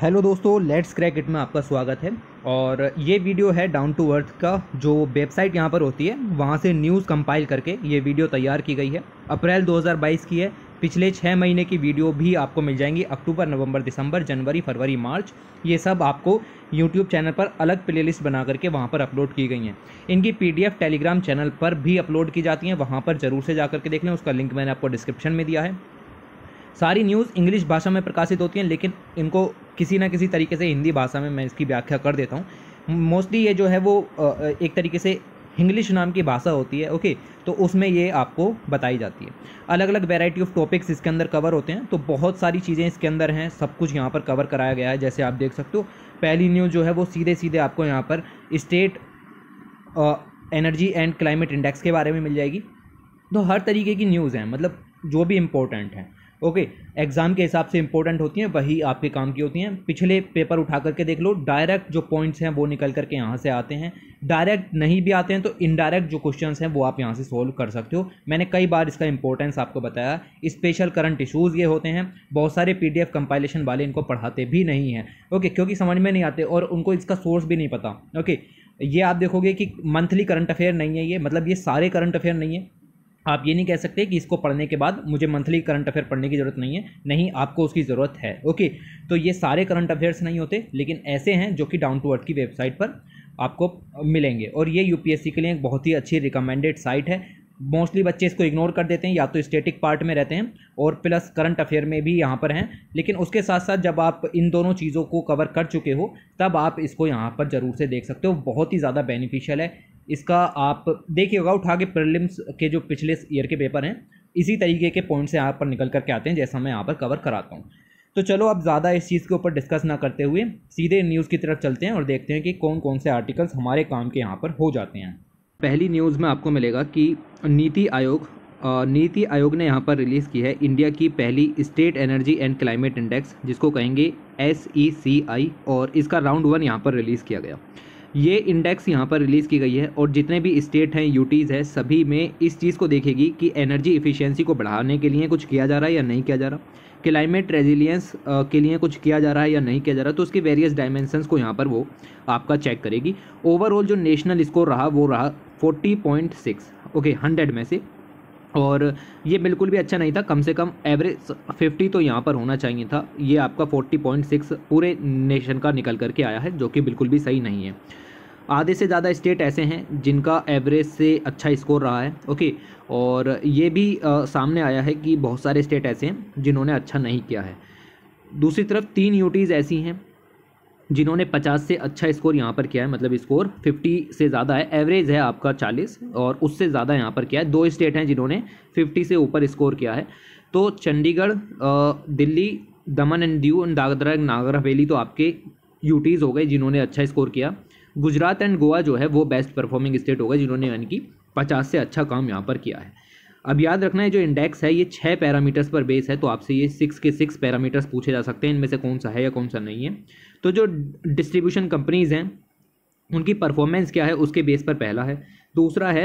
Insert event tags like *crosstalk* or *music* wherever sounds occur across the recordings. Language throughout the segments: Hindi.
हेलो दोस्तों लेट्स क्रैक इट में आपका स्वागत है और ये वीडियो है डाउन टू अर्थ का जो वेबसाइट यहाँ पर होती है वहाँ से न्यूज़ कंपाइल करके ये वीडियो तैयार की गई है अप्रैल 2022 की है पिछले छः महीने की वीडियो भी आपको मिल जाएंगी अक्टूबर नवंबर दिसंबर जनवरी फरवरी मार्च ये सब आपको यूट्यूब चैनल पर अलग प्लेलिस्ट बना करके वहाँ पर अपलोड की गई हैं इनकी पीडीएफ टेलीग्राम चैनल पर भी अपलोड की जाती हैं वहाँ पर ज़रूर से जा करके देख लें उसका लिंक मैंने आपको डिस्क्रिप्शन में दिया है सारी न्यूज़ इंग्लिश भाषा में प्रकाशित होती हैं लेकिन इनको किसी ना किसी तरीके से हिंदी भाषा में मैं इसकी व्याख्या कर देता हूँ मोस्टली ये जो है वो एक तरीके से इंग्लिश नाम की भाषा होती है ओके तो उसमें ये आपको बताई जाती है अलग अलग वेराइटी ऑफ टॉपिक्स इसके अंदर कवर होते हैं तो बहुत सारी चीज़ें इसके अंदर हैं सब कुछ यहाँ पर कवर कराया गया है जैसे आप देख सकते हो पहली न्यूज़ जो है वो सीधे सीधे आपको यहाँ पर state energy and climate index के बारे में मिल जाएगी तो हर तरीके की न्यूज़ हैं मतलब जो भी इम्पोर्टेंट हैं ओके एग्ज़ाम के हिसाब से इंपॉर्टेंट होती हैं वही आपके काम की होती हैं पिछले पेपर उठा करके देख लो डायरेक्ट जो पॉइंट्स हैं वो निकल करके यहाँ से आते हैं डायरेक्ट नहीं भी आते हैं तो इनडायरेक्ट जो क्वेश्चंस हैं वो आप यहाँ से सोल्व कर सकते हो मैंने कई बार इसका इंपॉर्टेंस आपको बताया स्पेशल करंट इशूज़ ये होते हैं बहुत सारे पी डी वाले इनको पढ़ाते भी नहीं हैं ओके क्योंकि समझ में नहीं आते और उनको इसका सोर्स भी नहीं पता ओके ये आप देखोगे कि मंथली करंट अफेयर नहीं है ये मतलब ये सारे करंट अफेयर नहीं है आप ये नहीं कह सकते कि इसको पढ़ने के बाद मुझे मंथली करंट अफेयर पढ़ने की ज़रूरत नहीं है नहीं आपको उसकी ज़रूरत है ओके तो ये सारे करंट अफेयर्स नहीं होते लेकिन ऐसे हैं जो कि डाउन टू अर्थ की वेबसाइट पर आपको मिलेंगे और ये यू के लिए एक बहुत ही अच्छी रिकमेंडेड साइट है मोस्टली बच्चे इसको इग्नोर कर देते हैं या तो स्टेटिक पार्ट में रहते हैं और प्लस करंट अफेयर में भी यहाँ पर हैं लेकिन उसके साथ साथ जब आप इन दोनों चीज़ों को कवर कर चुके हो तब आप इसको यहाँ पर ज़रूर से देख सकते हो बहुत ही ज़्यादा बेनिफिशियल है इसका आप देखिए होगा उठा के प्रिलिम्स के जो पिछले ईयर के पेपर हैं इसी तरीके के पॉइंट से यहाँ पर निकल करके आते हैं जैसा मैं यहाँ पर कवर कराता हूँ तो चलो अब ज़्यादा इस चीज़ के ऊपर डिस्कस ना करते हुए सीधे न्यूज़ की तरफ चलते हैं और देखते हैं कि कौन कौन से आर्टिकल्स हमारे काम के यहाँ पर हो जाते हैं पहली न्यूज़ में आपको मिलेगा कि नीति आयोग नीति आयोग ने यहाँ पर रिलीज़ की है इंडिया की पहली state energy and climate index जिसको कहेंगे एस e और इसका राउंड वन यहाँ पर रिलीज़ किया गया ये इंडेक्स यहाँ पर रिलीज़ की गई है और जितने भी स्टेट हैं यूटीज़ है सभी में इस चीज़ को देखेगी कि एनर्जी इफ़िशियंसी को बढ़ाने के लिए कुछ किया जा रहा है या नहीं किया जा रहा क्लाइमेट रेजिलियंस के लिए कुछ किया जा रहा है या नहीं किया जा रहा तो उसके वेरियस डायमेंशंस को यहाँ पर वो आपका चेक करेगी ओवरऑल जो नेशनल स्कोर रहा वो रहा forty point six okay hundred में से और ये बिल्कुल भी अच्छा नहीं था कम से कम एवरेज फिफ्टी तो यहाँ पर होना चाहिए था ये आपका फोर्टी पॉइंट सिक्स पूरे नेशन का निकल करके आया है जो कि बिल्कुल भी सही नहीं है आधे से ज़्यादा स्टेट ऐसे हैं जिनका एवरेज से अच्छा स्कोर रहा है ओके और ये भी आ, सामने आया है कि बहुत सारे स्टेट ऐसे हैं जिन्होंने अच्छा नहीं किया है दूसरी तरफ तीन यूटीज़ ऐसी हैं जिन्होंने 50 से अच्छा स्कोर यहाँ पर किया है मतलब स्कोर 50 से ज़्यादा है एवरेज है आपका 40 और उससे ज़्यादा यहाँ पर किया है दो स्टेट हैं जिन्होंने 50 से ऊपर स्कोर किया है तो चंडीगढ़ दिल्ली दमन एंड दीव एंड दादरा नागर हवेली तो आपके यूटीज़ हो गए जिन्होंने अच्छा स्कोर किया गुजरात एंड गोवा जो है वो बेस्ट परफॉर्मिंग स्टेट हो गए जिन्होंने यानी कि पचास से अच्छा काम यहाँ पर किया है अब याद रखना है जो इंडेक्स है ये छः पैरामीटर्स पर बेस है तो आपसे ये सिक्स के सिक्स पैरामीटर्स पूछे जा सकते हैं इनमें से कौन सा है या कौन सा नहीं है तो जो डिस्ट्रीब्यूशन कंपनीज़ हैं उनकी परफॉर्मेंस क्या है उसके बेस पर पहला है दूसरा है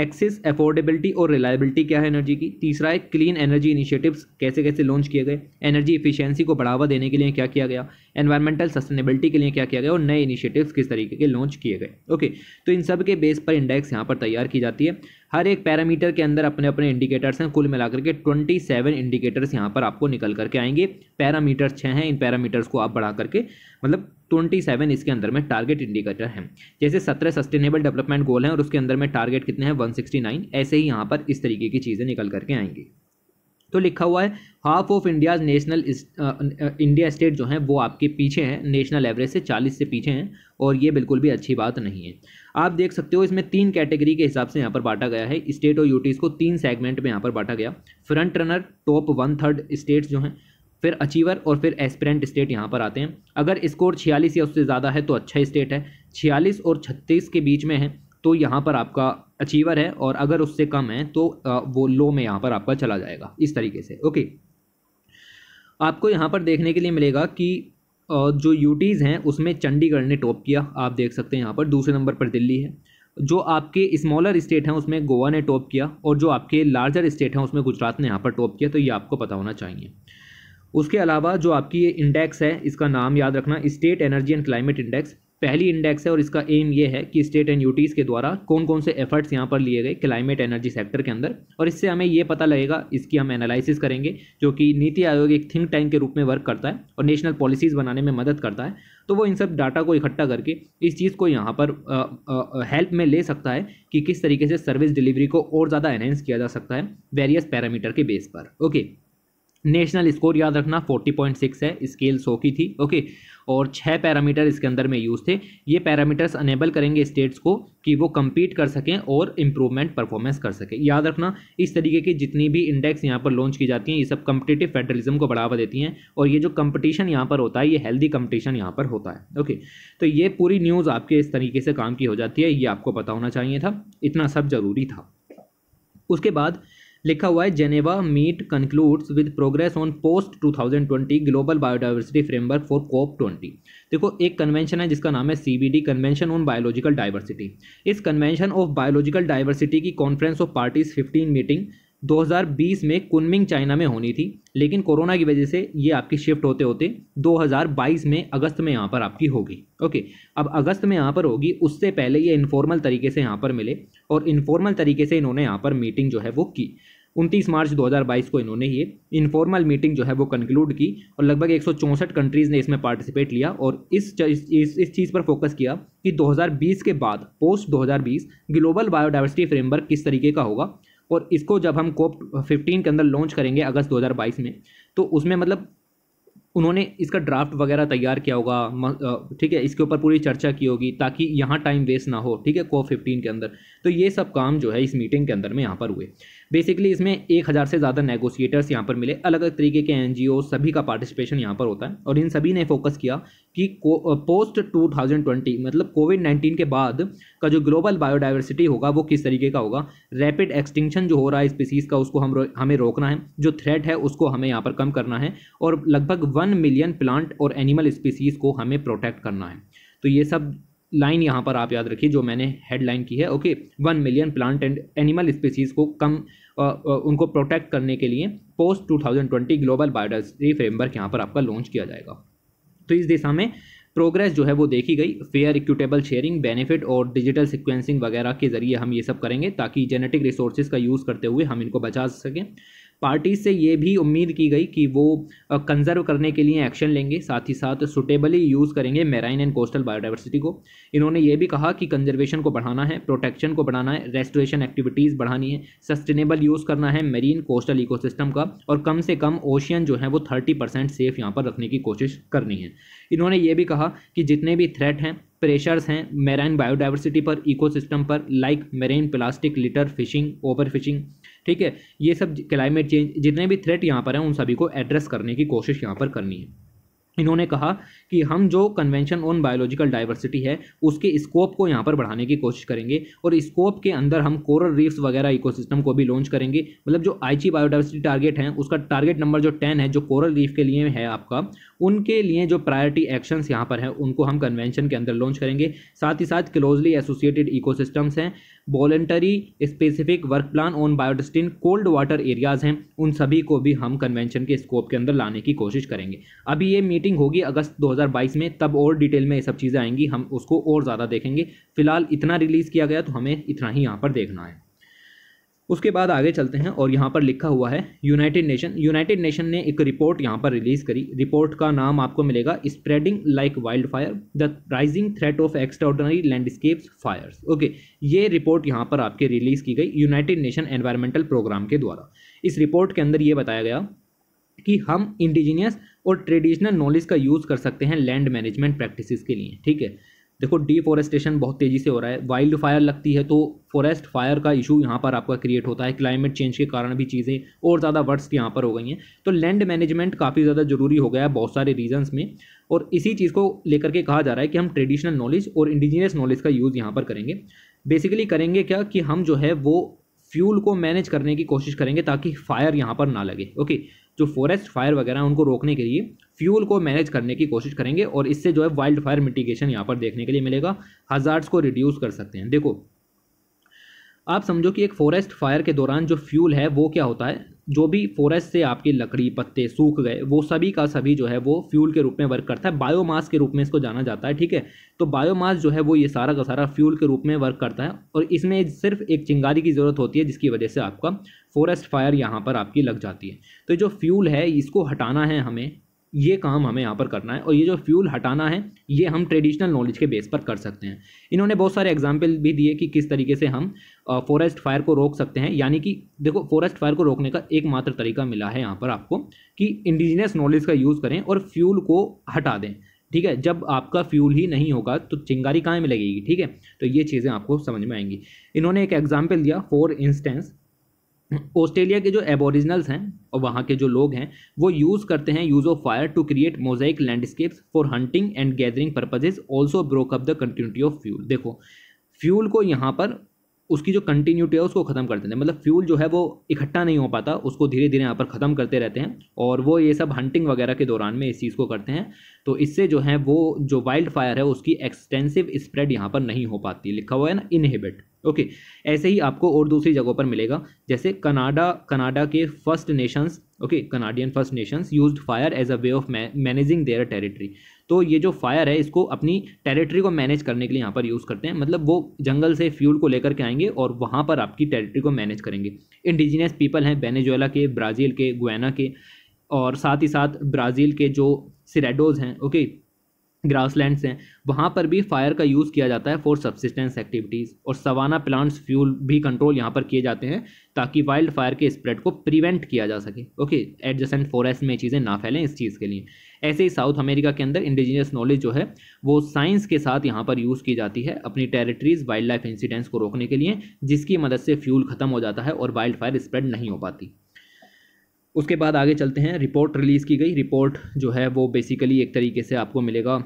एक्सेस अफोर्डेबिलिटी और रिलायबिलिटी क्या है एनर्जी की तीसरा है क्लीन एनर्जी इनिशिएटिव्स कैसे कैसे लॉन्च किए गए एनर्जी इफिशिएंसी को बढ़ावा देने के लिए क्या किया गया एनवायरमेंटल सस्टेनेबिलिटी के लिए क्या किया गया और नए इनिशिएटिव्स किस तरीके के लॉन्च किए गए ओके तो इन सब के बेस पर इंडेक्स यहाँ पर तैयार की जाती है हर एक पैरामीटर के अंदर अपने अपने इंडिकेटर्स हैं कुल मिलाकर के ट्वेंटी सेवन इंडिकेटर्स यहाँ पर आपको निकल करके आएंगे पैरामीटर्स छः हैं इन पैरामीटर्स को आप बढ़ा करके मतलब ट्वेंटी सेवन इसके अंदर में टारगेट इंडिकेटर हैं जैसे सत्रह सस्टेनेबल डेवलपमेंट गोल हैं और उसके अंदर में टारगेट कितने हैं वन सिक्सटी नाइन ऐसे ही यहाँ पर इस तरीके की चीज़ें निकल करके आएंगी तो लिखा हुआ है half of India's national India state जो है वो आपके पीछे हैं नेशनल एवरेज से चालीस से पीछे हैं और ये बिल्कुल भी अच्छी बात नहीं है आप देख सकते हो इसमें तीन कैटेगरी के हिसाब से यहाँ पर बांटा गया है स्टेट और यूटीज़ को तीन सेगमेंट में यहाँ पर बांटा गया front runner top one third states जो हैं फिर अचीवर और फिर एस्पिरेंट स्टेट यहाँ पर आते हैं अगर स्कोर छियालीस या उससे ज़्यादा है तो अच्छा स्टेट है छियालीस और छत्तीस के बीच में है तो यहाँ पर आपका अचीवर है और अगर उससे कम है तो वो लो में यहाँ पर आपका चला जाएगा इस तरीके से ओके आपको यहाँ पर देखने के लिए मिलेगा कि जो यूटीज़ हैं उसमें चंडीगढ़ ने टॉप किया आप देख सकते हैं यहाँ पर दूसरे नंबर पर दिल्ली है जो आपके स्मॉलर स्टेट हैं उसमें गोवा ने टॉप किया और जो आपके लार्जर स्टेट हैं उसमें गुजरात ने यहाँ पर टॉप किया तो ये आपको पता होना चाहिए उसके अलावा जो आपकी ये इंडेक्स है इसका नाम याद रखना state energy and climate index पहली इंडेक्स है और इसका एम ये है कि स्टेट एंड यूटीज़ के द्वारा कौन कौन से एफर्ट्स यहाँ पर लिए गए क्लाइमेट एनर्जी सेक्टर के अंदर और इससे हमें ये पता लगेगा इसकी हम एनालिसिस करेंगे जो कि नीति आयोग एक थिंक टैंक के रूप में वर्क करता है और नेशनल पॉलिसीज़ बनाने में मदद करता है तो वो इन सब डाटा को इकट्ठा करके इस चीज़ को यहाँ पर हेल्प में ले सकता है कि किस तरीके से सर्विस डिलीवरी को और ज़्यादा एनहेंस किया जा सकता है वेरियस पैरामीटर के बेस पर ओके नेशनल स्कोर याद रखना 40.6 है स्केल सौ की थी ओके और छः पैरामीटर इसके अंदर में यूज़ थे ये पैरामीटर्स अनेबल करेंगे स्टेट्स को कि वो कम्पीट कर सकें और इम्प्रूवमेंट परफॉर्मेंस कर सकें याद रखना इस तरीके की जितनी भी इंडेक्स यहाँ पर लॉन्च की जाती हैं ये सब कम्पिटेटिव फेडरलिज्म को बढ़ावा देती हैं और ये जो कम्पटिशन यहाँ पर होता है ये हेल्दी कम्पटिशन यहाँ पर होता है ओके तो ये पूरी न्यूज़ आपके इस तरीके से काम की हो जाती है ये आपको पता होना चाहिए था इतना सब ज़रूरी था उसके बाद लिखा हुआ है Geneva meet concludes with progress on post 2020 global biodiversity framework for COP 20 देखो एक कन्वेंशन है जिसका नाम है CBD convention on biological diversity इस कन्वेंशन ऑफ बायोलॉजिकल डाइवर्सिटी की कॉन्फ्रेंस ऑफ पार्टीज 15 मीटिंग 2020 में कुनमिंग चाइना में होनी थी लेकिन कोरोना की वजह से ये आपकी शिफ्ट होते होते 2022 में अगस्त में यहाँ पर आपकी होगी ओके अब अगस्त में यहाँ पर होगी उससे पहले ये इनफॉर्मल तरीके से यहाँ पर मिले और इनफॉर्मल तरीके से इन्होंने यहाँ पर मीटिंग जो है वो की उनतीस मार्च 2022 को इन्होंने ये इनफॉर्मल मीटिंग जो है वो कंक्लूड की और लगभग एक कंट्रीज़ ने इसमें पार्टिसिपेट लिया और इस इस, इस चीज़ पर फोकस किया कि 2020 के बाद पोस्ट 2020 ग्लोबल बायोडाइवर्सिटी फ्रेमवर्क किस तरीके का होगा और इसको जब हम कोप फिफ्टीन के अंदर लॉन्च करेंगे अगस्त 2022 में तो उसमें मतलब उन्होंने इसका ड्राफ्ट वगैरह तैयार किया होगा ठीक है इसके ऊपर पूरी चर्चा की होगी ताकि यहाँ टाइम वेस्ट ना हो ठीक है को फिफ्टीन के अंदर तो ये सब काम जो है इस मीटिंग के अंदर में यहाँ पर हुए बेसिकली इसमें एक हज़ार से ज़्यादा नेगोशिएटर्स यहाँ पर मिले अलग अलग तरीके के एन सभी का पार्टिसिपेशन यहाँ पर होता है और इन सभी ने फोकस किया कि पोस्ट 2020 मतलब कोविड 19 के बाद का जो ग्लोबल बायोडाइवर्सिटी होगा वो किस तरीके का होगा रैपिड एक्सटिंक्शन जो हो रहा है स्पीसीज़ का उसको हम रो, हमें रोकना है जो थ्रेट है उसको हमें यहाँ पर कम करना है और लगभग वन मिलियन प्लांट और एनिमल स्पीसीज़ को हमें प्रोटेक्ट करना है तो ये सब लाइन यहाँ पर आप याद रखिए जो मैंने हेडलाइन की है okay one million plant and animal species को कम आ, आ, उनको प्रोटेक्ट करने के लिए पोस्ट 2020 ग्लोबल बायोडाइवर्सिटी फ्रेमवर्क यहाँ पर आपका लॉन्च किया जाएगा तो इस दिशा में प्रोग्रेस जो है वो देखी गई फेयर इक्विटेबल शेयरिंग बेनिफिट और डिजिटल सिक्वेंसिंग वगैरह के जरिए हम ये सब करेंगे ताकि जेनेटिक रिसोर्सेज का यूज़ करते हुए हम इनको बचा सकें पार्टी से ये भी उम्मीद की गई कि वो कंजर्व करने के लिए एक्शन लेंगे साथ ही साथ सुटेबली यूज़ करेंगे मेराइन एंड कोस्टल बायोडाइवर्सिटी को इन्होंने ये भी कहा कि कंजर्वेशन को बढ़ाना है प्रोटेक्शन को बढ़ाना है रेस्टोरेशन एक्टिविटीज़ बढ़ानी है सस्टेनेबल यूज़ करना है मेरीन कोस्टल इकोसिस्टम का और कम से कम ओशियन जो है वो थर्टी सेफ यहाँ पर रखने की कोशिश करनी है इन्होंने ये भी कहा कि जितने भी थ्रेट हैं प्रेशर्स हैं मेराइन बायोडाइवर्सिटी पर इकोसिस्टम पर like marine plastic litter fishing over fishing ठीक है ये सब क्लाइमेट चेंज जितने भी थ्रेट यहाँ पर हैं उन सभी को एड्रेस करने की कोशिश यहाँ पर करनी है इन्होंने कहा कि हम जो कन्वेंशन ऑन बायोलॉजिकल डाइवर्सिटी है उसके स्कोप को यहाँ पर बढ़ाने की कोशिश करेंगे और स्कोप के अंदर हम कोरल रीफ्स वगैरह इकोसिस्टम को भी लॉन्च करेंगे मतलब जो आईची बायोडाइवर्सिटी टारगेट है उसका टारगेट नंबर जो टेन है जो कोरल रीफ के लिए है आपका उनके लिए जो प्रायोरिटी एक्शंस यहाँ पर है उनको हम कन्वेंशन के अंदर लॉन्च करेंगे साथ ही साथ क्लोजली एसोसिएटेड इकोसिस्टम्स हैं voluntary specific work plan on biodiversity cold water areas हैं उन सभी को भी हम कन्वेंशन के स्कोप के अंदर लाने की कोशिश करेंगे अभी ये मीटिंग होगी अगस्त 2022 में तब और डिटेल में ये सब चीज़ें आएंगी हम उसको और ज़्यादा देखेंगे फिलहाल इतना रिलीज़ किया गया तो हमें इतना ही यहाँ पर देखना है उसके बाद आगे चलते हैं और यहाँ पर लिखा हुआ है यूनाइटेड नेशन यूनाइटेड नेशन ने एक रिपोर्ट यहाँ पर रिलीज़ करी रिपोर्ट का नाम आपको मिलेगा spreading like wild fire the rising threat of extraordinary landscapes fires okay ये रिपोर्ट यहाँ पर आपके रिलीज़ की गई यूनाइटेड नेशन एनवायरमेंटल प्रोग्राम के द्वारा इस रिपोर्ट के अंदर ये बताया गया कि हम इंडिजीनियस और ट्रेडिशनल नॉलेज का यूज़ कर सकते हैं लैंड मैनेजमेंट प्रैक्टिसेस के लिए ठीक है देखो डिफॉरेस्टेशन बहुत तेज़ी से हो रहा है वाइल्ड फायर लगती है तो फॉरेस्ट फायर का इशू यहाँ पर आपका क्रिएट होता है क्लाइमेट चेंज के कारण भी चीज़ें और ज़्यादा वर्स्ट यहाँ पर हो गई हैं तो लैंड मैनेजमेंट काफ़ी ज़्यादा ज़रूरी हो गया है बहुत सारे रीजन्स में और इसी चीज़ को लेकर के कहा जा रहा है कि हम ट्रेडिशनल नॉलेज और इंडिजीनियस नॉलेज का यूज़ यहाँ पर करेंगे बेसिकली करेंगे क्या कि हम जो है वो फ्यूल को मैनेज करने की कोशिश करेंगे ताकि फायर यहाँ पर ना लगे ओके जो फॉरेस्ट फायर वगैरह उनको रोकने के लिए फ्यूल को मैनेज करने की कोशिश करेंगे और इससे जो है वाइल्ड फायर मिटिगेशन यहाँ पर देखने के लिए मिलेगा हज़ार्ड्स को रिड्यूस कर सकते हैं देखो आप समझो कि एक फॉरेस्ट फायर के दौरान जो फ्यूल है वो क्या होता है जो भी फॉरेस्ट से आपकी लकड़ी पत्ते सूख गए वो सभी का सभी जो है वो फ्यूल के रूप में वर्क करता है बायोमास के रूप में इसको जाना जाता है ठीक है तो बायोमास जो है वो ये सारा का सारा फ्यूल के रूप में वर्क करता है और इसमें सिर्फ एक चिंगारी की ज़रूरत होती है जिसकी वजह से आपका फॉरेस्ट फायर यहाँ पर आपकी लग जाती है तो जो फ्यूल है इसको हटाना है हमें ये काम हमें यहाँ पर करना है और ये जो फ्यूल हटाना है ये हम ट्रेडिशनल नॉलेज के बेस पर कर सकते हैं इन्होंने बहुत सारे एग्जाम्पल भी दिए कि किस तरीके से हम फॉरेस्ट फायर को रोक सकते हैं यानी कि देखो फॉरेस्ट फायर को रोकने का एकमात्र तरीका मिला है यहाँ पर आपको कि इंडिजिनियस नॉलेज का यूज़ करें और फ्यूल को हटा दें ठीक है जब आपका फ्यूल ही नहीं होगा तो चिंगारी कहाँ में लगेगी ठीक है तो ये चीज़ें आपको समझ में आएंगी इन्होंने एक एग्जाम्पल दिया फॉर इंस्टेंस ऑस्ट्रेलिया के जो एबोरिजिनल्स हैं और वहाँ के जो लोग हैं वो यूज़ करते हैं use of fire to create mosaic landscapes for hunting and gathering purposes also broke up the continuity of fuel देखो फ्यूल को यहाँ पर उसकी जो कंटिन्यूटी है उसको ख़त्म कर देते हैं मतलब फ्यूल जो है वो इकट्ठा नहीं हो पाता उसको धीरे धीरे यहाँ पर ख़त्म करते रहते हैं और वो ये सब हंटिंग वगैरह के दौरान में इस चीज़ को करते हैं तो इससे जो है वो जो वाइल्ड फायर है उसकी एक्सटेंसिव स्प्रेड यहाँ पर नहीं हो पाती लिखा हुआ है ना इनहेबिट ओके ऐसे ही आपको और दूसरी जगहों पर मिलेगा जैसे कनाडा कनाडा के first nations okay Canadian first nations used fire as a way of managing their territory तो ये जो फायर है इसको अपनी टेरिटरी को मैनेज करने के लिए यहाँ पर यूज़ करते हैं मतलब वो जंगल से फ्यूल को लेकर के आएंगे और वहाँ पर आपकी टेरिटरी को मैनेज करेंगे इंडिजीनियस पीपल हैं बेनेजुएला के ब्राज़ील के गुएना के और साथ ही साथ ब्राज़ील के जो सिरेडोज हैं ओके ग्रासलैंड्स हैं वहाँ पर भी फायर का यूज़ किया जाता है फॉर सब्सिस्टेंस एक्टिविटीज़ और सवाना प्लांट्स फ्यूल भी कंट्रोल यहाँ पर किए जाते हैं ताकि वाइल्ड फायर के स्प्रेड को प्रिवेंट किया जा सके ओके एडजसेंट फॉरेस्ट में चीज़ें ना फैलें इस चीज़ के लिए ऐसे ही साउथ अमेरिका के अंदर इंडिजिनियस नॉलेज जो है वो साइंस के साथ यहाँ पर यूज़ की जाती है अपनी टेरिटरीज़ वाइल्ड लाइफ इंसिडेंट्स को रोकने के लिए जिसकी मदद से फ्यूल ख़त्म हो जाता है और वाइल्ड फायर स्प्रेड नहीं हो पाती उसके बाद आगे चलते हैं रिपोर्ट रिलीज़ की गई रिपोर्ट जो है वो बेसिकली एक तरीके से आपको मिलेगा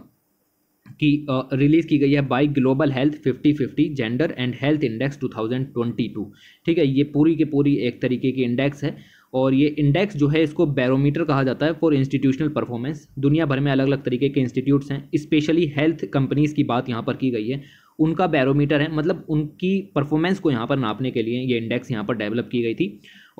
कि रिलीज़ की गई है by global health fifty fifty gender and health index two thousand twenty two ठीक है ये पूरी के पूरी एक तरीके की इंडेक्स है और ये इंडेक्स जो है इसको बैरोमीटर कहा जाता है फॉर इंस्टीट्यूशनल परफॉर्मेंस दुनिया भर में अलग अलग तरीके के इंस्टीट्यूट्स हैं स्पेशली हेल्थ कंपनीज़ की बात यहाँ पर की गई है उनका बैरोमीटर है मतलब उनकी परफॉर्मेंस को यहाँ पर नापने के लिए ये इंडेक्स यहाँ पर डेवलप की गई थी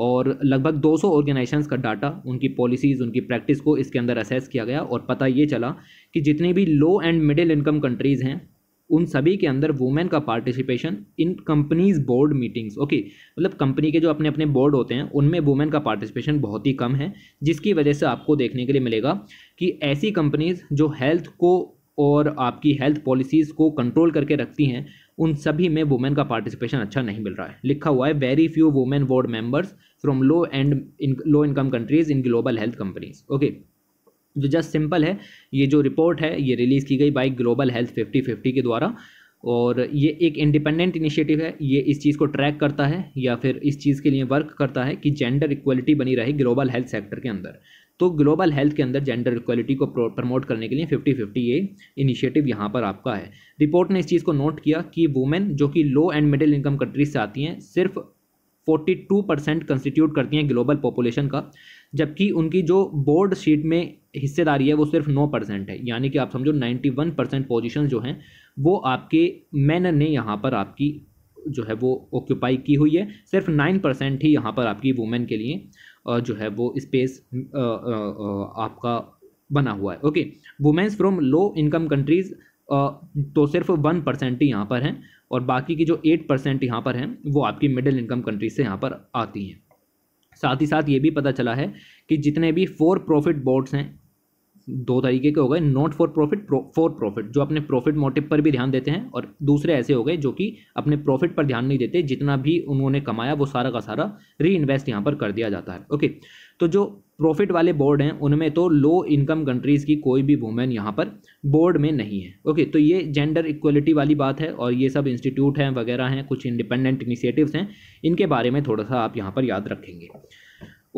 और लगभग 200 ऑर्गेनाइजेशंस का डाटा उनकी पॉलिसीज़ उनकी प्रैक्टिस को इसके अंदर असेस किया गया और पता ये चला कि जितने भी low and middle income countries हैं उन सभी के अंदर वुमेन का participation in companies board meetings okay मतलब कंपनी के जो अपने अपने बोर्ड होते हैं उनमें वुमेन का पार्टिसिपेशन बहुत ही कम है जिसकी वजह से आपको देखने के लिए मिलेगा कि ऐसी कंपनीज जो हेल्थ को और आपकी हेल्थ पॉलिसीज़ को कंट्रोल करके रखती हैं उन सभी में वुमेन का पार्टिसिपेशन अच्छा नहीं मिल रहा है लिखा हुआ है very few women board members from low and low income countries in global health companies okay जो जस्ट सिंपल है ये जो रिपोर्ट है ये रिलीज़ की गई by global health fifty fifty के द्वारा और ये एक इंडिपेंडेंट इनिशिएटिव है ये इस चीज़ को ट्रैक करता है या फिर इस चीज़ के लिए वर्क करता है कि जेंडर इक्वलिटी बनी रहे ग्लोबल हेल्थ सेक्टर के अंदर तो ग्लोबल हेल्थ के अंदर जेंडर इक्वलिटी को प्रमोट करने के लिए फिफ्टी फिफ्टी ये इनिशिएटिव यहाँ पर आपका है रिपोर्ट ने इस चीज़ को नोट किया कि वुमेन जो कि low and middle income countries से आती हैं सिर्फ फोर्टी टू परसेंट कंस्टिट्यूट करती हैं ग्लोबल पॉपुलेशन का जबकि उनकी जो बोर्ड सीट में हिस्सेदारी है वो सिर्फ नौ परसेंट है यानी कि आप समझो नाइन्टी वन परसेंट पोजिशन जो हैं वो आपके मैन ने यहाँ पर आपकी जो है वो ऑक्यूपाई की हुई है सिर्फ नाइन परसेंट ही यहाँ पर आपकी वुमेन के लिए जो है वो स्पेस आपका बना हुआ है okay women's from low income countries तो सिर्फ वन परसेंट ही यहाँ पर हैं और बाकी की जो एट परसेंट यहाँ पर हैं वो आपकी मिडिल इनकम कंट्री से यहाँ पर आती हैं साथ ही साथ ये भी पता चला है कि जितने भी फोर प्रॉफिट बोर्ड्स हैं दो तरीके के हो गए not for profit for profit जो अपने प्रॉफिट मोटिव पर भी ध्यान देते हैं और दूसरे ऐसे हो गए जो कि अपने प्रॉफिट पर ध्यान नहीं देते जितना भी उन्होंने कमाया वो सारा का सारा री इन्वेस्ट यहाँ पर कर दिया जाता है ओके okay. तो जो प्रॉफिट वाले बोर्ड हैं उनमें तो लो इनकम कंट्रीज़ की कोई भी वुमेन यहाँ पर बोर्ड में नहीं है ओके तो ये जेंडर इक्वलिटी वाली बात है और ये सब इंस्टीट्यूट हैं वगैरह हैं कुछ इंडिपेंडेंट इनिशिएटिव्स हैं इनके बारे में थोड़ा सा आप यहाँ पर याद रखेंगे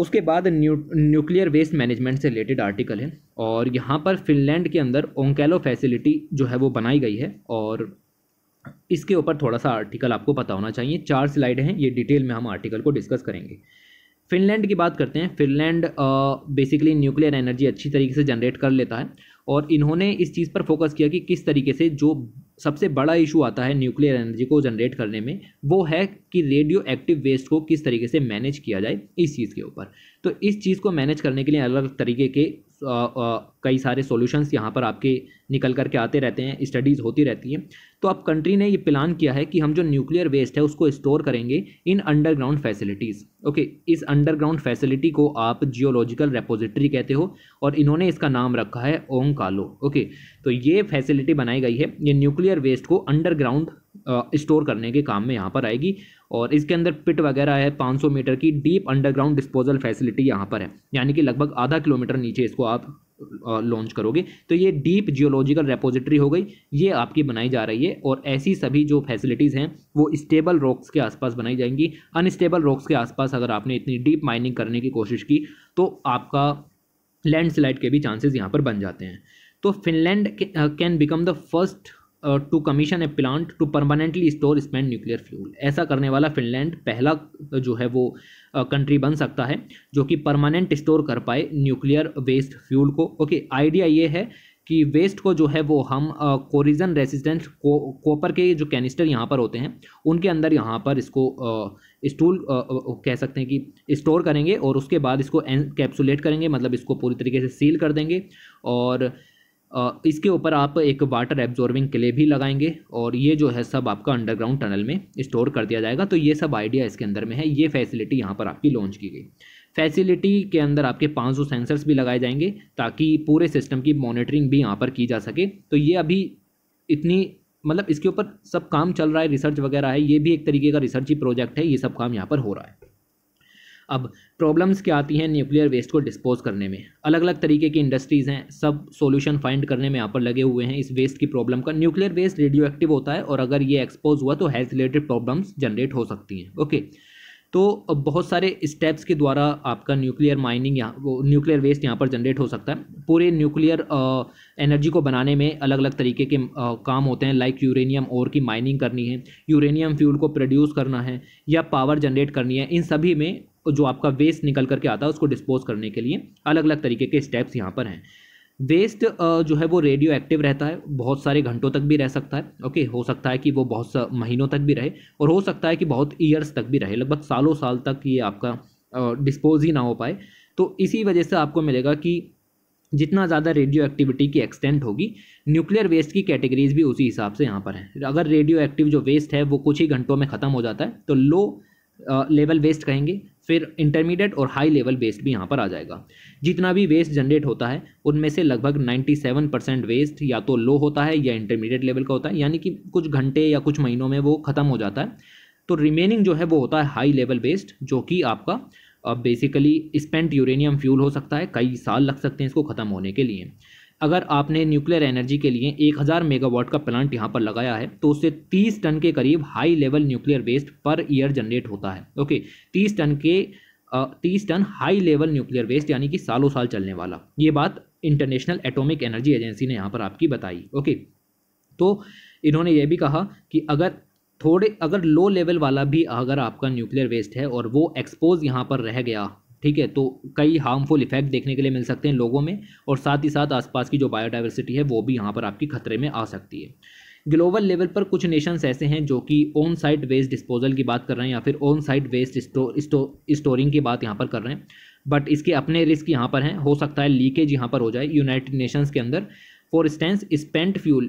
उसके बाद न्यू न्यूक्लियर वेस्ट मैनेजमेंट से रिलेटेड आर्टिकल है और यहाँ पर फिनलैंड के अंदर ओंकेलो फैसिलिटी जो है वो बनाई गई है और इसके ऊपर थोड़ा सा आर्टिकल आपको पता होना चाहिए चार स्लाइड हैं ये डिटेल में हम आर्टिकल को डिस्कस करेंगे फिनलैंड की बात करते हैं फिनलैंड बेसिकली न्यूक्लियर एनर्जी अच्छी तरीके से जनरेट कर लेता है और इन्होंने इस चीज़ पर फोकस किया कि किस तरीके से जो सबसे बड़ा इशू आता है न्यूक्लियर एनर्जी को जनरेट करने में वो है कि रेडियो एक्टिव वेस्ट को किस तरीके से मैनेज किया जाए इस चीज़ के ऊपर तो इस चीज़ को मैनेज करने के लिए अलग तरीके के आ, आ, कई सारे सॉल्यूशंस यहाँ पर आपके निकल करके आते रहते हैं स्टडीज़ होती रहती हैं तो अब कंट्री ने ये प्लान किया है कि हम जो न्यूक्लियर वेस्ट है उसको स्टोर करेंगे in underground facilities okay okay, इस अंडरग्राउंड फैसिलिटी को आप जियोलॉजिकल रेपोजिटरी कहते हो और इन्होंने इसका नाम रखा है ओम कालो ओके okay, तो ये फैसिलिटी बनाई गई है ये न्यूक्लियर वेस्ट को अंडरग्राउंड स्टोर करने के काम में यहाँ पर आएगी और इसके अंदर पिट वगैरह है 500 मीटर की डीप अंडरग्राउंड डिस्पोजल फैसिलिटी यहाँ पर है यानी कि लगभग आधा किलोमीटर नीचे इसको आप लॉन्च करोगे तो ये डीप जियोलॉजिकल रेपोजिटरी हो गई ये आपकी बनाई जा रही है और ऐसी सभी जो फैसिलिटीज़ हैं वो स्टेबल रॉक्स के आसपास बनाई जाएंगी अनस्टेबल रॉक्स के आसपास अगर आपने इतनी डीप माइनिंग करने की कोशिश की तो आपका लैंडस्लाइड के भी चांसेस यहाँ पर बन जाते हैं तो Finland can become the first to commission a plant to permanently store spend nuclear fuel ऐसा करने वाला फिनलैंड पहला जो है वो कंट्री बन सकता है जो कि परमानेंट स्टोर कर पाए न्यूक्लियर वेस्ट फ्यूल को ओके आइडिया ये है कि वेस्ट को जो है वो हम कोरिजन रेसिस्टेंट को कॉपर के जो कैनिस्टर यहाँ पर होते हैं उनके अंदर यहाँ पर इसको स्टूल कह सकते हैं कि स्टोर करेंगे और उसके बाद इसको कैप्सुलेट करेंगे मतलब इसको पूरी तरीके से सील कर देंगे और इसके ऊपर आप एक वाटर एब्जॉर्बिंग क्ले भी लगाएंगे और ये जो है सब आपका अंडरग्राउंड टनल में स्टोर कर दिया जाएगा तो ये सब आइडिया इसके अंदर में है ये फैसिलिटी यहाँ पर आपकी लॉन्च की गई फैसिलिटी के अंदर आपके 500 सेंसर्स भी लगाए जाएंगे ताकि पूरे सिस्टम की मॉनिटरिंग भी यहाँ पर की जा सके तो ये अभी इतनी मतलब इसके ऊपर सब काम चल रहा है रिसर्च वगैरह है ये भी एक तरीके का रिसर्च ही प्रोजेक्ट है ये सब काम यहाँ पर हो रहा है अब प्रॉब्लम्स क्या आती हैं न्यूक्लियर वेस्ट को डिस्पोज करने में अलग अलग तरीके की इंडस्ट्रीज़ हैं सब सॉल्यूशन फाइंड करने में यहाँ पर लगे हुए हैं इस वेस्ट की प्रॉब्लम का न्यूक्लियर वेस्ट रेडियो एक्टिव होता है और अगर ये एक्सपोज हुआ तो हेल्थ रिलेटेड प्रॉब्लम्स जनरेट हो सकती हैं ओके तो बहुत सारे स्टेप्स के द्वारा आपका न्यूक्लियर माइनिंग यहाँ वो न्यूक्लियर वेस्ट यहाँ पर जनरेट हो सकता है पूरे न्यूक्लियर एनर्जी को बनाने में अलग अलग तरीके के आ, काम होते हैं लाइक यूरेनियम और की माइनिंग करनी है यूरेनियम फ्यूल को प्रोड्यूस करना है या पावर जनरेट करनी है इन सभी में जो आपका वेस्ट निकल करके आता है उसको डिस्पोज करने के लिए अलग अलग तरीके के स्टेप्स यहाँ पर हैं वेस्ट जो है वो रेडियो एक्टिव रहता है बहुत सारे घंटों तक भी रह सकता है ओके हो सकता है कि वो बहुत महीनों तक भी रहे और हो सकता है कि बहुत ईयर्स तक भी रहे लगभग सालों साल तक ये आपका डिस्पोज ही ना हो पाए तो इसी वजह से आपको मिलेगा कि जितना ज़्यादा रेडियो एक्टिविटी की एक्सटेंट होगी न्यूक्लियर वेस्ट की कैटेगरीज भी उसी हिसाब से यहाँ पर हैं अगर रेडियो एक्टिव जो वेस्ट है वो कुछ ही घंटों में ख़त्म हो जाता है तो लो लेवल वेस्ट कहेंगे फिर इंटरमीडिएट और हाई लेवल वेस्ट भी यहाँ पर आ जाएगा जितना भी वेस्ट जनरेट होता है उनमें से लगभग 97 परसेंट वेस्ट या तो लो होता है या इंटरमीडिएट लेवल का होता है यानी कि कुछ घंटे या कुछ महीनों में वो ख़त्म हो जाता है तो रिमेनिंग जो है वो होता है हाई लेवल वेस्ट जो कि आपका बेसिकली स्पेंट यूरेनियम फ्यूल हो सकता है कई साल लग सकते हैं इसको ख़त्म होने के लिए अगर आपने न्यूक्लियर एनर्जी के लिए 1000 मेगावाट का प्लांट यहाँ पर लगाया है तो उससे 30 टन के करीब high level nuclear waste per year generate होता है ओके 30 टन के तीस ton high level nuclear waste यानी कि सालों साल चलने वाला ये बात इंटरनेशनल एटॉमिक एनर्जी एजेंसी ने यहाँ पर आपकी बताई ओके तो इन्होंने ये भी कहा कि अगर थोड़े अगर लो लेवल वाला भी अगर आपका न्यूक्लियर वेस्ट है और वो एक्सपोज यहाँ पर रह गया ठीक है तो कई हार्मफुल इफेक्ट देखने के लिए मिल सकते हैं लोगों में और साथ ही साथ आसपास की जो बायोडाइवर्सिटी है वो भी यहाँ पर आपकी खतरे में आ सकती है ग्लोबल लेवल पर कुछ नेशंस ऐसे हैं जो कि ऑन साइट वेस्ट डिस्पोजल की बात कर रहे हैं या फिर ऑन साइट वेस्ट स्टोरिंग की बात यहाँ पर कर रहे हैं बट इसके अपने रिस्क यहाँ पर हैं हो सकता है लीकेज यहाँ पर हो जाए यूनाइटेड नेशंस के अंदर फॉर इंस्टेंस स्पेंट फ्यूल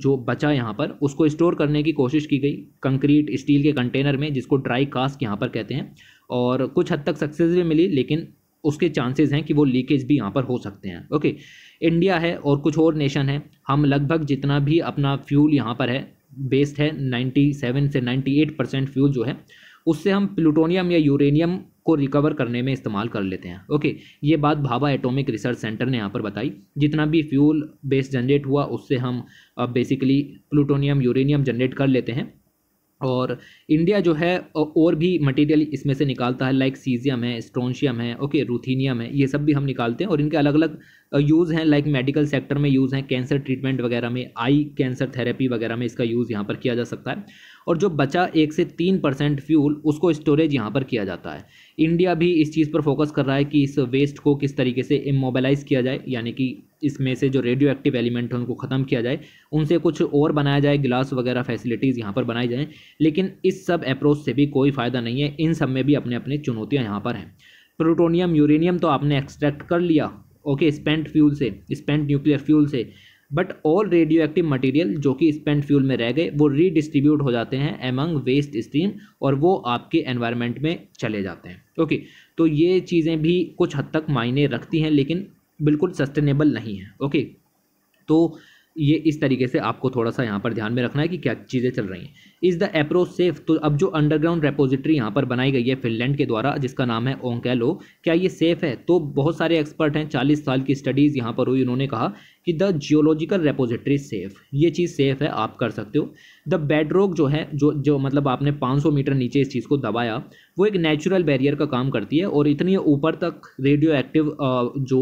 जो बचा यहाँ पर उसको स्टोर करने की कोशिश की गई कंक्रीट स्टील के कंटेनर में जिसको ड्राई कास्ट यहाँ पर कहते हैं और कुछ हद तक सक्सेस भी मिली लेकिन उसके चांसेस हैं कि वो लीकेज भी यहाँ पर हो सकते हैं ओके इंडिया है और कुछ और नेशन है हम लगभग जितना भी अपना फ्यूल यहाँ पर है बेस्ड है सेवन से एट परसेंट फ्यूल जो है उससे हम प्लूटोनियम या यूरेनियम को रिकवर करने में इस्तेमाल कर लेते हैं ओके ये बात भाभा एटॉमिक रिसर्च सेंटर ने यहाँ पर बताई जितना भी फ्यूल बेस जनरेट हुआ उससे हम बेसिकली प्लूटोनियम यूरेनियम जनरेट कर लेते हैं और इंडिया जो है और भी मटेरियल इसमें से निकालता है लाइक सीजियम है स्ट्रोनशियम है ओके रूथीनियम है ये सब भी हम निकालते हैं और इनके अलग अलग यूज़ हैं लाइक मेडिकल सेक्टर में यूज़ हैं कैंसर ट्रीटमेंट वगैरह में आई कैंसर थेरेपी वगैरह में इसका यूज़ यहाँ पर किया जा सकता है और जो बचा एक से तीन परसेंट फ्यूल उसको स्टोरेज यहाँ पर किया जाता है इंडिया भी इस चीज़ पर फोकस कर रहा है कि इस वेस्ट को किस तरीके से इमोबलाइज किया जाए यानी कि इसमें से जो रेडियो एक्टिव एलिमेंट हैं उनको ख़त्म किया जाए उनसे कुछ और बनाया जाए गिलास वगैरह फैसिलिटीज़ यहाँ पर बनाई जाएँ लेकिन इस सब अप्रोच से भी कोई फ़ायदा नहीं है इन सब में भी अपने अपने चुनौतियाँ यहाँ पर हैं प्लूटोनियम यूरेनियम तो आपने एक्सट्रैक्ट कर लिया ओके स्पेंट फ्यूल से स्पेंट न्यूक्लियर फ्यूल से but all radioactive material जो कि स्पेंट फ्यूल में रह गए वो रीडिस्ट्रीब्यूट हो जाते हैं एमंग वेस्ट स्ट्रीम और वो आपके एनवायरनमेंट में चले जाते हैं ओके तो ये चीज़ें भी कुछ हद तक मायने रखती हैं लेकिन बिल्कुल सस्टेनेबल नहीं है ओके तो ये इस तरीके से आपको थोड़ा सा यहाँ पर ध्यान में रखना है कि क्या चीज़ें चल रही हैं इज़ द अप्रोच सेफ तो अब जो अंडरग्राउंड रेपोजिटरी यहाँ पर बनाई गई है फिनलैंड के द्वारा जिसका नाम है ओंकेलो क्या ये सेफ़ है तो बहुत सारे एक्सपर्ट हैं चालीस साल की स्टडीज़ यहाँ पर हुई उन्होंने कहा कि द जियोलॉजिकल रेपोजिटरी सेफ ये चीज़ सेफ है आप कर सकते हो द बेडरॉक जो है जो जो मतलब आपने 500 मीटर नीचे इस चीज़ को दबाया वो एक नेचुरल बैरियर का काम करती है और इतनी ऊपर तक रेडियो एक्टिव जो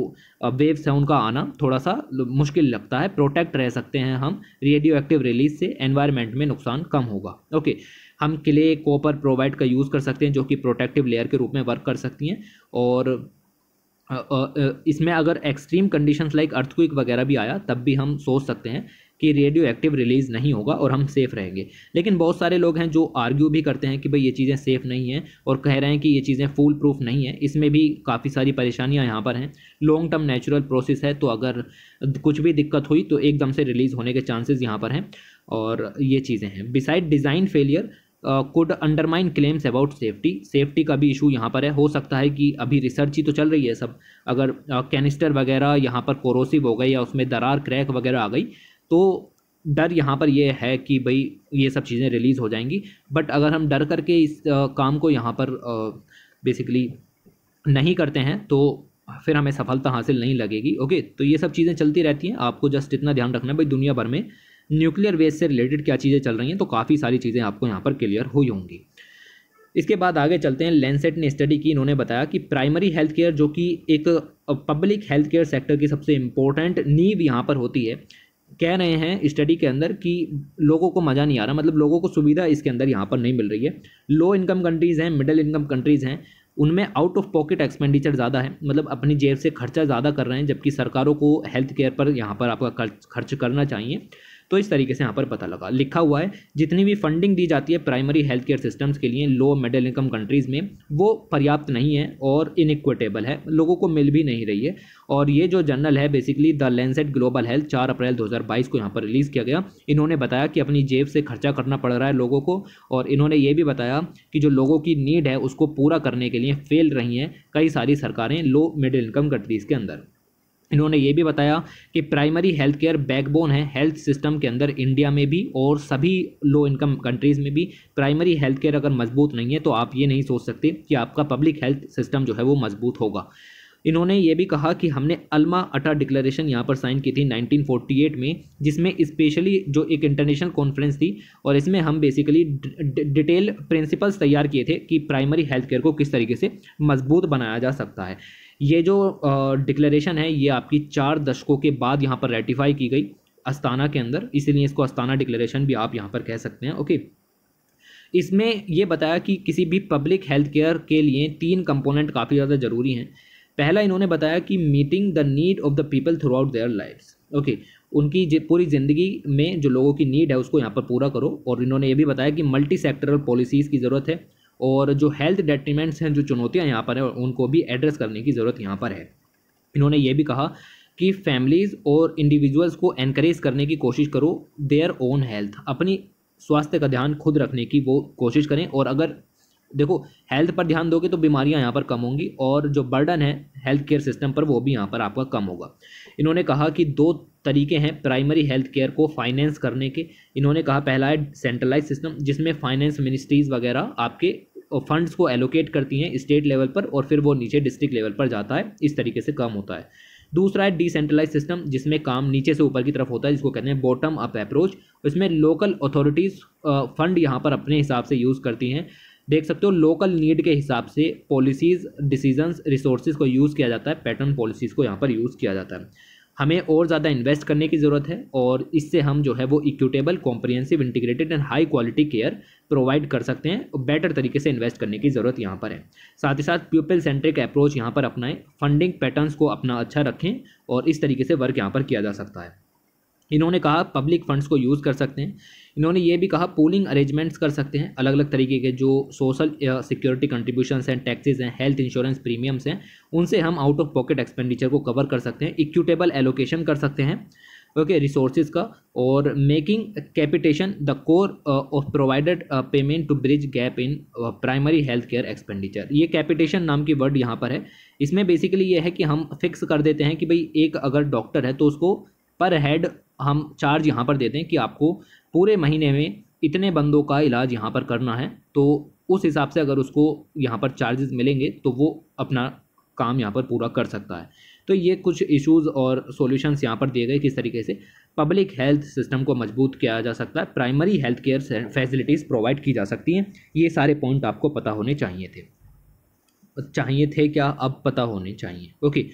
वेव्स हैं उनका आना थोड़ा सा मुश्किल लगता है प्रोटेक्ट रह सकते हैं हम रेडियो एक्टिव रिलीज से एनवायरमेंट में नुकसान कम होगा ओके हम किले कॉपर प्रोवाइड का यूज़ कर सकते हैं जो कि प्रोटेक्टिव लेयर के रूप में वर्क कर सकती हैं और इसमें अगर एक्सट्रीम कंडीशंस लाइक अर्थक्विक वगैरह भी आया तब भी हम सोच सकते हैं कि रेडियो एक्टिव रिलीज़ नहीं होगा और हम सेफ़ रहेंगे लेकिन बहुत सारे लोग हैं जो आर्ग्यू भी करते हैं कि भाई ये चीज़ें सेफ़ नहीं हैं और कह रहे हैं कि ये चीज़ें फूल प्रूफ नहीं है इसमें भी काफ़ी सारी परेशानियां यहाँ पर हैं लॉन्ग टर्म नेचुरल प्रोसेस है तो अगर कुछ भी दिक्कत हुई तो एकदम से रिलीज़ होने के चांसेज़ यहाँ पर हैं और ये चीज़ें हैं besides design failure could undermine claims about safety safety का भी इशू यहाँ पर है हो सकता है कि अभी रिसर्च ही तो चल रही है सब अगर कैनिस्टर uh, वगैरह यहाँ पर कोरोसिव हो गई या उसमें दरार क्रैक वगैरह आ गई तो डर यहाँ पर यह है कि भाई ये सब चीज़ें रिलीज़ हो जाएंगी बट अगर हम डर करके इस uh, काम को यहाँ पर बेसिकली uh, नहीं करते हैं तो फिर हमें सफलता हासिल नहीं लगेगी ओके तो ये सब चीज़ें चलती रहती हैं आपको जस्ट इतना ध्यान रखना है भाई दुनिया भर में न्यूक्लियर वेस्ट से रिलेटेड क्या चीज़ें चल रही हैं तो काफ़ी सारी चीज़ें आपको यहाँ पर क्लियर हुई होंगी इसके बाद आगे चलते हैं लैंडसेट ने स्टडी की इन्होंने बताया कि प्राइमरी हेल्थ केयर जो कि एक पब्लिक हेल्थ केयर सेक्टर की सबसे इम्पोर्टेंट नींव यहाँ पर होती है कह रहे हैं स्टडी के अंदर कि लोगों को मज़ा नहीं आ रहा मतलब लोगों को सुविधा इसके अंदर यहाँ पर नहीं मिल रही है लो इनकम कंट्रीज़ हैं मिडिल इनकम कंट्रीज़ हैं उनमें आउट ऑफ पॉकेट एक्सपेंडिचर ज़्यादा है मतलब अपनी जेब से खर्चा ज़्यादा कर रहे हैं जबकि सरकारों को हेल्थ केयर पर यहाँ पर आपका खर्च करना चाहिए तो इस तरीके से यहाँ पर पता लगा लिखा हुआ है जितनी भी फंडिंग दी जाती है प्राइमरी हेल्थ केयर सिस्टम्स के लिए लो मिडिल इनकम कंट्रीज़ में वो पर्याप्त नहीं है और इनइक्वेटेबल है लोगों को मिल भी नहीं रही है और ये जो जर्नल है basically the Lancet global health चार अप्रैल 2022 को यहाँ पर रिलीज़ किया गया इन्होंने बताया कि अपनी जेब से खर्चा करना पड़ रहा है लोगों को और इन्होंने ये भी बताया कि जो लोगों की नीड है उसको पूरा करने के लिए फेल रही हैं कई सारी सरकारें लो मिडिल इनकम कंट्रीज़ के अंदर इन्होंने ये भी बताया कि प्राइमरी हेल्थ केयर बैकबोन है हेल्थ सिस्टम के अंदर इंडिया में भी और सभी लो इनकम कंट्रीज़ में भी प्राइमरी हेल्थ केयर अगर मजबूत नहीं है तो आप ये नहीं सोच सकते कि आपका पब्लिक हेल्थ सिस्टम जो है वो मजबूत होगा इन्होंने ये भी कहा कि हमने अलमा अटा डिक्लेरेशन यहाँ पर साइन की थी 1948 में जिसमें स्पेशली जो एक इंटरनेशनल कॉन्फ्रेंस थी और इसमें हम बेसिकली डिटेल प्रिंसिपल्स तैयार किए थे कि प्राइमरी हेल्थ केयर को किस तरीके से मजबूत बनाया जा सकता है ये जो डिक्लेरेशन है ये आपकी चार दशकों के बाद यहाँ पर रेटिफाई की गई अस्ताना के अंदर इसीलिए इसको अस्ताना डिक्लेरेशन भी आप यहाँ पर कह सकते हैं ओके इसमें यह बताया कि किसी भी पब्लिक हेल्थ केयर के लिए तीन कंपोनेंट काफ़ी ज़्यादा ज़रूरी हैं पहला इन्होंने बताया कि meeting the need of the people throughout their life okay उनकी पूरी ज़िंदगी में जो लोगों की नीड है उसको यहाँ पर पूरा करो और इन्होंने ये भी बताया कि मल्टी सेक्टरल पॉलिसीज़ की ज़रूरत है और जो हेल्थ डेट्रीमेंट्स हैं जो चुनौतियाँ यहाँ पर हैं उनको भी एड्रेस करने की ज़रूरत यहाँ पर है इन्होंने ये भी कहा कि फैमिलीज़ और इंडिविजुअल्स को एनकरेज करने की कोशिश करो देयर ओन हेल्थ अपनी स्वास्थ्य का ध्यान खुद रखने की वो कोशिश करें और अगर देखो हेल्थ पर ध्यान दोगे तो बीमारियां यहाँ पर कम होंगी और जो बर्डन है हेल्थ केयर सिस्टम पर वो भी यहाँ पर आपका कम होगा इन्होंने कहा कि दो तरीके हैं प्राइमरी हेल्थ केयर को फाइनेंस करने के इन्होंने कहा पहला है सेंट्रलाइज सिस्टम जिसमें फाइनेंस मिनिस्ट्रीज़ वगैरह आपके फंड्स को एलोकेट करती हैं स्टेट लेवल पर और फिर वो नीचे डिस्ट्रिक्ट लेवल पर जाता है इस तरीके से काम होता है दूसरा है डिसेंट्रलाइज सिस्टम जिसमें काम नीचे से ऊपर की तरफ होता है जिसको कहते हैं बॉटम अप अप्रोच इसमें लोकल अथॉरिटीज़ फंड यहाँ पर अपने हिसाब से यूज़ करती हैं देख सकते हो लोकल नीड के हिसाब से पॉलिसीज़ डिसीजंस रिसोर्सेज को यूज़ किया जाता है पैटर्न पॉलिसीज़ को यहाँ पर यूज़ किया जाता है हमें और ज़्यादा इन्वेस्ट करने की ज़रूरत है और इससे हम जो है वो equitable comprehensive integrated and high quality care provide कर सकते हैं बेटर तरीके से इन्वेस्ट करने की ज़रूरत यहाँ पर है साथ ही साथ पीपल सेंट्रिक अप्रोच यहाँ पर अपनाएं फंडिंग पैटर्न्स को अपना अच्छा रखें और इस तरीके से वर्क यहाँ पर किया जा सकता है इन्होंने कहा पब्लिक फंड्स को यूज़ कर सकते हैं इन्होंने ये भी कहा पोलिंग अरेंजमेंट्स कर सकते हैं अलग अलग तरीके के जो सोशल सिक्योरिटी कंट्रीब्यूशन हैं टैक्सेज हैं हेल्थ इंश्योरेंस प्रीमियम्स हैं उनसे हम आउट ऑफ पॉकेट एक्सपेंडिचर को कवर कर सकते हैं इक्विटेबल एलोकेशन कर सकते हैं ओके रिसोर्सेज का और making capitation the core of provided payment to bridge gap in primary health care expenditure ये कैपिटेशन नाम की वर्ड यहाँ पर है इसमें बेसिकली ये है कि हम फिक्स कर देते हैं कि भाई एक अगर डॉक्टर है तो उसको पर हेड हम चार्ज यहाँ पर देते हैं कि आपको पूरे महीने में इतने बंदों का इलाज यहाँ पर करना है तो उस हिसाब से अगर उसको यहाँ पर चार्जेस मिलेंगे तो वो अपना काम यहाँ पर पूरा कर सकता है तो ये कुछ इश्यूज और सॉल्यूशंस यहाँ पर दिए गए किस तरीके से पब्लिक हेल्थ सिस्टम को मजबूत किया जा सकता है primary health care facilities provide की जा सकती हैं ये सारे पॉइंट आपको पता होने चाहिए थे चाहिए थे क्या अब पता होने चाहिए ओके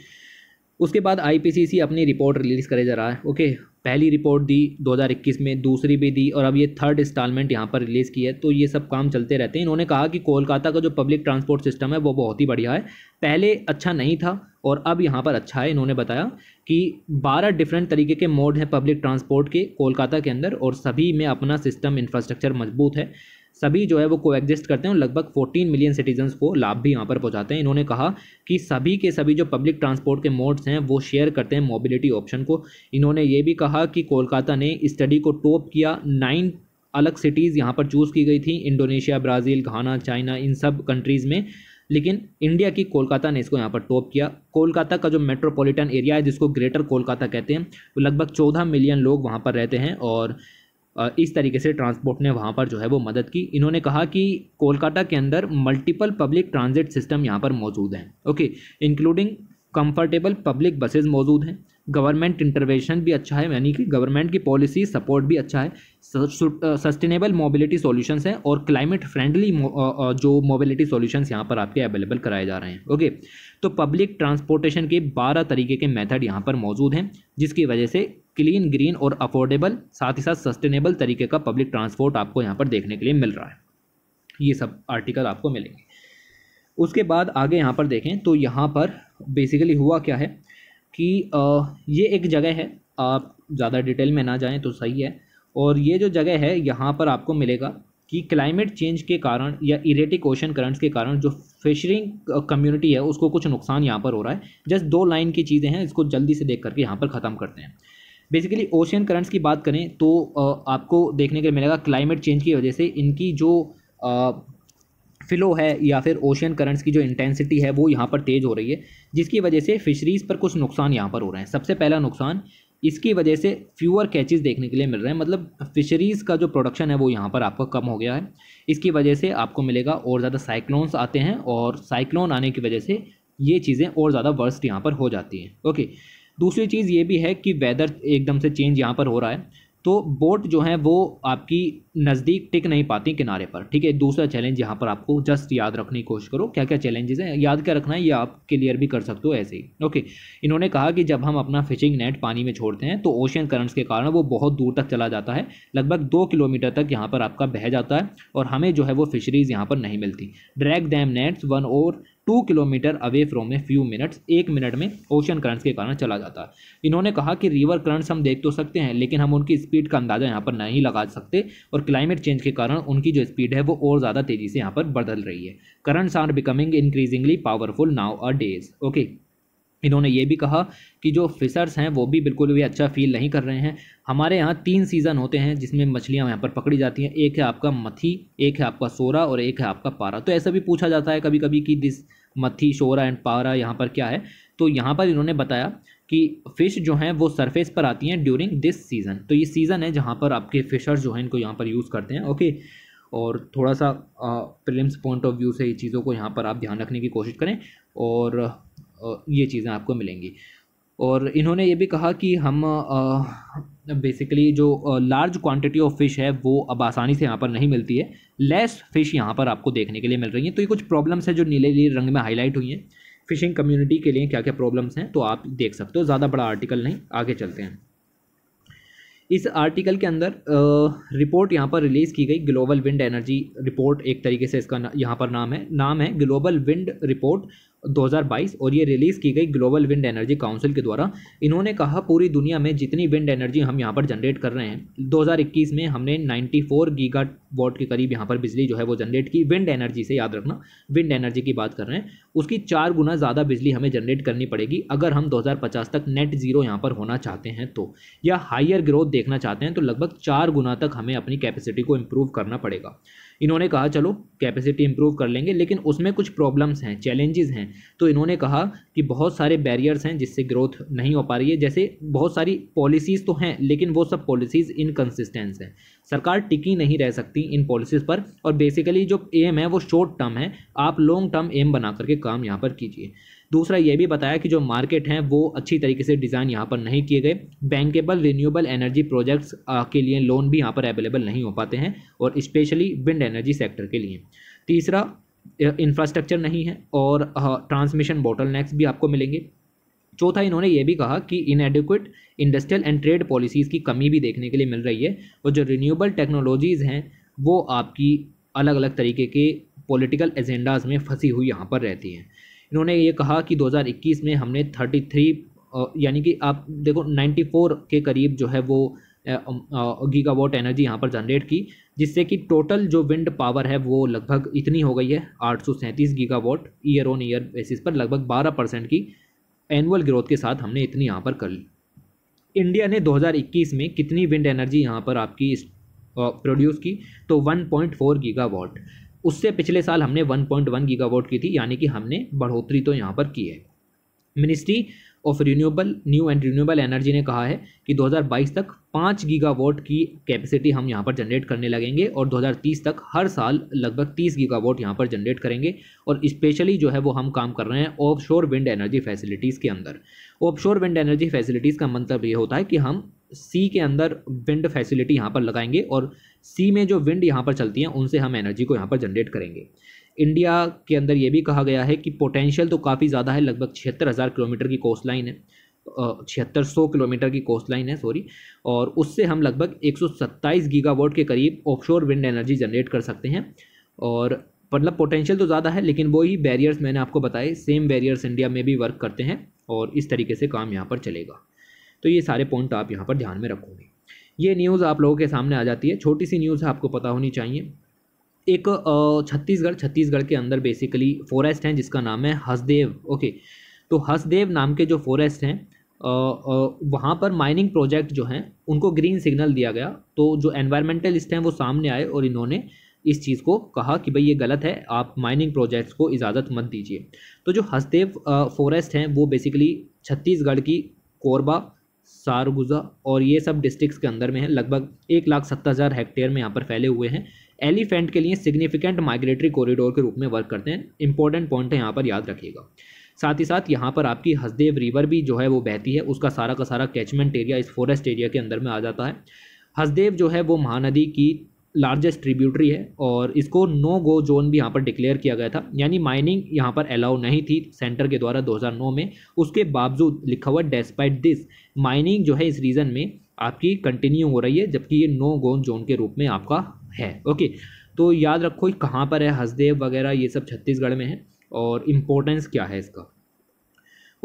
उसके बाद आईपीसीसी अपनी रिपोर्ट रिलीज़ करे जा रहा है ओके पहली रिपोर्ट दी 2021 में दूसरी भी दी और अब ये थर्ड इंस्टॉलमेंट यहाँ पर रिलीज़ की है तो ये सब काम चलते रहते हैं इन्होंने कहा कि कोलकाता का जो पब्लिक ट्रांसपोर्ट सिस्टम है वो बहुत ही बढ़िया है पहले अच्छा नहीं था और अब यहाँ पर अच्छा है इन्होंने बताया कि 12 डिफरेंट तरीके के मोड हैं पब्लिक ट्रांसपोर्ट के कोलकाता के अंदर और सभी में अपना सिस्टम इंफ्रास्ट्रक्चर मजबूत है सभी जो है वो को करते हैं और लगभग 14 मिलियन सिटीजन्स को लाभ भी यहाँ पर पहुँचाते हैं इन्होंने कहा कि सभी के सभी जो पब्लिक ट्रांसपोर्ट के मोड्स हैं वो शेयर करते हैं मोबिलिटी ऑप्शन को इन्होंने ये भी कहा कि कोलकाता ने स्टडी को टॉप किया नाइन अलग सिटीज़ यहाँ पर चूज़ की गई थी इंडोनेशिया ब्राज़ील घाना चाइना इन सब कंट्रीज़ में लेकिन इंडिया की कोलकाता ने इसको यहाँ पर टॉप किया कोलकाता का जो मेट्रोपॉलिटन एरिया है जिसको ग्रेटर कोलकाता कहते हैं तो लगभग चौदह मिलियन लोग वहाँ पर रहते हैं और इस तरीके से ट्रांसपोर्ट ने वहाँ पर जो है वो मदद की इन्होंने कहा कि कोलकाता के अंदर मल्टीपल पब्लिक ट्रांजिट सिस्टम यहाँ पर मौजूद हैं okay including comfortable public buses मौजूद हैं गवर्नमेंट इंटरवेंशन भी अच्छा है यानी कि गवर्नमेंट की पॉलिसी सपोर्ट भी अच्छा है सस्टेनेबल मोबिलिटी सॉल्यूशंस हैं और क्लाइमेट फ्रेंडली जो मोबिलिटी सॉल्यूशंस यहाँ पर आपके अवेलेबल कराए जा रहे हैं ओके तो पब्लिक ट्रांसपोर्टेशन के बारह तरीके के मेथड यहाँ पर मौजूद हैं जिसकी वजह से क्लीन ग्रीन और अफोर्डेबल साथ ही साथ सस्टेनेबल तरीके का पब्लिक ट्रांसपोर्ट आपको यहाँ पर देखने के लिए मिल रहा है ये सब आर्टिकल आपको मिलेंगे उसके बाद आगे यहाँ पर देखें तो यहाँ पर बेसिकली हुआ क्या है कि ये एक जगह है आप ज़्यादा डिटेल में ना जाएं तो सही है और ये जो जगह है यहाँ पर आपको मिलेगा कि क्लाइमेट चेंज के कारण या इरेटिक ओशन करंट्स के कारण जो फिशरिंग कम्युनिटी है उसको कुछ नुकसान यहाँ पर हो रहा है जस्ट दो लाइन की चीज़ें हैं इसको जल्दी से देख करके यहाँ पर ख़त्म करते हैं बेसिकली ओशियन करंट्स की बात करें तो आपको देखने के मिलेगा क्लाइमेट चेंज की वजह से इनकी जो फ्लो है या फिर ओशियन करंट्स की जो इंटेंसिटी है वो यहाँ पर तेज़ हो रही है जिसकी वजह से फिशरीज़ पर कुछ नुकसान यहाँ पर हो रहे हैं सबसे पहला नुकसान इसकी वजह से फ्यूअर कैचेज़ देखने के लिए मिल रहे हैं मतलब फिशरीज़ का जो प्रोडक्शन है वो यहाँ पर आपका कम हो गया है इसकी वजह से आपको मिलेगा और ज़्यादा साइक्लोन्स आते हैं और साइक्लोन आने की वजह से ये चीज़ें और ज़्यादा वर्स्ट यहाँ पर हो जाती हैं ओके दूसरी चीज़ ये भी है कि वेदर एकदम से चेंज यहाँ पर हो रहा है तो बोट जो है वो आपकी नज़दीक टिक नहीं पाती किनारे पर ठीक है दूसरा चैलेंज यहाँ पर आपको जस्ट याद रखने की कोशिश करो क्या क्या चैलेंजेस हैं याद क्या रखना है ये आप क्लियर भी कर सकते हो ऐसे ही ओके इन्होंने कहा कि जब हम अपना फिशिंग नेट पानी में छोड़ते हैं तो ओशियन करंट्स के कारण वो बहुत दूर तक चला जाता है लगभग दो किलोमीटर तक यहाँ पर आपका बह जाता है और हमें जो है वो फिशरीज़ यहाँ पर नहीं मिलती ड्रैग दैम नेट्स वन और two kilometre away from a few minutes एक मिनट में ओशन करंट्स के कारण चला जाता है इन्होंने कहा कि रिवर करंट्स हम देख तो सकते हैं लेकिन हम उनकी स्पीड का अंदाज़ा यहाँ पर नहीं लगा सकते और क्लाइमेट चेंज के कारण उनकी जो स्पीड है वो और ज़्यादा तेज़ी से यहाँ पर बदल रही है currents are becoming increasingly powerful nowadays okay इन्होंने ये भी कहा कि जो फिशर्स हैं वो भी बिल्कुल भी अच्छा फील नहीं कर रहे हैं हमारे यहाँ तीन सीज़न होते हैं जिसमें मछलियाँ यहाँ पर पकड़ी जाती हैं एक है आपका मथी एक है आपका सोरा और एक है आपका पारा तो ऐसा भी पूछा जाता है कभी कभी कि दिस मथी शोरा एंड पारा यहाँ पर क्या है तो यहाँ पर इन्होंने बताया कि फ़िश जो हैं वो सरफेस पर आती हैं ड्यूरिंग दिस सीज़न तो ये सीज़न है जहाँ पर आपके फिशर्स जो हैं इनको यहाँ पर यूज़ करते हैं ओके और थोड़ा सा प्रिलिम्स पॉइंट ऑफ व्यू से ये चीज़ों को यहाँ पर आप ध्यान रखने की कोशिश करें और ये चीज़ें आपको मिलेंगी और इन्होंने ये भी कहा कि हम बेसिकली जो लार्ज क्वांटिटी ऑफ फिश है वो अब आसानी से यहाँ पर नहीं मिलती है लेस फिश यहाँ पर आपको देखने के लिए मिल रही है तो ये कुछ प्रॉब्लम्स हैं जो नीले नीले रंग में हाईलाइट हुई हैं फिशिंग कम्युनिटी के लिए क्या क्या प्रॉब्लम्स हैं तो आप देख सकते हो ज़्यादा बड़ा आर्टिकल नहीं आगे चलते हैं इस आर्टिकल के अंदर आ, रिपोर्ट यहाँ पर रिलीज़ की गई ग्लोबल विंड एनर्जी रिपोर्ट एक तरीके से इसका यहाँ पर नाम है नाम है ग्लोबल विंड रिपोर्ट 2022 और ये रिलीज़ की गई ग्लोबल विंड एनर्जी काउंसिल के द्वारा इन्होंने कहा पूरी दुनिया में जितनी विंड एनर्जी हम यहाँ पर जनरेट कर रहे हैं 2021 में हमने 94 गीगा वॉट के करीब यहाँ पर बिजली जो है वो जनरेट की विंड एनर्जी से याद रखना विंड एनर्जी की बात कर रहे हैं उसकी चार गुना ज़्यादा बिजली हमें जनरेट करनी पड़ेगी अगर हम दो तक नेट जीरो यहाँ पर होना चाहते हैं तो या हाइयर ग्रोथ देखना चाहते हैं तो लगभग चार गुना तक हमें अपनी कैपेसिटी को इम्प्रूव करना पड़ेगा इन्होंने कहा चलो कैपेसिटी इंप्रूव कर लेंगे लेकिन उसमें कुछ प्रॉब्लम्स हैं चैलेंजेस हैं तो इन्होंने कहा कि बहुत सारे बैरियर्स हैं जिससे ग्रोथ नहीं हो पा रही है जैसे बहुत सारी पॉलिसीज़ तो हैं लेकिन वो सब पॉलिसीज़ इनकन्सिस्टेंस हैं सरकार टिकी नहीं रह सकती इन पॉलिसीज़ पर और बेसिकली जो एम है वो शॉर्ट टर्म है आप लॉन्ग टर्म एम बना करके काम यहाँ पर कीजिए दूसरा ये भी बताया कि जो मार्केट हैं वो अच्छी तरीके से डिज़ाइन यहाँ पर नहीं किए गए बैंकेबल रिन्यूएबल एनर्जी प्रोजेक्ट्स के लिए लोन भी यहाँ पर अवेलेबल नहीं हो पाते हैं और स्पेशली विंड एनर्जी सेक्टर के लिए तीसरा इंफ्रास्ट्रक्चर नहीं है और ट्रांसमिशन बॉटलनेक्स भी आपको मिलेंगे चौथा इन्होंने ये भी कहा कि inadequate industrial and trade policies की कमी भी देखने के लिए मिल रही है और जो रीन्यूएबल टेक्नोलॉजीज़ हैं वो आपकी अलग अलग तरीके के पॉलिटिकल एजेंडाज में फंसी हुई यहाँ पर रहती हैं इन्होंने ये कहा कि 2021 में हमने 33 यानी कि आप देखो 94 के करीब जो है वो गीगावाट एनर्जी यहाँ पर जनरेट की जिससे कि टोटल जो विंड पावर है वो लगभग इतनी हो गई है आठ सौ सैंतीस gigawatt year on year basis पर लगभग बारह परसेंट की एनुअल ग्रोथ के साथ हमने इतनी यहाँ पर कर ली इंडिया ने 2021 में कितनी विंड एनर्जी यहाँ पर आपकी प्रोड्यूस की तो 1.4 गीगावाट उससे पिछले साल हमने 1.1 गीगावाट की थी यानी कि हमने बढ़ोतरी तो यहाँ पर की है ministry of renewable new and renewable energy ने कहा है कि 2022 तक 5 गीगावाट की कैपेसिटी हम यहाँ पर जनरेट करने लगेंगे और 2030 तक हर साल लगभग 30 गीगावाट यहाँ पर जनरेट करेंगे और स्पेशली जो है वो हम काम कर रहे हैं ऑफ शोर विंड एनर्जी फैसिलिटीज़ के अंदर ऑफशोर विंड एनर्जी फैसिलिटीज़ का मतलब ये होता है कि हम सी के अंदर विंड फैसिलिटी यहाँ पर लगाएंगे और सी में जो विंड यहाँ पर चलती हैं उनसे हम एनर्जी को यहाँ पर जनरेट करेंगे इंडिया के अंदर ये भी कहा गया है कि पोटेंशियल तो काफ़ी ज़्यादा है लगभग छिहत्तर हज़ार किलोमीटर की कोस्ट लाइन है छिहत्तर सौ किलोमीटर की कोस्ट लाइन है सॉरी और उससे हम लगभग एक सौ सत्ताईस गीगावाट के करीब ऑफशोर विंड एनर्जी जनरेट कर सकते हैं और मतलब पोटेंशियल तो ज़्यादा है लेकिन वही बैरियर्स मैंने आपको बताए सेम बैरियर्स इंडिया में भी वर्क करते हैं और इस तरीके से काम यहाँ पर चलेगा तो ये सारे पॉइंट आप यहाँ पर ध्यान में रखोगे ये न्यूज़ आप लोगों के सामने आ जाती है छोटी सी न्यूज़ आपको पता होनी चाहिए एक छत्तीसगढ़ छत्तीसगढ़ के अंदर बेसिकली फॉरेस्ट हैं जिसका नाम है हसदेव ओके तो हसदेव नाम के जो फॉरेस्ट हैं वहाँ पर माइनिंग प्रोजेक्ट जो हैं उनको ग्रीन सिग्नल दिया गया तो जो एनवायरमेंटलिस्ट हैं वो सामने आए और इन्होंने इस चीज़ को कहा कि भाई ये गलत है आप माइनिंग प्रोजेक्ट्स को इजाज़त मत दीजिए तो जो हसदेव फॉरेस्ट हैं वो बेसिकली छत्तीसगढ़ की कोरबा सारगुजा और ये सब डिस्ट्रिक्स के अंदर में है लगभग एक लाख सत्तर हज़ार हेक्टेयर में यहाँ पर फैले हुए हैं एलिफेंट के लिए सिग्निफिकेंट माइग्रेटरी कॉरिडोर के रूप में वर्क करते हैं इंपॉर्टेंट पॉइंट है यहाँ पर याद रखिएगा साथ ही साथ यहाँ पर आपकी हसदेव रिवर भी जो है वो बहती है उसका सारा का सारा कैचमेंट एरिया इस फॉरेस्ट एरिया के अंदर में आ जाता है हसदेव जो है वो महानदी की लार्जेस्ट ट्रिब्यूटरी है और इसको नो गो जोन भी यहाँ पर डिक्लेयर किया गया था यानी माइनिंग यहाँ पर अलाउ नहीं थी सेंटर के द्वारा 2009 में उसके बावजूद लिखा हुआ डेस्पाइट दिस माइनिंग जो है इस रीजन में आपकी कंटिन्यू हो रही है जबकि ये नो गो जोन के रूप में आपका है ओके तो याद रखो कहाँ पर है हसदेव वगैरह ये सब छत्तीसगढ़ में है और इम्पोर्टेंस क्या है इसका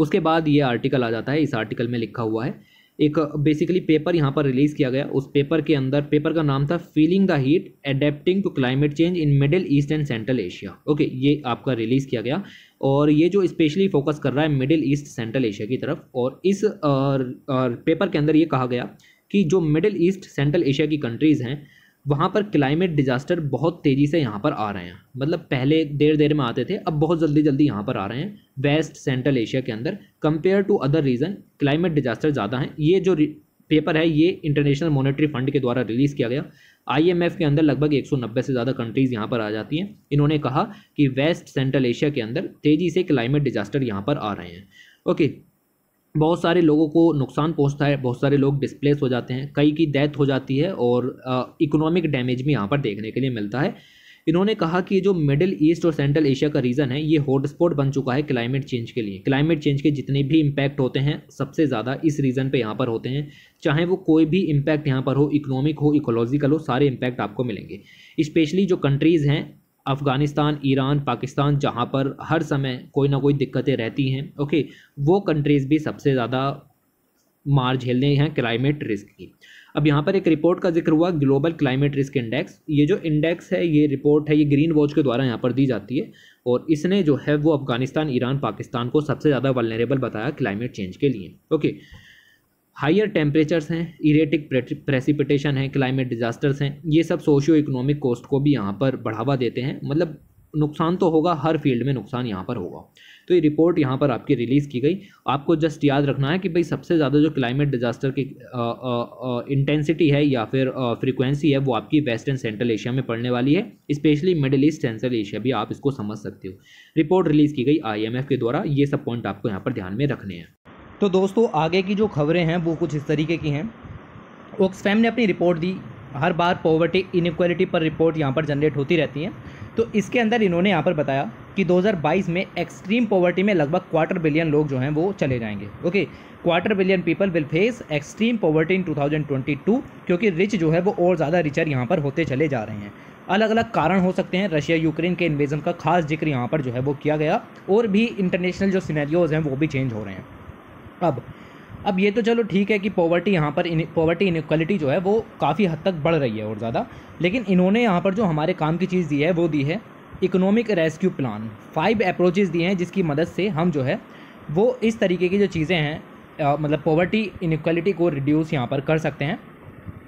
उसके बाद ये आर्टिकल आ जाता है इस आर्टिकल में लिखा हुआ है एक बेसिकली पेपर यहाँ पर रिलीज़ किया गया उस पेपर के अंदर पेपर का नाम था feeling the heat adapting to climate change in middle east and central Asia okay ये आपका रिलीज़ किया गया और ये जो स्पेशली फोकस कर रहा है मिडिल ईस्ट सेंट्रल एशिया की तरफ और इस पेपर के अंदर ये कहा गया कि जो मिडिल ईस्ट सेंट्रल एशिया की कंट्रीज़ हैं वहाँ पर क्लाइमेट डिज़ास्टर बहुत तेज़ी से यहाँ पर आ रहे हैं मतलब पहले देर देर में आते थे अब बहुत जल्दी जल्दी यहाँ पर आ रहे हैं वेस्ट सेंट्रल एशिया के अंदर compare to other region climate disaster ज़्यादा हैं ये जो पेपर है ये इंटरनेशनल मॉनेटरी फंड के द्वारा रिलीज़ किया गया आईएमएफ के अंदर लगभग 190 से ज़्यादा कंट्रीज़ यहाँ पर आ जाती हैं इन्होंने कहा कि वेस्ट सेंट्रल एशिया के अंदर तेज़ी से क्लाइमेट डिज़ास्टर यहाँ पर आ रहे हैं ओके बहुत सारे लोगों को नुकसान पहुंचता है बहुत सारे लोग डिस्प्लेस हो जाते हैं कई की डेथ हो जाती है और इकोनॉमिक डैमेज भी यहाँ पर देखने के लिए मिलता है इन्होंने कहा कि जो मिडिल ईस्ट और सेंट्रल एशिया का रीजन है ये हॉटस्पॉट बन चुका है क्लाइमेट चेंज के लिए क्लाइमेट चेंज के जितने भी इम्पैक्ट होते हैं सबसे ज़्यादा इस रीजन पे यहाँ पर होते हैं चाहे वो कोई भी इम्पैक्ट यहाँ पर हो इकोनॉमिक हो इकोलॉजिकल हो सारे इम्पैक्ट आपको मिलेंगे स्पेशली जो कंट्रीज़ हैं अफ़गानिस्तान ईरान पाकिस्तान जहाँ पर हर समय कोई ना कोई दिक्कतें रहती हैं ओके वो कंट्रीज़ भी सबसे ज़्यादा मार झेल रही हैं क्लाइमेट रिस्क की अब यहाँ पर एक रिपोर्ट का जिक्र हुआ ग्लोबल क्लाइमेट रिस्क इंडेक्स ये जो इंडेक्स है ये रिपोर्ट है ये ग्रीन वॉच के द्वारा यहाँ पर दी जाती है और इसने जो है वो अफ़गानिस्तान ईरान पाकिस्तान को सबसे ज़्यादा वलनरेबल बताया क्लाइमेट चेंज के लिए ओके okay. हायर टेम्परेचर्स हैं इरेटिक प्रेसिपिटेशन है क्लाइमेट डिजास्टर्स हैं ये सब सोशियो इकोनॉमिक कोस्ट को भी यहाँ पर बढ़ावा देते हैं मतलब नुकसान तो होगा हर फील्ड में नुकसान यहाँ पर होगा तो ये रिपोर्ट यहाँ पर आपकी रिलीज़ की गई आपको जस्ट याद रखना है कि भाई सबसे ज़्यादा जो क्लाइमेट डिजास्टर की इंटेंसिटी है या फिर फ्रीक्वेंसी है वो आपकी वेस्टर्न सेंट्रल एशिया में पड़ने वाली है specially middle east central Asia भी आप इसको समझ सकते हो रिपोर्ट रिलीज़ की गई आई के द्वारा ये सब पॉइंट आपको यहाँ पर ध्यान में रखने हैं तो दोस्तों आगे की जो खबरें हैं वो कुछ इस तरीके की हैं ऑक्सफैम ने अपनी रिपोर्ट दी हर बार पॉवर्टी इनक्वालिटी पर रिपोर्ट यहाँ पर जनरेट होती रहती है तो इसके अंदर इन्होंने यहाँ पर बताया कि 2022 में एक्सट्रीम पॉवर्टी में लगभग क्वार्टर बिलियन लोग जो हैं वो चले जाएंगे okay quarter billion people will face extreme poverty in 2022 क्योंकि रिच जो है वो और ज़्यादा रिचर यहाँ पर होते चले जा रहे हैं अलग अलग कारण हो सकते हैं रशिया यूक्रेन के इन्वेजन का खास जिक्र यहाँ पर जो है वो किया गया और भी इंटरनेशनल जो सीनैरियोज़ हैं वो भी चेंज हो रहे हैं अब अब ये तो चलो ठीक है कि पॉवर्टी यहाँ पर पॉवर्टी इनक्वालिटी जो है वो काफ़ी हद तक बढ़ रही है और ज़्यादा लेकिन इन्होंने यहाँ पर जो हमारे काम की चीज़ दी है वो दी है economic rescue plan five approaches दिए हैं जिसकी मदद से हम जो है वो इस तरीके की जो चीज़ें हैं आ, मतलब पॉवर्टी इनक्वालिटी को रिड्यूस यहाँ पर कर सकते हैं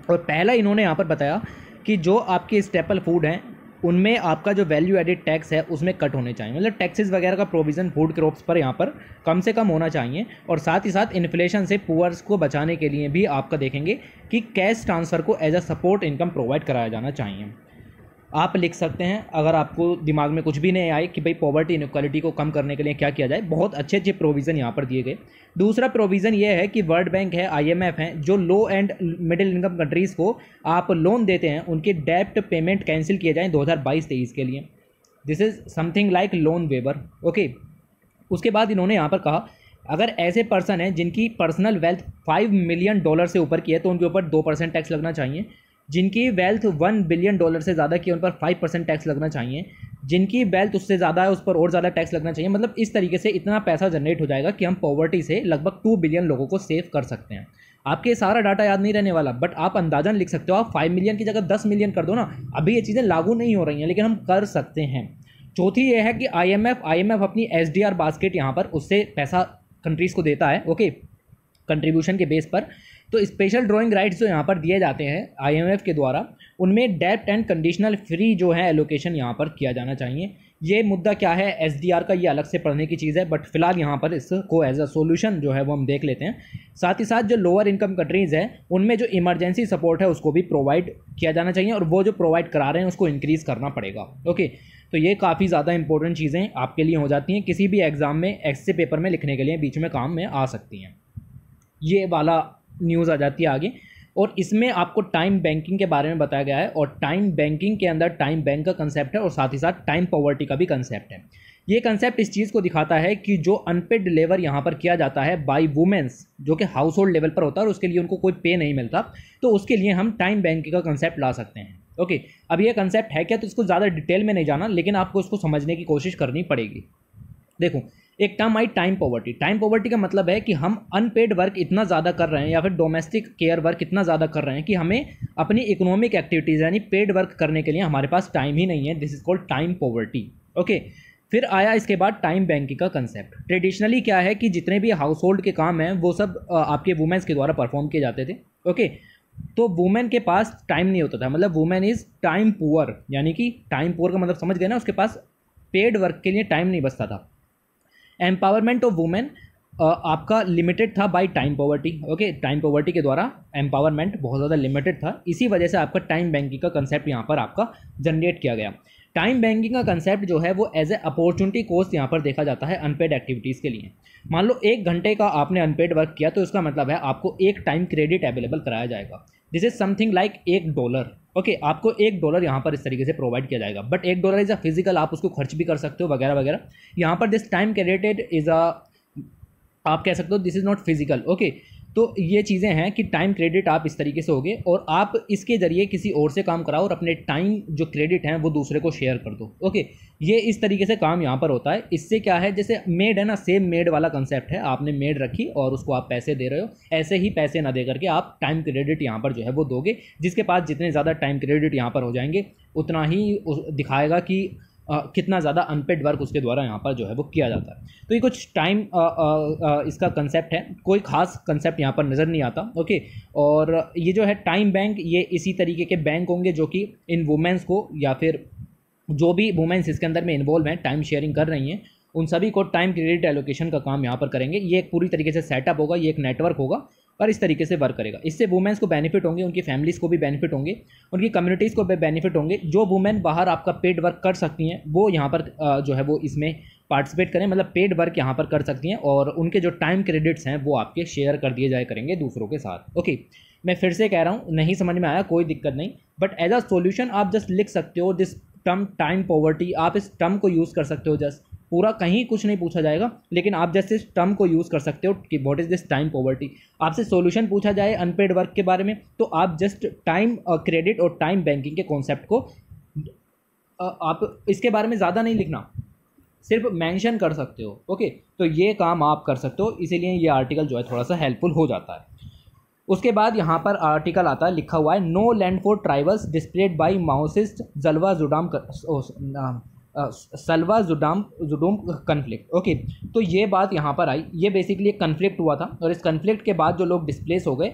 और पहला इन्होंने यहाँ पर बताया कि जो आपके स्टेपल फूड हैं उनमें आपका जो वैल्यू एडिड टैक्स है उसमें कट होने चाहिए मतलब टैक्सेस वगैरह का प्रोविज़न फूड क्रॉप्स पर यहाँ पर कम से कम होना चाहिए और साथ ही साथ इन्फ्लेशन से पुअर्स को बचाने के लिए भी आपका देखेंगे कि कैश ट्रांसफ़र को as a support income provide कराया जाना चाहिए आप लिख सकते हैं अगर आपको दिमाग में कुछ भी नहीं आए कि भाई पॉवर्टी इनक्वालिटी को कम करने के लिए क्या किया जाए बहुत अच्छे अच्छे प्रोविज़न यहाँ पर दिए गए दूसरा प्रोविज़न ये है कि वर्ल्ड बैंक है आईएमएफ है जो low and middle income countries को आप लोन देते हैं उनके डेप्ट पेमेंट कैंसिल किए जाएँ दो हज़ार के लिए this is something like loan waiver okay उसके बाद इन्होंने यहाँ पर कहा अगर ऐसे पर्सन हैं जिनकी personal wealth five million dollar से ऊपर की है तो उनके ऊपर दो परसेंट टैक्स लगना चाहिए जिनकी वेल्थ वन बिलियन डॉलर से ज़्यादा की उन पर फाइव परसेंट टैक्स लगना चाहिए जिनकी वेल्थ उससे ज़्यादा है उस पर और ज़्यादा टैक्स लगना चाहिए मतलब इस तरीके से इतना पैसा जनरेट हो जाएगा कि हम पॉवर्टी से लगभग टू बिलियन लोगों को सेव कर सकते हैं आपके सारा डाटा याद नहीं रहने वाला बट आप अंदाजन लिख सकते हो आप फाइव मिलियन की जगह दस मिलियन कर दो ना अभी ये चीज़ें लागू नहीं हो रही हैं लेकिन हम कर सकते हैं चौथी ये है कि I I M F M F अपनी एस डी आर बास्केट यहाँ पर उससे पैसा कंट्रीज़ को देता है ओके कंट्रीब्यूशन के बेस पर तो स्पेशल ड्राइंग राइट्स जो यहाँ पर दिए जाते हैं आईएमएफ के द्वारा उनमें डेप्ट एंड कंडीशनल फ्री जो है एलोकेशन यहाँ पर किया जाना चाहिए ये मुद्दा क्या है एसडीआर का ये अलग से पढ़ने की चीज़ है बट फिलहाल यहाँ पर इसको एज अ सोल्यूशन जो है वो हम देख लेते हैं साथ ही साथ जो लोअर इनकम कंट्रीज़ है उनमें जो इमरजेंसी सपोर्ट है उसको भी प्रोवाइड किया जाना चाहिए और वो जो प्रोवाइड करा रहे हैं उसको इंक्रीज़ करना पड़ेगा ओके तो ये काफ़ी ज़्यादा इंपॉर्टेंट चीज़ें आपके लिए हो जाती हैं किसी भी एग्ज़ाम में एक्स पेपर में लिखने के लिए बीच में काम में आ सकती हैं ये वाला न्यूज़ आ जाती है आगे और इसमें आपको टाइम बैंकिंग के बारे में बताया गया है और टाइम बैंकिंग के अंदर टाइम बैंक का कंसेप्ट है और साथ ही साथ टाइम पॉवर्टी का भी कंसेप्ट है ये कंसेप्ट इस चीज़ को दिखाता है कि जो अनपेड लेबर यहाँ पर किया जाता है बाय वुमेंस जो कि हाउस होल्ड लेवल पर होता है और उसके लिए उनको कोई पे नहीं मिलता तो उसके लिए हम टाइम बैंक का कंसेप्ट ला सकते हैं ओके अब ये कंसेप्ट है क्या तो इसको ज़्यादा डिटेल में नहीं जाना लेकिन आपको इसको समझने की कोशिश करनी पड़ेगी देखो एक टर्म आई टाइम पॉवर्टी टाइम पॉवर्टी का मतलब है कि हम अनपेड वर्क इतना ज़्यादा कर रहे हैं या फिर डोमेस्टिक केयर वर्क इतना ज़्यादा कर रहे हैं कि हमें अपनी इकोनॉमिक एक्टिविटीज़ यानी पेड वर्क करने के लिए हमारे पास टाइम ही नहीं है this is called time poverty okay फिर आया इसके बाद टाइम बैंकिंग का कंसेप्ट ट्रेडिशनली क्या है कि जितने भी हाउस होल्ड के काम हैं वो सब आपके वुमेंस के द्वारा परफॉर्म किए जाते थे ओके तो वुमेन के पास टाइम नहीं होता था मतलब वुमेन इज़ टाइम पुअर यानी कि टाइम पुअर का मतलब समझ गए ना उसके पास पेड वर्क के लिए टाइम नहीं बचता था एम्पावरमेंट ऑफ वुमेन आपका लिमिटेड था by time poverty okay time poverty के द्वारा एम्पावरमेंट बहुत ज़्यादा लिमिटेड था इसी वजह से आपका टाइम बैंकिंग का कंसेप्ट यहाँ पर आपका जनरेट किया गया टाइम बैंकिंग का कंसेप्ट जो है वो एज ए अपॉर्चुनिटी कोस्ट यहाँ पर देखा जाता है अनपेड एक्टिविटीज़ के लिए मान लो एक घंटे का आपने अनपेड वर्क किया तो इसका मतलब है आपको एक टाइम क्रेडिट अवेलेबल कराया जाएगा दिस इज समथिंग लाइक एक डॉलर ओके okay, आपको एक डॉलर यहाँ पर इस तरीके से प्रोवाइड किया जाएगा बट एक डॉलर इज़ अ फिजिकल आप उसको खर्च भी कर सकते हो वगैरह वगैरह यहाँ पर this time credited is a आप कह सकते हो this is not physical okay तो ये चीज़ें हैं कि टाइम क्रेडिट आप इस तरीके से होगे और आप इसके ज़रिए किसी और से काम कराओ और अपने टाइम जो क्रेडिट हैं वो दूसरे को शेयर कर दो ओके ये इस तरीके से काम यहाँ पर होता है इससे क्या है जैसे मेड है ना सेम मेड वाला कंसेप्ट है आपने मेड रखी और उसको आप पैसे दे रहे हो ऐसे ही पैसे ना दे करके आप टाइम क्रेडिट यहाँ पर जो है वो दोगे जिसके पास जितने ज़्यादा टाइम क्रेडिट यहाँ पर हो जाएंगे उतना ही दिखाएगा कि आ, कितना ज़्यादा अनपेड वर्क उसके द्वारा यहाँ पर जो है वो किया जाता है तो ये कुछ टाइम इसका कंसेप्ट है कोई खास कंसेप्ट यहाँ पर नज़र नहीं आता ओके और ये जो है टाइम बैंक ये इसी तरीके के बैंक होंगे जो कि इन वुमेंस को या फिर जो भी वुमेंस इसके अंदर में इन्वॉल्व हैं टाइम शेयरिंग कर रही हैं उन सभी को टाइम क्रेडिट एलोकेशन का काम यहाँ पर करेंगे ये एक पूरी तरीके से सेटअप होगा ये एक नेटवर्क होगा और इस तरीके से वर्क करेगा इससे वुमेंस को बेनिफिट होंगे उनकी फैमिलीज़ को भी बेनिफिट होंगे उनकी कम्युनिटीज़ को भी बेनिफिट होंगे जो वुमेन बाहर आपका पेड वर्क कर सकती हैं वो यहाँ पर जो है वो इसमें पार्टिसिपेट करें मतलब पेड वर्क यहाँ पर कर सकती हैं और उनके जो टाइम क्रेडिट्स हैं वो आपके शेयर कर दिए जाए करेंगे दूसरों के साथ ओके मैं फिर से कह रहा हूँ नहीं समझ में आया कोई दिक्कत नहीं बट एज अ सोल्यूशन आप जस्ट लिख सकते हो दिस टर्म टाइम पॉवर्टी आप इस टर्म को यूज़ कर सकते हो जस्ट पूरा कहीं कुछ नहीं पूछा जाएगा लेकिन आप जैसे इस टर्म को यूज़ कर सकते हो कि what is this time poverty आपसे सोल्यूशन पूछा जाए अनपेड वर्क के बारे में तो आप जस्ट टाइम क्रेडिट और टाइम बैंकिंग के कॉन्सेप्ट को आप इसके बारे में ज़्यादा नहीं लिखना सिर्फ मेंशन कर सकते हो ओके तो ये काम आप कर सकते हो इसीलिए ये आर्टिकल जो है थोड़ा सा हेल्पफुल हो जाता है उसके बाद यहाँ पर आर्टिकल आता है लिखा हुआ है no land for tribals displaced by Maoist Jalwa Judum कर, ओ, सलवा जुडाम जुडूम कन्फ्लिक्ट ओके तो ये बात यहाँ पर आई ये बेसिकली एक कन्फ्लिक्ट हुआ था और इस कन्फ्लिक्ट के बाद जो लोग डिस्प्लेस हो गए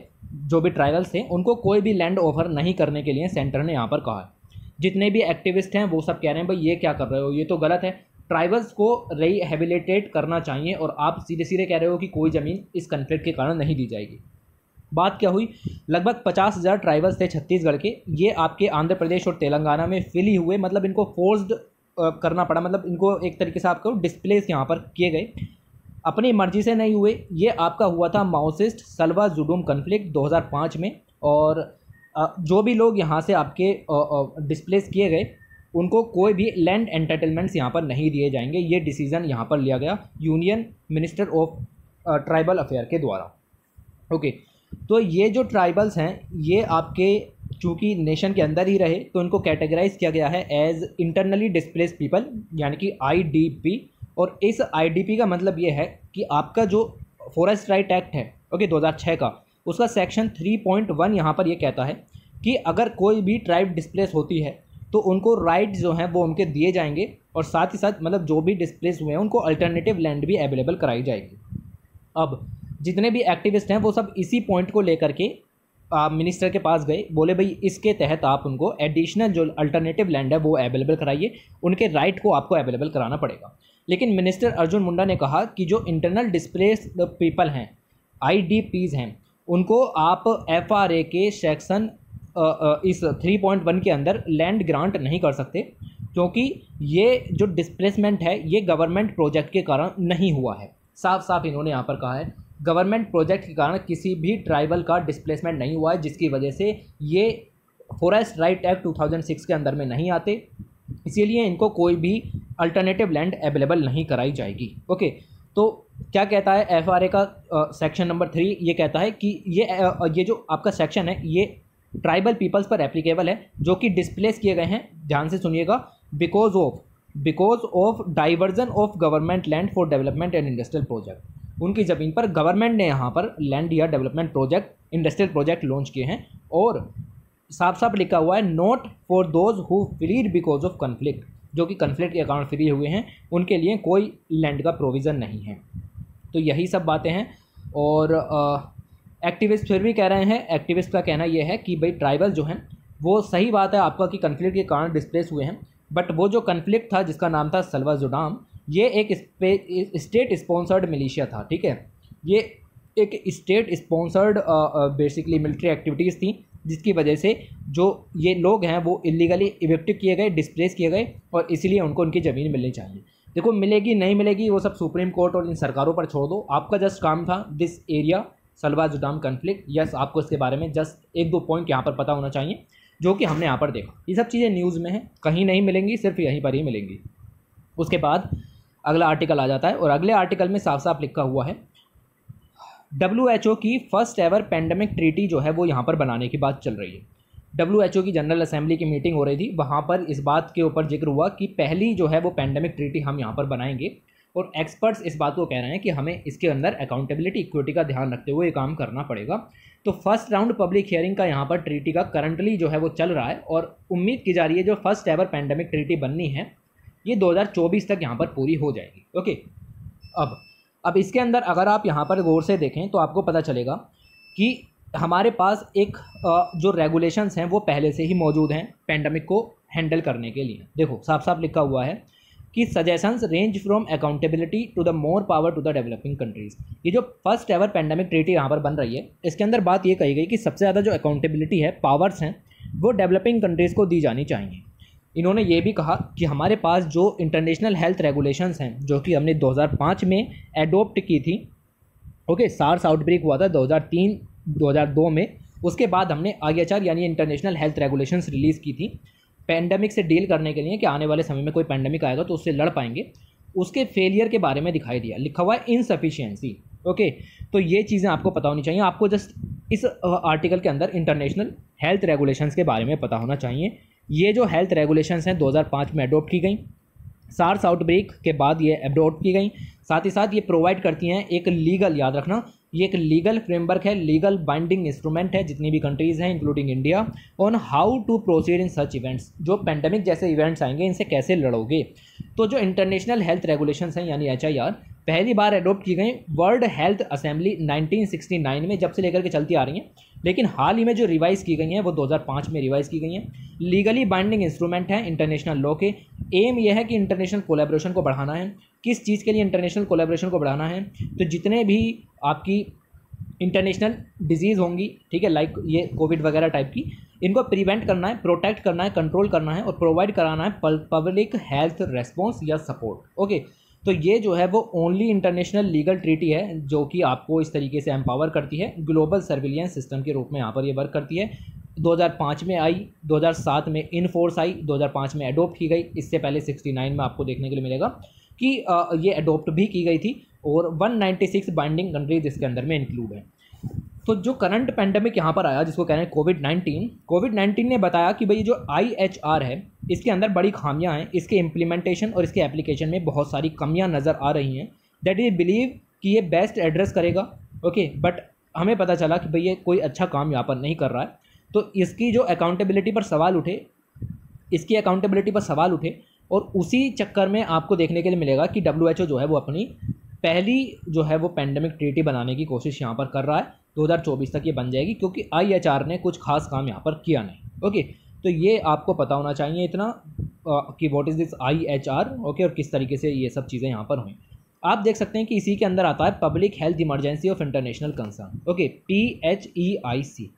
जो भी ट्राइबल्स थे उनको कोई भी लैंड ऑफर नहीं करने के लिए सेंटर ने यहाँ पर कहा जितने भी एक्टिविस्ट हैं वो सब कह रहे हैं भाई ये क्या कर रहे हो ये तो गलत है ट्राइबल्स को रिहेबिलिटेट करना चाहिए और आप सीधे सीधे कह रहे हो कि कोई ज़मीन इस कन्फ्लिक्ट के कारण नहीं दी जाएगी बात क्या हुई लगभग पचास हज़ार ट्राइबल्स थे छत्तीसगढ़ के ये आपके आंध्र प्रदेश और तेलंगाना में फिली हुए मतलब इनको फोर्स्ड करना पड़ा मतलब इनको एक तरीके से आपको डिस्प्लेस यहाँ पर किए गए अपनी मर्जी से नहीं हुए ये आपका हुआ था माओसिस्ट सलवा जुडूम कन्फ्लिक्ट 2005 में और जो भी लोग यहाँ से आपके डिस्प्लेस किए गए उनको कोई भी लैंड एंटरटेनमेंट्स यहाँ पर नहीं दिए जाएंगे ये डिसीज़न यहाँ पर लिया गया union minister of tribal affair के द्वारा ओके तो ये जो ट्राइबल्स हैं ये आपके चूँकि नेशन के अंदर ही रहे तो इनको कैटेगराइज किया गया है एज इंटरनली डिस्प्लेस पीपल यानी कि आई और इस आई का मतलब ये है कि आपका जो फॉरेस्ट राइट एक्ट है ओके दो का उसका सेक्शन 3.1 पॉइंट यहाँ पर ये कहता है कि अगर कोई भी ट्राइब डिस्प्लेस होती है तो उनको राइट जो हैं वो उनके दिए जाएंगे और साथ ही साथ मतलब जो भी डिस्प्लेस हुए हैं उनको अल्टरनेटिव लैंड भी अवेलेबल कराई जाएगी अब जितने भी एक्टिविस्ट हैं वो सब इसी पॉइंट को लेकर के मिनिस्टर के पास गए बोले भाई इसके तहत आप उनको एडिशनल जो अल्टरनेटिव लैंड है वो अवेलेबल कराइए उनके राइट को आपको अवेलेबल कराना पड़ेगा लेकिन मिनिस्टर अर्जुन मुंडा ने कहा कि जो इंटरनल डिस्प्लेस पीपल हैं आई हैं उनको आप एफ के सेक्शन इस 3.1 के अंदर लैंड ग्रांट नहीं कर सकते क्योंकि ये जो डिस्प्लेसमेंट है ये गवर्नमेंट प्रोजेक्ट के कारण नहीं हुआ है साफ साफ इन्होंने यहाँ पर कहा है गवर्नमेंट प्रोजेक्ट के कारण किसी भी ट्राइबल का डिस्प्लेसमेंट नहीं हुआ है जिसकी वजह से ये फॉरेस्ट राइट एक्ट 2006 के अंदर में नहीं आते इसीलिए इनको कोई भी अल्टरनेटिव लैंड अवेलेबल नहीं कराई जाएगी ओके तो क्या कहता है एफ आर ए का सेक्शन नंबर थ्री ये कहता है कि ये ये जो आपका सेक्शन है ये ट्राइबल पीपल्स पर एप्लीकेबल है जो कि डिस्प्लेस किए गए हैं ध्यान से सुनिएगा because of because of diversion of government land for development and industrial project उनकी ज़मीन पर गवर्नमेंट ने यहाँ पर लैंड या development project industrial project launch किए हैं और साफ साफ लिखा हुआ है not for those who freed because of conflict जो कि कन्फ्लिक्ट के कारण फ्री हुए हैं उनके लिए कोई लैंड का प्रोविज़न नहीं है तो यही सब बातें हैं और एक्टिविस्ट फिर भी कह रहे हैं एक्टिविस्ट का कहना यह है कि भाई ट्राइबल जो हैं वो सही बात है आपका कि कन्फ्लिक्ट के कारण डिस्प्लेस हुए हैं बट वो जो कन्फ्लिक्ट था जिसका नाम था सलवा जुडाम ये एक स्टेट स्पॉन्सर्ड मिलिशिया था ठीक है ये एक state sponsored basically military activities थी जिसकी वजह से जो ये लोग हैं वो इलीगली इवेक्टिव किए गए डिस्प्लेस किए गए और इसीलिए उनको उनकी ज़मीन मिलनी चाहिए देखो मिलेगी नहीं मिलेगी वो सब सुप्रीम कोर्ट और इन सरकारों पर छोड़ दो आपका जस्ट काम था this area Salwa Judum conflict yes आपको इसके बारे में जस्ट एक दो पॉइंट यहाँ पर पता होना चाहिए जो कि हमने यहाँ पर देखा ये सब चीज़ें न्यूज़ में हैं कहीं नहीं मिलेंगी सिर्फ यहीं पर ही मिलेंगी उसके बाद अगला आर्टिकल आ जाता है और अगले आर्टिकल में साफ साफ लिखा हुआ है डब्ल्यू एच ओ की फ़र्स्ट एवर पेंडेमिक ट्रीटी जो है वो यहाँ पर बनाने की बात चल रही है डब्ल्यू एच ओ की जनरल असेंबली की मीटिंग हो रही थी वहाँ पर इस बात के ऊपर जिक्र हुआ कि पहली जो है वो पेंडेमिक ट्रीटी हम यहाँ पर बनाएंगे और एक्सपर्ट्स इस बात को कह रहे हैं कि हमें इसके अंदर अकाउंटेबिलिटी इक्विटी का ध्यान रखते हुए ये काम करना पड़ेगा तो फर्स्ट राउंड पब्लिक हियरिंग का यहाँ पर ट्रीटी का करंटली जो है वो चल रहा है और उम्मीद की जा रही है जो फर्स्ट एवर पेंडेमिक ट्रीटी बननी है ये 2024 तक यहाँ पर पूरी हो जाएगी ओके अब अब इसके अंदर अगर आप यहाँ पर गौर से देखें तो आपको पता चलेगा कि हमारे पास एक जो रेगुलेशंस हैं वो पहले से ही मौजूद हैं पेंडेमिक को हैंडल करने के लिए देखो साफ साफ लिखा हुआ है कि suggestions range from accountability to the more power to the developing countries ये जो फर्स्ट एवर पेंडेमिक ट्रीटी यहाँ पर बन रही है इसके अंदर बात ये कही गई कि सबसे ज़्यादा जो अकाउंटेबिलिटी है पावर्स हैं वो डेवलपिंग कंट्रीज़ को दी जानी चाहिए इन्होंने ये भी कहा कि हमारे पास जो इंटरनेशनल हेल्थ रेगुलेशंस हैं जो कि हमने 2005 में एडोप्ट की थी ओके सार्स आउटब्रेक हुआ था 2003 2002 में उसके बाद हमने आगेचार यानी इंटरनेशनल हेल्थ रेगुलेशंस रिलीज़ की थी पैंडमिक से डील करने के लिए कि आने वाले समय में कोई पैंडमिक आएगा तो उससे लड़ पाएंगे उसके फेलियर के बारे में दिखाई दिया लिखा हुआ है इनसफिशियंसी ओके तो ये चीज़ें आपको पता होनी चाहिए आपको जस्ट इस आर्टिकल के अंदर इंटरनेशनल हेल्थ रेगुलेशंस के बारे में पता होना चाहिए ये जो हेल्थ रेगुलेशंस हैं 2005 में अडोप्ट की गई सार्स आउटब्रेक के बाद ये अडोप्ट की गई साथ ही साथ ये प्रोवाइड करती हैं एक लीगल याद रखना ये एक लीगल फ्रेमवर्क है लीगल बाइंडिंग इंस्ट्रूमेंट है जितनी भी कंट्रीज़ हैं including India on how to proceed in such events जो पेंडेमिक जैसे इवेंट्स आएंगे इनसे कैसे लड़ोगे तो जो इंटरनेशनल हेल्थ रेगुलेशन हैं यानी एच पहली बार एडोप्ट की गई वर्ल्ड हेल्थ असेंबली 1969 में जब से लेकर के चलती आ रही हैं लेकिन हाल ही में जो रिवाइज़ की गई हैं वो 2005 में रिवाइज़ की गई हैं लीगली बाइंडिंग इंस्ट्रूमेंट हैं इंटरनेशनल लॉ के एम यह है कि इंटरनेशनल कोलेब्रेशन को बढ़ाना है किस चीज़ के लिए इंटरनेशनल कोलेब्रेशन को बढ़ाना है तो जितने भी आपकी इंटरनेशनल डिजीज़ होंगी ठीक है लाइक ये कोविड वगैरह टाइप की इनको प्रिवेंट करना है प्रोटेक्ट करना है कंट्रोल करना है और प्रोवाइड कराना है पब्लिक हेल्थ रेस्पॉन्स या सपोर्ट ओके तो ये जो है वो ओनली इंटरनेशनल लीगल ट्रीटी है जो कि आपको इस तरीके से एम्पावर करती है ग्लोबल सर्विलियंस सिस्टम के रूप में यहाँ पर ये वर्क करती है 2005 में आई 2007 में इन फोर्स आई 2005 में अडोप्ट की गई इससे पहले 69 में आपको देखने के लिए मिलेगा कि ये अडोप्ट भी की गई थी और 196 बाइंडिंग कंट्रीज इसके अंदर में इंक्लूड है तो जो करंट पैंडेमिक यहाँ पर आया जिसको कह रहे हैं कोविड नाइन्टीन कोविड नाइन्टीन ने बताया कि भाई जो आई एच आर है इसके अंदर बड़ी खामियाँ हैं इसके इम्प्लीमेंटेशन और इसके एप्लीकेशन में बहुत सारी कमियाँ नज़र आ रही हैं दैट इज बिलीव कि ये बेस्ट एड्रेस करेगा ओके okay, बट हमें पता चला कि भाई ये कोई अच्छा काम यहाँ पर नहीं कर रहा है तो इसकी जो अकाउंटेबिलिटी पर सवाल उठे इसकी अकाउंटेबिलिटी पर सवाल उठे और उसी चक्कर में आपको देखने के लिए मिलेगा कि डब्ल्यू जो है वो अपनी पहली जो है वो पैंडेमिक ट्रीटी बनाने की कोशिश यहाँ पर कर रहा है 2024 तक ये बन जाएगी क्योंकि आई ने कुछ खास काम यहाँ पर किया नहीं ओके तो ये आपको पता होना चाहिए इतना कि what is this I H R okay और किस तरीके से ये सब चीज़ें यहाँ पर हुई आप देख सकते हैं कि इसी के अंदर आता है public health emergency of international concern okay P H E I C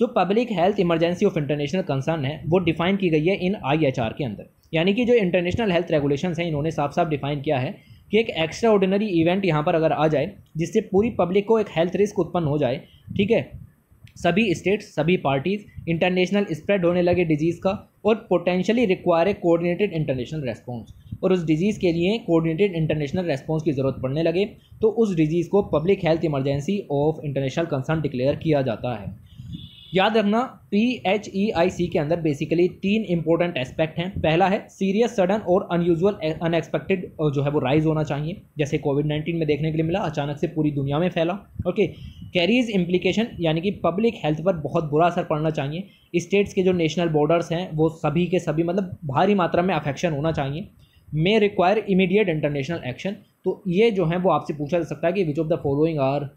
जो public health emergency of international concern है वो डिफाइन की गई है इन आई एच आर के अंदर यानी कि जो इंटरनेशनल हेल्थ रेगुलेशन हैं इन्होंने साफ साफ डिफाइन किया है कि एक एक्स्ट्रा ऑर्डिनरी इवेंट यहाँ पर अगर आ जाए जिससे पूरी पब्लिक को एक हेल्थ रिस्क उत्पन्न हो जाए ठीक है सभी स्टेट्स सभी पार्टीज़ इंटरनेशनल स्प्रेड होने लगे डिजीज़ का और potentially require a coordinated international response और उस डिजीज़ के लिए कोऑर्डिनेटेड इंटरनेशनल रेस्पॉन्स की ज़रूरत पड़ने लगे तो उस डिजीज़ को public health emergency of international concern declare किया जाता है याद रखना पी एच ई आई सी के अंदर बेसिकली तीन इंपॉर्टेंट एस्पेक्ट हैं पहला है सीरियस सडन और अनयूजुअल अनएक्सपेक्टेड जो है वो राइज होना चाहिए जैसे कोविड नाइन्टीन में देखने के लिए मिला अचानक से पूरी दुनिया में फैला ओके कैरीज इम्प्लीकेशन यानी कि पब्लिक हेल्थ पर बहुत बुरा असर पड़ना चाहिए स्टेट्स के जो नेशनल बॉर्डर्स हैं वो सभी के सभी मतलब भारी मात्रा में अफेक्शन होना चाहिए may require immediate international action तो ये जो है वो आपसे पूछा जा सकता है कि which of the following are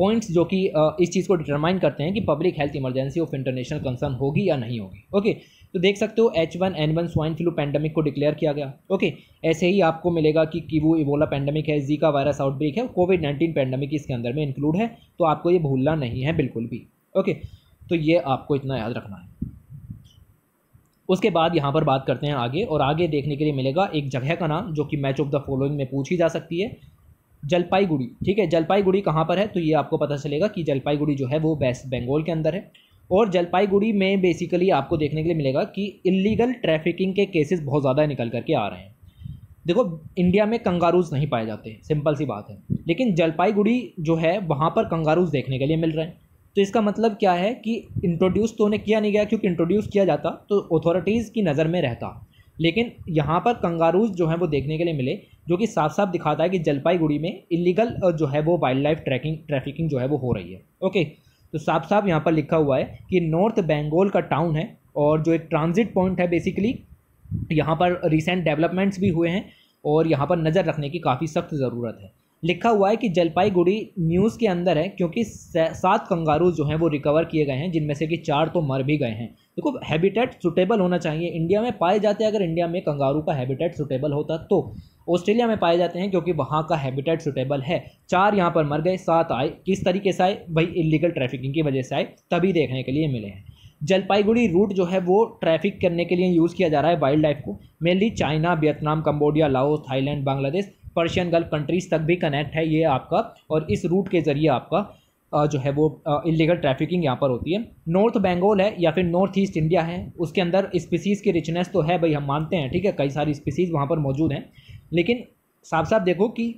points जो कि इस चीज़ को डिटरमाइन करते हैं कि public health emergency of international concern होगी या नहीं होगी ओके तो देख सकते हो H one N one swine flu pandemic को डिक्लेयर किया गया ओके ऐसे ही आपको मिलेगा कि वो इबोला पैंडमिक है जी का वायरस आउटब्रेक है कोविड नाइन्टीन पैंडमिक इसके अंदर में इंक्लूड है तो आपको ये भूलना नहीं है बिल्कुल भी ओके तो ये आपको इतना याद रखना है उसके बाद यहाँ पर बात करते हैं आगे और आगे देखने के लिए मिलेगा एक जगह का नाम जो कि मैच ऑफ द फॉलोइंग में पूछी जा सकती है जलपाईगुड़ी ठीक है जलपाईगुड़ी कहाँ पर है तो ये आपको पता चलेगा कि जलपाईगुड़ी जो है वो वेस्ट बंगाल के अंदर है और जलपाईगुड़ी में बेसिकली आपको देखने के लिए मिलेगा कि इलीगल ट्रैफिकिंग के केसेस बहुत ज़्यादा निकल करके आ रहे हैं देखो इंडिया में कंगारूज नहीं पाए जाते सिंपल सी बात है लेकिन जलपाईगुड़ी जो है वहाँ पर कंगारूज देखने के लिए मिल रहे हैं तो इसका मतलब क्या है कि इंट्रोड्यूस तो उन्हें किया नहीं गया क्योंकि इंट्रोड्यूस किया जाता तो अथॉरिटीज़ की नज़र में रहता लेकिन यहाँ पर कंगारूज जो है वो देखने के लिए मिले जो कि साफ साफ दिखाता है कि जलपाईगुड़ी में इलीगल जो है वो वाइल्ड लाइफ ट्रैकिंग ट्रैफिकिंग जो है वो हो रही है ओके तो साफ साफ यहाँ पर लिखा हुआ है कि नॉर्थ बेंगोल का टाउन है और जो एक ट्रांजिट पॉइंट है बेसिकली यहाँ पर रिसेंट डेवलपमेंट्स भी हुए हैं और यहाँ पर नज़र रखने की काफ़ी सख्त ज़रूरत है लिखा हुआ है कि जलपाईगुड़ी न्यूज़ के अंदर है क्योंकि सात कंगारू जो हैं वो रिकवर किए गए हैं जिनमें से कि चार तो मर भी गए हैं देखो हैबिटेट सुटेबल होना चाहिए इंडिया में पाए जाते हैं अगर इंडिया में कंगारू का हैबिटेट सुटेबल होता तो ऑस्ट्रेलिया में पाए जाते हैं क्योंकि वहाँ का हैबिटेट सुटेबल है चार यहाँ पर मर गए सात आए किस तरीके से आए भाई इलीगल ट्रैफिकिंग की वजह से आए तभी देखने के लिए मिले हैं जलपाईगुड़ी रूट जो है वो ट्रैफिक करने के लिए यूज़ किया जा रहा है वाइल्ड लाइफ को mainly China Vietnam Cambodia Laos Thailand Bangladesh Persian gulf countries तक भी कनेक्ट है ये आपका और इस रूट के ज़रिए आपका जो है वो इलीगल ट्रैफिकिंग यहाँ पर होती है नॉर्थ बंगाल है या फिर नॉर्थ ईस्ट इंडिया है उसके अंदर स्पीसीज़ की रिचनेस तो है भाई हम मानते हैं ठीक है कई सारी स्पीसीज़ वहाँ पर मौजूद हैं लेकिन साफ साफ देखो कि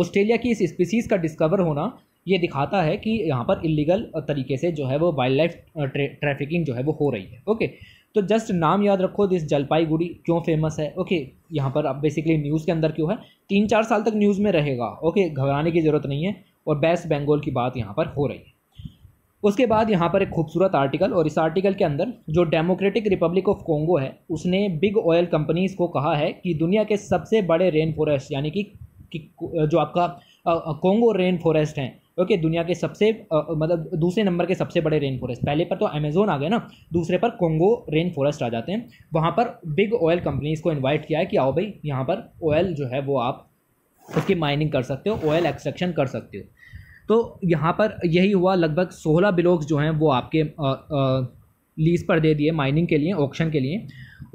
ऑस्ट्रेलिया की इस स्पीसीज़ का डिस्कवर होना ये दिखाता है कि यहाँ पर इलीगल तरीके से जो है वो वाइल्ड लाइफ ट्रैफिकिंग जो है वो हो रही है ओके तो जस्ट नाम याद रखो दिस जलपाईगुड़ी क्यों फेमस है ओके यहाँ पर अब बेसिकली न्यूज़ के अंदर क्यों है तीन चार साल तक न्यूज़ में रहेगा ओके घबराने की ज़रूरत नहीं है और बेस्ट बंगाल की बात यहाँ पर हो रही है उसके बाद यहाँ पर एक खूबसूरत आर्टिकल और इस आर्टिकल के अंदर जो डेमोक्रेटिक रिपब्लिक ऑफ कोंगो है उसने बिग ऑयल कंपनीज़ को कहा है कि दुनिया के सबसे बड़े रेन फॉरेस्ट यानी कि, कि जो आपका कोंगो रेन फॉरेस्ट हैं ओके दुनिया के सबसे मतलब दूसरे नंबर के सबसे बड़े रेन फॉरेस्ट पहले पर तो अमेजोन आ गए ना दूसरे पर कोंगो रेन फॉरेस्ट आ जाते हैं वहाँ पर बिग ऑयल कंपनीज को इन्वाइट किया है कि आओ भाई यहाँ पर ऑयल जो है वो आप उसकी माइनिंग कर सकते हो ऑयल एक्सट्रैक्शन कर सकते हो तो यहाँ पर यही हुआ लगभग सोलह ब्लॉक्स जो हैं वो आपके लीज पर दे दिए माइनिंग के लिए ऑक्शन के लिए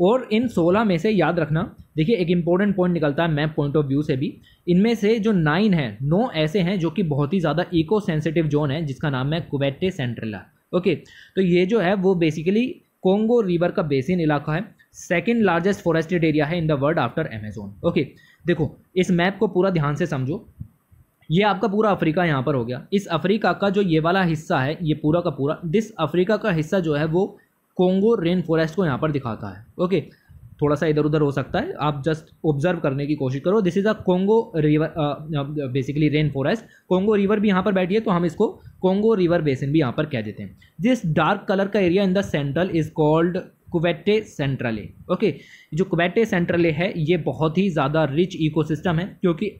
और इन सोलह में से याद रखना देखिए एक इंपॉर्टेंट पॉइंट निकलता है मैप पॉइंट ऑफ व्यू से भी इनमें से जो नाइन है नौ ऐसे हैं जो कि बहुत ही ज़्यादा इको सेंसिटिव जोन है जिसका नाम है कुवैटे सेंट्रला ओके तो ये जो है वो बेसिकली कोंगो रिवर का बेसिन इलाका है सेकेंड लार्जेस्ट फॉरेस्टेड एरिया है in the world after Amazon okay देखो इस मैप को पूरा ध्यान से समझो ये आपका पूरा अफ्रीका यहाँ पर हो गया इस अफ्रीका का जो ये वाला हिस्सा है ये पूरा का पूरा दिस अफ्रीका का हिस्सा जो है वो कोंगो रेन फॉरेस्ट को यहाँ पर दिखाता है ओके थोड़ा सा इधर उधर हो सकता है आप जस्ट ऑब्जर्व करने की कोशिश करो this is a Congo river basically rain forest Congo river भी यहाँ पर बैठी है तो हम इसको कोंगो रिवर बेसिन भी यहाँ पर कह देते हैं दिस डार्क कलर का area in the central is called Cuvette Centrale okay जो कुवेटे सेंट्रले है ये बहुत ही ज़्यादा रिच इकोसिस्टम है क्योंकि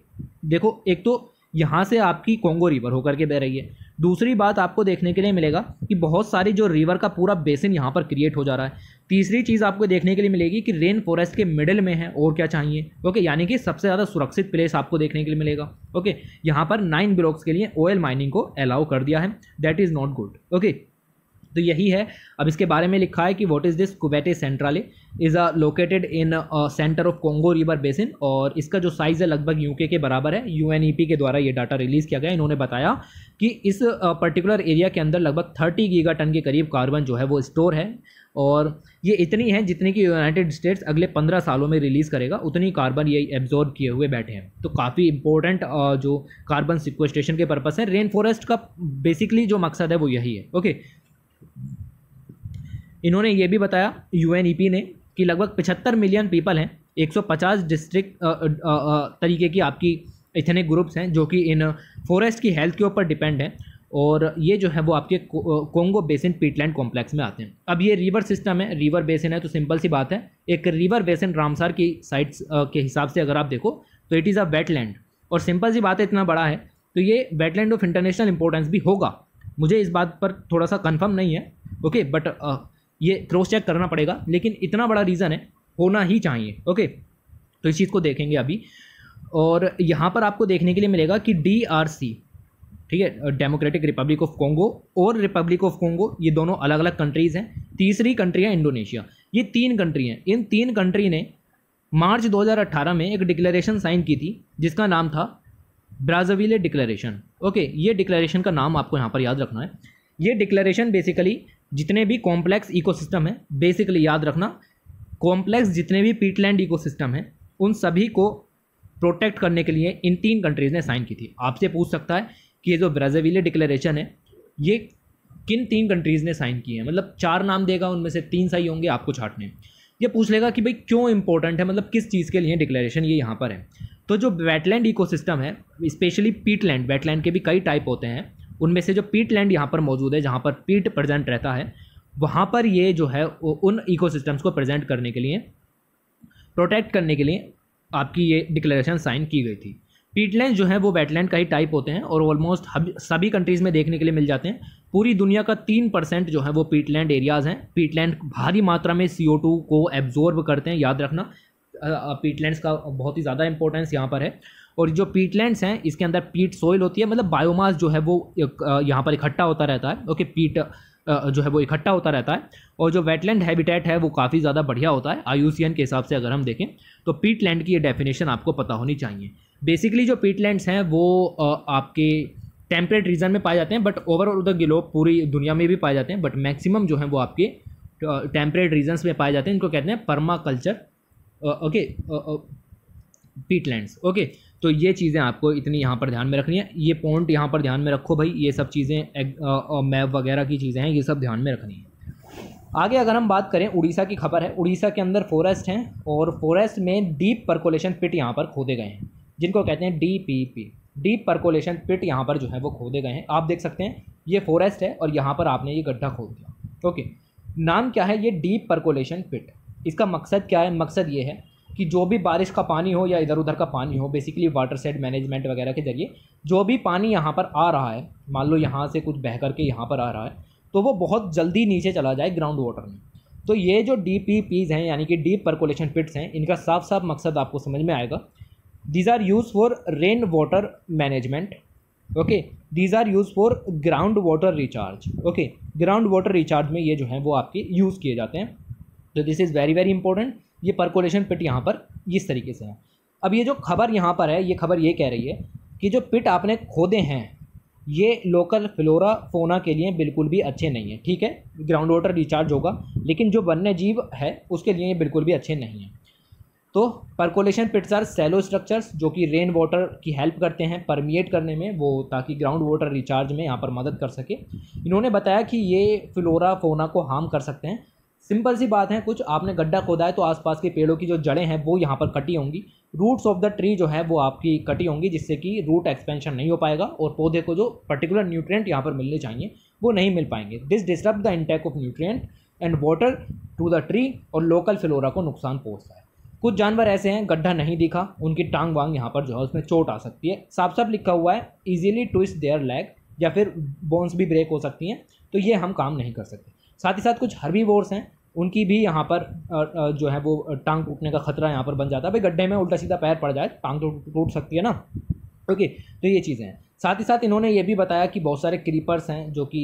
देखो एक तो यहाँ से आपकी कोंगो रिवर होकर के बह रही है दूसरी बात आपको देखने के लिए मिलेगा कि बहुत सारी जो रिवर का पूरा बेसिन यहाँ पर क्रिएट हो जा रहा है तीसरी चीज़ आपको देखने के लिए मिलेगी कि रेन फॉरेस्ट के मिडिल में है और क्या चाहिए ओके यानी कि सबसे ज़्यादा सुरक्षित प्लेस आपको देखने के लिए मिलेगा ओके यहाँ पर नाइन ब्लॉक्स के लिए ऑयल माइनिंग को अलाउ कर दिया है that is not good okay तो यही है अब इसके बारे में लिखा है कि what is this Cuvette Centrale is a located in centre of Congo river basin और इसका जो साइज़ है लगभग यूके के बराबर है यू e के द्वारा ये डाटा रिलीज़ किया गया इन्होंने बताया कि इस पर्टिकुलर uh, एरिया के अंदर लगभग थर्टी गीगा टन के करीब कार्बन जो है वो स्टोर है और ये इतनी है जितनी कि यूनाइटेड स्टेट्स अगले पंद्रह सालों में रिलीज़ करेगा उतनी कार्बन ये एब्जॉर्ब किए हुए बैठे हैं तो काफ़ी इंपॉर्टेंट uh, जो कार्बन सिक्वेस्ट्रेशन के पर्पस है रेन फॉरेस्ट का बेसिकली जो मकसद है वो यही है ओके इन्होंने ये भी बताया यू e ने कि लगभग पचहत्तर मिलियन पीपल हैं 150 डिस्ट्रिक्ट तरीके की आपकी इतने ग्रुप्स हैं जो कि इन फॉरेस्ट की हेल्थ के ऊपर डिपेंड हैं और ये जो है वो आपके कोंगो बेसिन पीटलैंड कॉम्प्लेक्स में आते हैं अब ये रिवर सिस्टम है रिवर बेसिन है तो सिंपल सी बात है एक रिवर बेसिन रामसार की साइट्स के हिसाब से अगर आप देखो तो इट इज़ अ वेटलैंड और सिंपल सी बात है इतना बड़ा है तो ये वेटलैंड ऑफ इंटरनेशनल इंपॉर्टेंस भी होगा मुझे इस बात पर थोड़ा सा कन्फर्म नहीं है ओके बट ये क्रॉस चेक करना पड़ेगा लेकिन इतना बड़ा रीज़न है होना ही चाहिए ओके तो इस चीज़ को देखेंगे अभी और यहाँ पर आपको देखने के लिए मिलेगा कि डी आर सी ठीक है डेमोक्रेटिक रिपब्लिक ऑफ कॉन्गो और रिपब्लिक ऑफ कॉन्गो ये दोनों अलग अलग कंट्रीज़ हैं तीसरी कंट्री है इंडोनेशिया ये तीन कंट्री हैं इन तीन कंट्री ने मार्च 2018 में एक डिक्लेरेशन साइन की थी जिसका नाम था ब्राज़वीले डिक्लेरेशन ओके ये डिक्लेरेशन का नाम आपको यहाँ पर याद रखना है ये डिक्लेरेशन बेसिकली जितने भी कॉम्प्लेक्स इकोसिस्टम है बेसिकली याद रखना कॉम्प्लेक्स जितने भी पीटलैंड इकोसिस्टम है उन सभी को प्रोटेक्ट करने के लिए इन तीन कंट्रीज़ ने साइन की थी आपसे पूछ सकता है कि ये जो ब्राज़ीविले डिक्लेरेशन है ये किन तीन कंट्रीज़ ने साइन की है मतलब चार नाम देगा उनमें से तीन सही होंगे आपको छाटने ये पूछ लेगा कि भाई क्यों इंपॉर्टेंट है मतलब किस चीज़ के लिए डिक्लेरेशन ये यहाँ पर है तो जो वेटलैंड इकोसिस्टम है स्पेशली पीटलैंड वेटलैंड के भी कई टाइप होते हैं उनमें से जो पीट लैंड यहाँ पर मौजूद है जहाँ पर पीट प्रजेंट रहता है वहाँ पर ये जो है उन इको को प्रजेंट करने के लिए प्रोटेक्ट करने के लिए आपकी ये डिक्लेरेशन साइन की गई थी पीटलैंड जो है वो वेटलैंड का ही टाइप होते हैं और ऑलमोस्ट सभी कंट्रीज़ में देखने के लिए मिल जाते हैं पूरी दुनिया का तीन परसेंट जो है वो पीटलैंड एरियाज़ हैं पीटलैंड भारी मात्रा में सी को एब्जॉर्ब करते हैं याद रखना पीटलैंड का बहुत ही ज़्यादा इंपॉर्टेंस यहाँ पर है और जो पीटलैंड्स हैं इसके अंदर पीट सोइल होती है मतलब बायोमास जो है वो यहाँ पर इकट्ठा होता रहता है ओके पीट जो है वो इकट्ठा होता रहता है और जो वेटलैंड हैबिटेट है वो काफ़ी ज़्यादा बढ़िया होता है आई के हिसाब से अगर हम देखें तो पीट लैंड की ये डेफिनेशन आपको पता होनी चाहिए बेसिकली जो पीट लैंड्स हैं वो आपके टेम्परेट रीजन में पाए जाते हैं बट ओवरऑल द ग्लोब पूरी दुनिया में भी पाए जाते हैं बट मैक्सिमम जो है वो आपके टेम्परेट रीजन्स में पाए जाते हैं इनको कहते हैं permaculture okay lands okay तो ये चीज़ें आपको इतनी यहाँ पर ध्यान में रखनी है ये पॉइंट यहाँ पर ध्यान में रखो भाई ये सब चीज़ें मैप वगैरह की चीज़ें हैं ये सब ध्यान में रखनी है आगे अगर हम बात करें उड़ीसा की खबर है उड़ीसा के अंदर फॉरेस्ट हैं और फॉरेस्ट में डीप परकोलेशन पिट यहाँ पर खोदे गए हैं जिनको कहते हैं D P P deep percolation pit यहाँ पर जो है वो खोदे गए हैं आप देख सकते हैं ये फॉरेस्ट है और यहाँ पर आपने ये गड्ढा खोद दिया ओके नाम क्या है ये डीप परकोलेशन पिट इसका मकसद क्या है मकसद ये है कि जो भी बारिश का पानी हो या इधर उधर का पानी हो बेसिकली वाटर सेड मैनेजमेंट वगैरह के जरिए जो भी पानी यहाँ पर आ रहा है मान लो यहाँ से कुछ बह करके यहाँ पर आ रहा है तो वो बहुत जल्दी नीचे चला जाए ग्राउंड वाटर में तो ये जो डी पी पीज हैं यानी कि डीप परकोलेशन पिट्स हैं इनका साफ साफ मकसद आपको समझ में आएगा these are use for rain water management okay these are use for ground water recharge okay ground water recharge में ये जो है वो आपके यूज़ किए जाते हैं तो this is very very important ये परकोलेशन पिट यहाँ पर इस तरीके से है अब ये जो खबर यहाँ पर है ये खबर ये कह रही है कि जो पिट आपने खोदे हैं ये लोकल फ्लोरा फोना के लिए बिल्कुल भी अच्छे नहीं है ठीक है ग्राउंड वाटर रिचार्ज होगा लेकिन जो वन्य जीव है उसके लिए ये बिल्कुल भी अच्छे नहीं हैं तो percolation pits are shallow structures जो कि रेन वाटर की हेल्प करते हैं परमिएट करने में वो ताकि ग्राउंड वाटर रिचार्ज में यहाँ पर मदद कर सके इन्होंने बताया कि ये फ्लोरा फोना को हार्म कर सकते हैं सिंपल सी बात है कुछ आपने गड्ढा खोदा है तो आसपास के पेड़ों की जो जड़ें हैं वो यहाँ पर कटी होंगी रूट्स ऑफ द ट्री जो है वो आपकी कटी होंगी जिससे कि रूट एक्सपेंशन नहीं हो पाएगा और पौधे को जो पर्टिकुलर न्यूट्रिएंट यहाँ पर मिलने चाहिए वो नहीं मिल पाएंगे this disturb the intake of nutrient and water to the tree और लोकल फ्लोरा को नुकसान पहुँचता है कुछ जानवर ऐसे हैं गड्ढा नहीं दिखा उनकी टांग वांग यहाँ पर जो है उसमें चोट आ सकती है साफ साफ लिखा हुआ है ईजिली ट्विस्ट देयर लेग या फिर बोन्स भी ब्रेक हो सकती हैं तो ये हम काम नहीं कर सकते साथ ही साथ कुछ हर्बी हैं उनकी भी यहाँ पर जो है वो टांग टूटने का खतरा यहाँ पर बन जाता है भाई गड्ढे में उल्टा सीधा पैर पड़ जाए टांग तो टूट सकती है ना ओके तो ये चीज़ें हैं साथ ही साथ इन्होंने ये भी बताया कि बहुत सारे क्रीपर्स हैं जो कि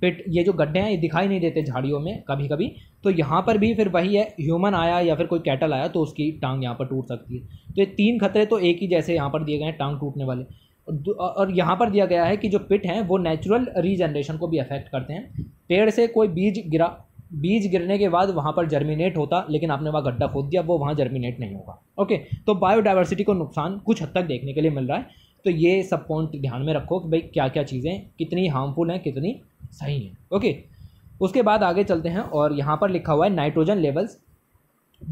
पिट ये जो गड्ढे हैं ये दिखाई नहीं देते झाड़ियों में कभी कभी तो यहाँ पर भी फिर वही है ह्यूमन आया या फिर कोई कैटल आया तो उसकी टांग यहाँ पर टूट सकती है तो ये तीन खतरे तो एक ही जैसे यहाँ पर दिए गए हैं टांग टूटने वाले और यहाँ पर दिया गया है कि जो पिट हैं वो नेचुरल रीजनरेशन को भी अफेक्ट करते हैं पेड़ से कोई बीज गिरा बीज गिरने के बाद वहाँ पर जर्मिनेट होता लेकिन आपने वहाँ गड्ढा खोद दिया वो वहाँ जर्मिनेट नहीं होगा ओके तो बायोडाइवर्सिटी को नुकसान कुछ हद तक देखने के लिए मिल रहा है तो ये सब पॉइंट ध्यान में रखो कि भाई क्या क्या चीज़ें कितनी हार्मफुल हैं कितनी सही हैं ओके उसके बाद आगे चलते हैं और यहाँ पर लिखा हुआ है नाइट्रोजन लेवल्स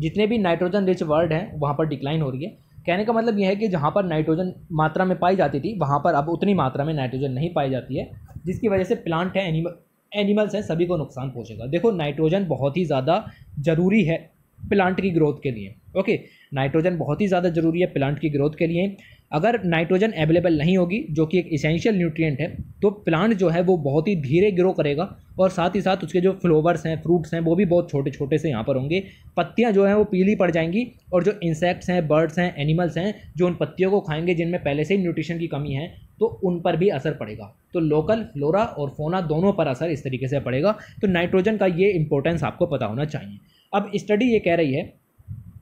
जितने भी नाइट्रोजन रिच वर्ड हैं वहाँ पर डिक्लाइन हो रही है कहने का मतलब यह है कि जहाँ पर नाइट्रोजन मात्रा में पाई जाती थी वहाँ पर अब उतनी मात्रा में नाइट्रोजन नहीं पाई जाती है जिसकी वजह से प्लांट है एनिमल एनिमल्स हैं सभी को नुकसान पहुँचेगा देखो नाइट्रोजन बहुत ही ज़्यादा ज़रूरी है प्लांट की ग्रोथ के लिए ओके नाइट्रोजन बहुत ही ज़्यादा ज़रूरी है प्लांट की ग्रोथ के लिए अगर नाइट्रोजन अवेलेबल नहीं होगी जो कि एक इसेंशियल न्यूट्रिएंट है तो प्लांट जो है वो बहुत ही धीरे ग्रो करेगा और साथ ही साथ उसके जो फ्लोवर्स हैं फ्रूट्स हैं वो भी बहुत छोटे छोटे से यहाँ पर होंगे पत्तियाँ जो हैं वो पीली पड़ जाएंगी और जो इंसेक्ट्स हैं बर्ड्स हैं एनिमल्स हैं जो उन पत्तियों को खाएंगे जिनमें पहले से ही न्यूट्रिशन की कमी है तो उन पर भी असर पड़ेगा तो लोकल फ्लोरा और फोना दोनों पर असर इस तरीके से पड़ेगा तो नाइट्रोजन का ये इंपॉर्टेंस आपको पता होना चाहिए अब स्टडी ये कह रही है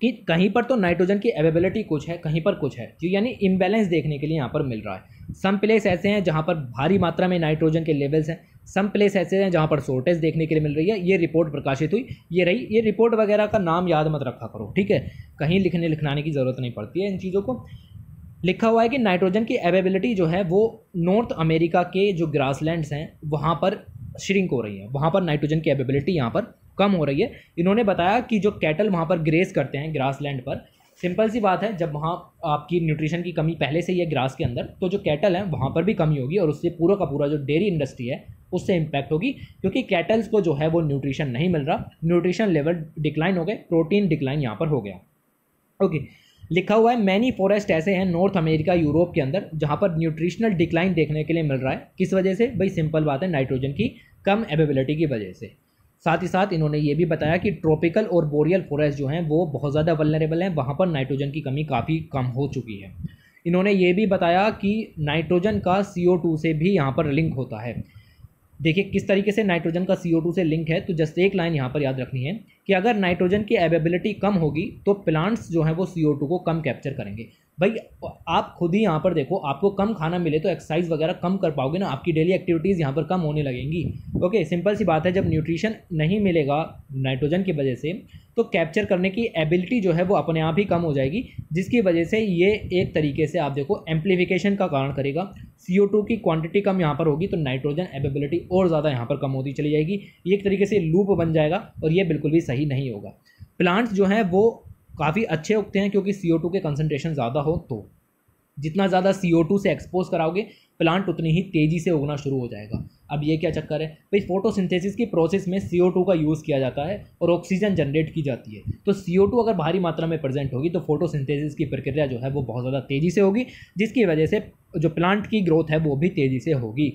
कि कहीं पर तो नाइट्रोजन की अवेबिलिटी कुछ है कहीं पर कुछ है जो यानी इम्बैलेंस देखने के लिए यहाँ पर मिल रहा है सम प्लेस ऐसे हैं जहाँ पर भारी मात्रा में नाइट्रोजन के लेवल्स हैं सम प्लेस ऐसे हैं जहाँ पर शॉर्टेज देखने के लिए मिल रही है ये रिपोर्ट प्रकाशित हुई ये रही ये रिपोर्ट वगैरह का नाम याद मत रखा करो ठीक है कहीं लिखने लिखनाने की ज़रूरत नहीं पड़ती है इन चीज़ों को लिखा हुआ है कि नाइट्रोजन की अवेबिलिटी जो है वो नॉर्थ अमेरिका के जो ग्रासलैंड्स हैं वहाँ पर श्रिंक हो रही है वहाँ पर नाइट्रोजन की अवेबिलिटी यहाँ पर कम हो रही है इन्होंने बताया कि जो कैटल वहाँ पर ग्रेस करते हैं ग्रास लैंड पर सिंपल सी बात है जब वहाँ आपकी न्यूट्रिशन की कमी पहले से ही है ग्रास के अंदर तो जो कैटल है वहाँ पर भी कमी होगी और उससे पूरा का पूरा जो डेयरी इंडस्ट्री है उससे इम्पैक्ट होगी क्योंकि कैटल्स को जो है वो न्यूट्रिशन नहीं मिल रहा न्यूट्रिशन लेवल डिक्लाइन हो गए प्रोटीन डिक्लाइन यहाँ पर हो गया ओके लिखा हुआ है मैनी फॉरेस्ट ऐसे हैं नॉर्थ अमेरिका यूरोप के अंदर जहाँ पर न्यूट्रिशनल डिक्लाइन देखने के लिए मिल रहा है किस वजह से भाई सिंपल बात है नाइट्रोजन की कम एवेबिलिटी की वजह से साथ ही साथ इन्होंने ये भी बताया कि ट्रॉपिकल और बोरियल फॉरेस्ट जो हैं वो बहुत ज़्यादा वलनरेबल हैं वहाँ पर नाइट्रोजन की कमी काफ़ी कम हो चुकी है इन्होंने ये भी बताया कि नाइट्रोजन का सी से भी यहाँ पर लिंक होता है देखिए किस तरीके से नाइट्रोजन का सी से लिंक है तो जस्ट एक लाइन यहाँ पर याद रखनी है कि अगर नाइट्रोजन की एवेबिलिटी कम होगी तो प्लांट्स जो हैं वो सी को कम कैप्चर करेंगे भाई आप खुद ही यहाँ पर देखो आपको कम खाना मिले तो एक्सरसाइज वगैरह कम कर पाओगे ना आपकी डेली एक्टिविटीज़ यहाँ पर कम होने लगेंगी ओके सिंपल सी बात है जब न्यूट्रिशन नहीं मिलेगा नाइट्रोजन की वजह से तो कैप्चर करने की एबिलिटी जो है वो अपने आप ही कम हो जाएगी जिसकी वजह से ये एक तरीके से आप देखो एम्पलीफिकेशन का कारण करेगा सी की क्वांटिटी कम यहाँ पर होगी तो नाइट्रोजन एबिलिटी और ज़्यादा यहाँ पर कम होती चली जाएगी ये एक तरीके से लूप बन जाएगा और ये बिल्कुल भी सही नहीं होगा प्लांट्स जो हैं वो काफ़ी अच्छे उगते हैं क्योंकि सी के कंसनट्रेशन ज़्यादा हो तो जितना ज़्यादा सी से एक्सपोज कराओगे प्लांट उतनी ही तेज़ी से उगना शुरू हो जाएगा अब ये क्या चक्कर है भाई फोटोसिंथेसिस की प्रोसेस में सी का यूज़ किया जाता है और ऑक्सीजन जनरेट की जाती है तो सी अगर भारी मात्रा में प्रेजेंट होगी तो फोटोसिंथेसिस की प्रक्रिया जो है वो बहुत ज़्यादा तेज़ी से होगी जिसकी वजह से जो प्लांट की ग्रोथ है वो भी तेज़ी से होगी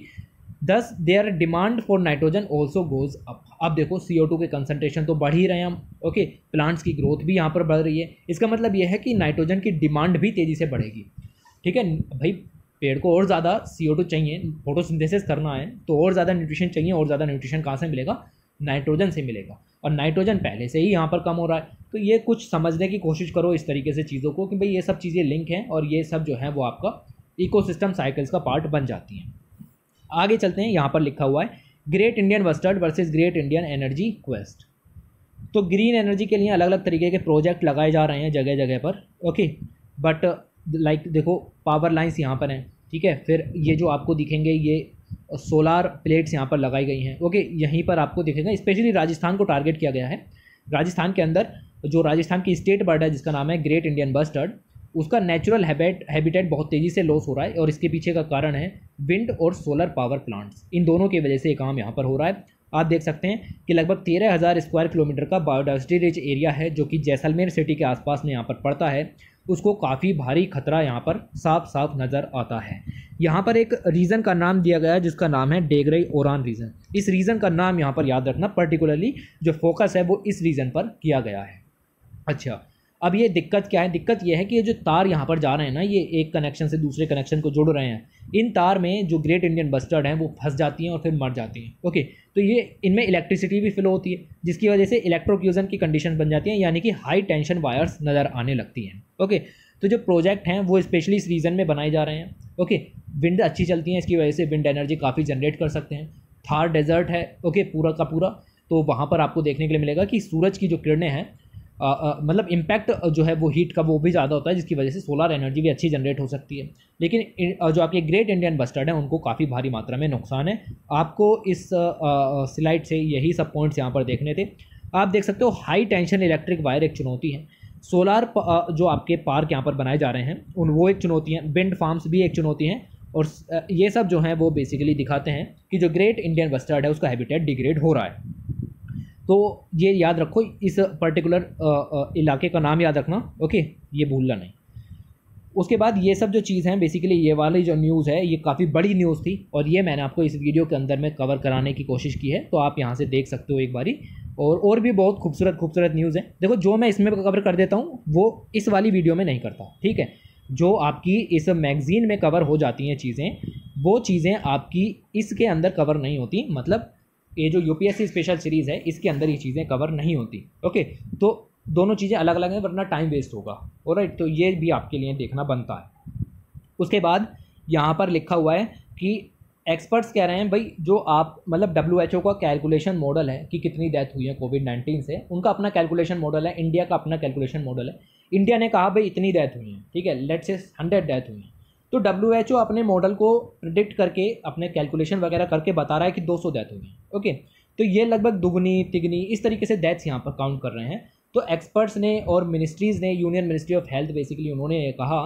thus their demand for nitrogen also goes up अब देखो सी ओ टू के कंसनट्रेशन तो बढ़ ही रहे हैं हम ओके प्लांट्स की ग्रोथ भी यहाँ पर बढ़ रही है इसका मतलब यह है कि नाइट्रोजन की डिमांड भी तेज़ी से बढ़ेगी ठीक है भाई पेड़ को और ज़्यादा सी ओ टू चाहिए फोटोसिंथेसिस करना है तो और ज़्यादा न्यूट्रिशन चाहिए और ज़्यादा न्यूट्रिशन कहाँ से मिलेगा नाइट्रोजन से मिलेगा और नाइट्रोजन पहले से ही यहाँ पर कम हो रहा है तो ये कुछ समझने की कोशिश करो इस तरीके से चीज़ों को कि भाई ये सब चीज़ें लिंक हैं और ये सब जो है वो आपका इकोसिस्टम साइकिल्स का पार्ट बन जाती हैं आगे चलते हैं यहाँ पर लिखा हुआ है great Indian bustard versus great Indian energy quest तो ग्रीन एनर्जी के लिए अलग अलग तरीके के प्रोजेक्ट लगाए जा रहे हैं जगह जगह पर ओके बट लाइक देखो पावर लाइन्स यहाँ पर हैं ठीक है फिर ये जो आपको दिखेंगे ये सोलार प्लेट्स यहाँ पर लगाई गई हैं ओके यहीं पर आपको दिखेगा स्पेशली राजस्थान को टारगेट किया गया है राजस्थान के अंदर जो राजस्थान की स्टेट बर्ड है जिसका नाम है ग्रेट इंडियन बस्टर्ड उसका नेचुरल हैबिट हैबिटेट बहुत तेज़ी से लॉस हो रहा है और इसके पीछे का कारण है विंड और सोलर पावर प्लांट्स इन दोनों की वजह से ये काम यहाँ पर हो रहा है आप देख सकते हैं कि लगभग तेरह हज़ार स्क्वायर किलोमीटर का बायोडाइवर्सिटी रिच एरिया है जो कि जैसलमेर सिटी के आसपास में यहाँ पर पड़ता है उसको काफ़ी भारी खतरा यहाँ पर साफ साफ नज़र आता है यहाँ पर एक रीज़न का नाम दिया गया है जिसका नाम है डेगरई ओरान रीज़न इस रीज़न का नाम यहाँ पर याद रखना पर्टिकुलरली जो फोकस है वो इस रीज़न पर किया गया है अच्छा अब ये दिक्कत क्या है दिक्कत ये है कि ये जो तार यहाँ पर जा रहे हैं ना ये एक कनेक्शन से दूसरे कनेक्शन को जुड़ रहे हैं इन तार में जो ग्रेट इंडियन बस्टर्ड हैं वो फंस जाती हैं और फिर मर जाती हैं ओके तो ये इनमें इलेक्ट्रिसिटी भी फ्लो होती है जिसकी वजह से इलेक्ट्रोक्यूज़न की कंडीशन बन जाती है यानी कि हाई टेंशन वायर्स नज़र आने लगती हैं ओके तो जो प्रोजेक्ट हैं वो स्पेशली इस रीजन में बनाए जा रहे हैं ओके विंड अच्छी चलती हैं इसकी वजह से विंड एनर्जी काफ़ी जनरेट कर सकते हैं थार डेजर्ट है ओके पूरा का पूरा तो वहाँ पर आपको देखने के लिए मिलेगा कि सूरज की जो किरणें हैं मतलब इम्पैक्ट जो है वो हीट का वो भी ज़्यादा होता है जिसकी वजह से सोलर एनर्जी भी अच्छी जनरेट हो सकती है लेकिन जो आपके ग्रेट इंडियन बस्टर्ड हैं उनको काफ़ी भारी मात्रा में नुकसान है आपको इस स्लाइड से यही सब पॉइंट्स यहाँ पर देखने थे आप देख सकते हो हाई टेंशन इलेक्ट्रिक वायर एक चुनौती है सोलार जो आपके पार्क यहाँ पर बनाए जा रहे हैं उन वो एक चुनौती हैं बिंड फार्म्स भी एक चुनौती हैं और ये सब जो हैं वो बेसिकली दिखाते हैं कि जो ग्रेट इंडियन बस्टर्ड है उसका हैबिटेट डिग्रेड हो रहा है तो ये याद रखो इस पर्टिकुलर इलाके का नाम याद रखना ओके ये भूलना नहीं उसके बाद ये सब जो चीज़ हैं बेसिकली ये वाली जो न्यूज़ है ये काफ़ी बड़ी न्यूज़ थी और ये मैंने आपको इस वीडियो के अंदर में कवर कराने की कोशिश की है तो आप यहाँ से देख सकते हो एक बारी और और भी बहुत खूबसूरत खूबसूरत न्यूज़ है देखो जो मैं इसमें कवर कर देता हूँ वो इस वाली वीडियो में नहीं करता ठीक है जो आपकी इस मैगज़ीन में कवर हो जाती हैं चीज़ें वो चीज़ें आपकी इसके अंदर कवर नहीं होती मतलब ये जो यूपीएससी स्पेशल सीरीज़ है इसके अंदर ये चीज़ें कवर नहीं होती ओके तो दोनों चीज़ें अलग अलग हैं वरना टाइम वेस्ट होगा और तो ये भी आपके लिए देखना बनता है उसके बाद यहाँ पर लिखा हुआ है कि एक्सपर्ट्स कह रहे हैं भाई जो आप मतलब डब्ल्यू एच ओ का कैलकुलेशन मॉडल है कि कितनी डेथ हुई है कोविड नाइन्टीन से उनका अपना कैलकुलेशन मॉडल है इंडिया का अपना कैलकुलेशन मॉडल है इंडिया ने कहा भाई इतनी डेथ हुई हैं ठीक है लेट्स से हंड्रेड डेथ हुई हैं तो डब्ल्यू एच ओ अपने मॉडल को प्रिडिक्ट करके अपने कैलकुलेशन वगैरह करके बता रहा है कि 200 डेथ होगी ओके तो ये लगभग दुगनी तिगनी इस तरीके से डेथ्स यहाँ पर काउंट कर रहे हैं तो एक्सपर्ट्स ने और मिनिस्ट्रीज़ ने union ministry of health basically उन्होंने कहा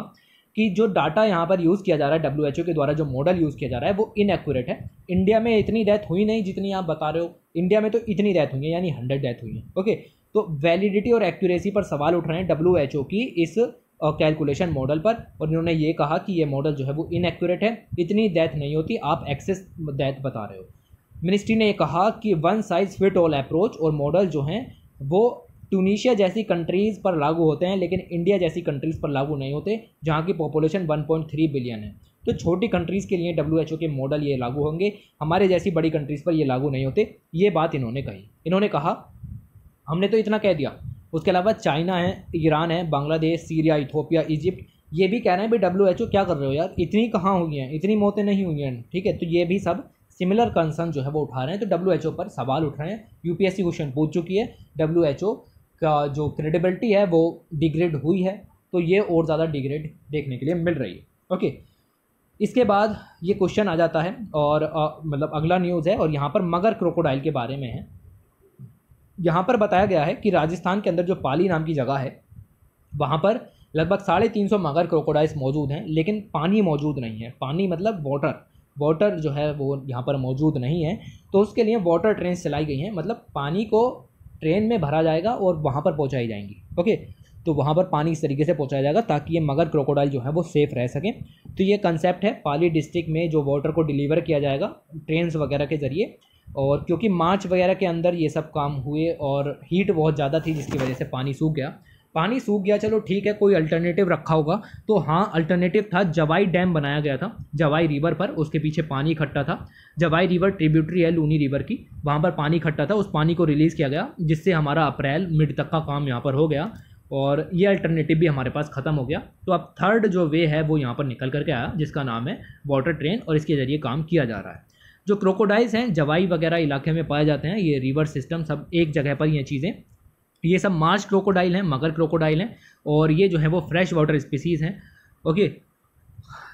कि जो डाटा यहाँ पर यूज़ किया जा रहा है डब्ल्यू एच ओ के द्वारा जो मॉडल यूज़ किया जा रहा है वो इनएक्यूरेट है इंडिया में इतनी डेथ हुई नहीं जितनी आप बता रहे हो इंडिया में तो इतनी डेथ हुई है यानी हंड्रेड डेथ हुई है ओके तो वैलिडिटी और एक्यूरेसी पर सवाल उठ रहे हैं डब्ल्यू एच ओ की इस कैलकुलेशन मॉडल पर और इन्होंने ये कहा कि ये मॉडल जो है वो इनएक्यूरेट है इतनी डेथ नहीं होती आप एक्सेस डेथ बता रहे हो मिनिस्ट्री ने कहा कि one size fit all approach और मॉडल जो हैं वो ट्यूनिशिया जैसी कंट्रीज़ पर लागू होते हैं लेकिन इंडिया जैसी कंट्रीज़ पर लागू नहीं होते जहाँ की पॉपुलेशन 1.3 बिलियन है तो छोटी कंट्रीज़ के लिए डब्ल्यू के मॉडल ये लागू होंगे हमारे जैसी बड़ी कंट्रीज़ पर ये लागू नहीं होते ये बात इन्होंने कही इन्होंने कहा हमने तो इतना कह दिया उसके अलावा चाइना है ईरान है बांग्लादेश सीरिया इथोपिया इजिप्ट ये भी कह रहे हैं भाई डब्ल्यू एच ओ क्या कर रहे हो यार इतनी कहाँ हुई हैं इतनी मौतें नहीं हुई हैं ठीक है तो ये भी सब सिमिलर कंसर्न जो है वो उठा रहे हैं तो डब्ल्यू एच ओ पर सवाल उठ रहे हैं सी क्वेश्चन पूछ चुकी है डब्ल्यू एच ओ का जो क्रेडिबिलिटी है वो डिग्रेड हुई है तो ये और ज़्यादा डिग्रेड देखने के लिए मिल रही है ओके इसके बाद ये क्वेश्चन आ जाता है और मतलब अगला न्यूज़ है और यहाँ पर मगर क्रोकोडाइल के बारे में है यहाँ पर बताया गया है कि राजस्थान के अंदर जो पाली नाम की जगह है वहाँ पर लगभग साढ़े तीन सौ मगर क्रोकोडाइल्स मौजूद हैं लेकिन पानी मौजूद नहीं है पानी मतलब वाटर वाटर जो है वो यहाँ पर मौजूद नहीं है तो उसके लिए वाटर ट्रेन चलाई गई हैं मतलब पानी को ट्रेन में भरा जाएगा और वहाँ पर पहुँचाई जाएंगी ओके तो वहाँ पर पानी इस तरीके से पहुँचाया जाएगा ताकि ये मगर क्रोकोडाइल जो है वो सेफ़ रह सकें तो ये कंसेप्ट है पाली डिस्ट्रिक्ट में जो वाटर को डिलीवर किया जाएगा ट्रेन वगैरह के ज़रिए और क्योंकि मार्च वगैरह के अंदर ये सब काम हुए और हीट बहुत ज़्यादा थी जिसकी वजह से पानी सूख गया पानी सूख गया चलो ठीक है कोई अल्टरनेटिव रखा होगा तो हाँ अल्टरनेटिव था जवाई डैम बनाया गया था जवाई रिवर पर उसके पीछे पानी इकट्ठा था जवाई रिवर ट्रिब्यूटरी है लूनी रिवर की वहाँ पर पानी इकट्ठा था उस पानी को रिलीज़ किया गया जिससे हमारा अप्रैल मिड तक का काम यहाँ पर हो गया और ये अल्टरनेटिव भी हमारे पास ख़त्म हो गया तो अब थर्ड जो वे है वो यहाँ पर निकल करके आया जिसका नाम है वाटर ट्रेन और इसके ज़रिए काम किया जा रहा है जो क्रोकोडाइल्स हैं जवाई वगैरह इलाके में पाए जाते हैं ये रिवर सिस्टम सब एक जगह पर ये चीज़ें ये सब मार्च क्रोकोडाइल हैं मगर क्रोकोडाइल हैं और ये जो है वो फ्रेश वाटर स्पीसीज़ हैं ओके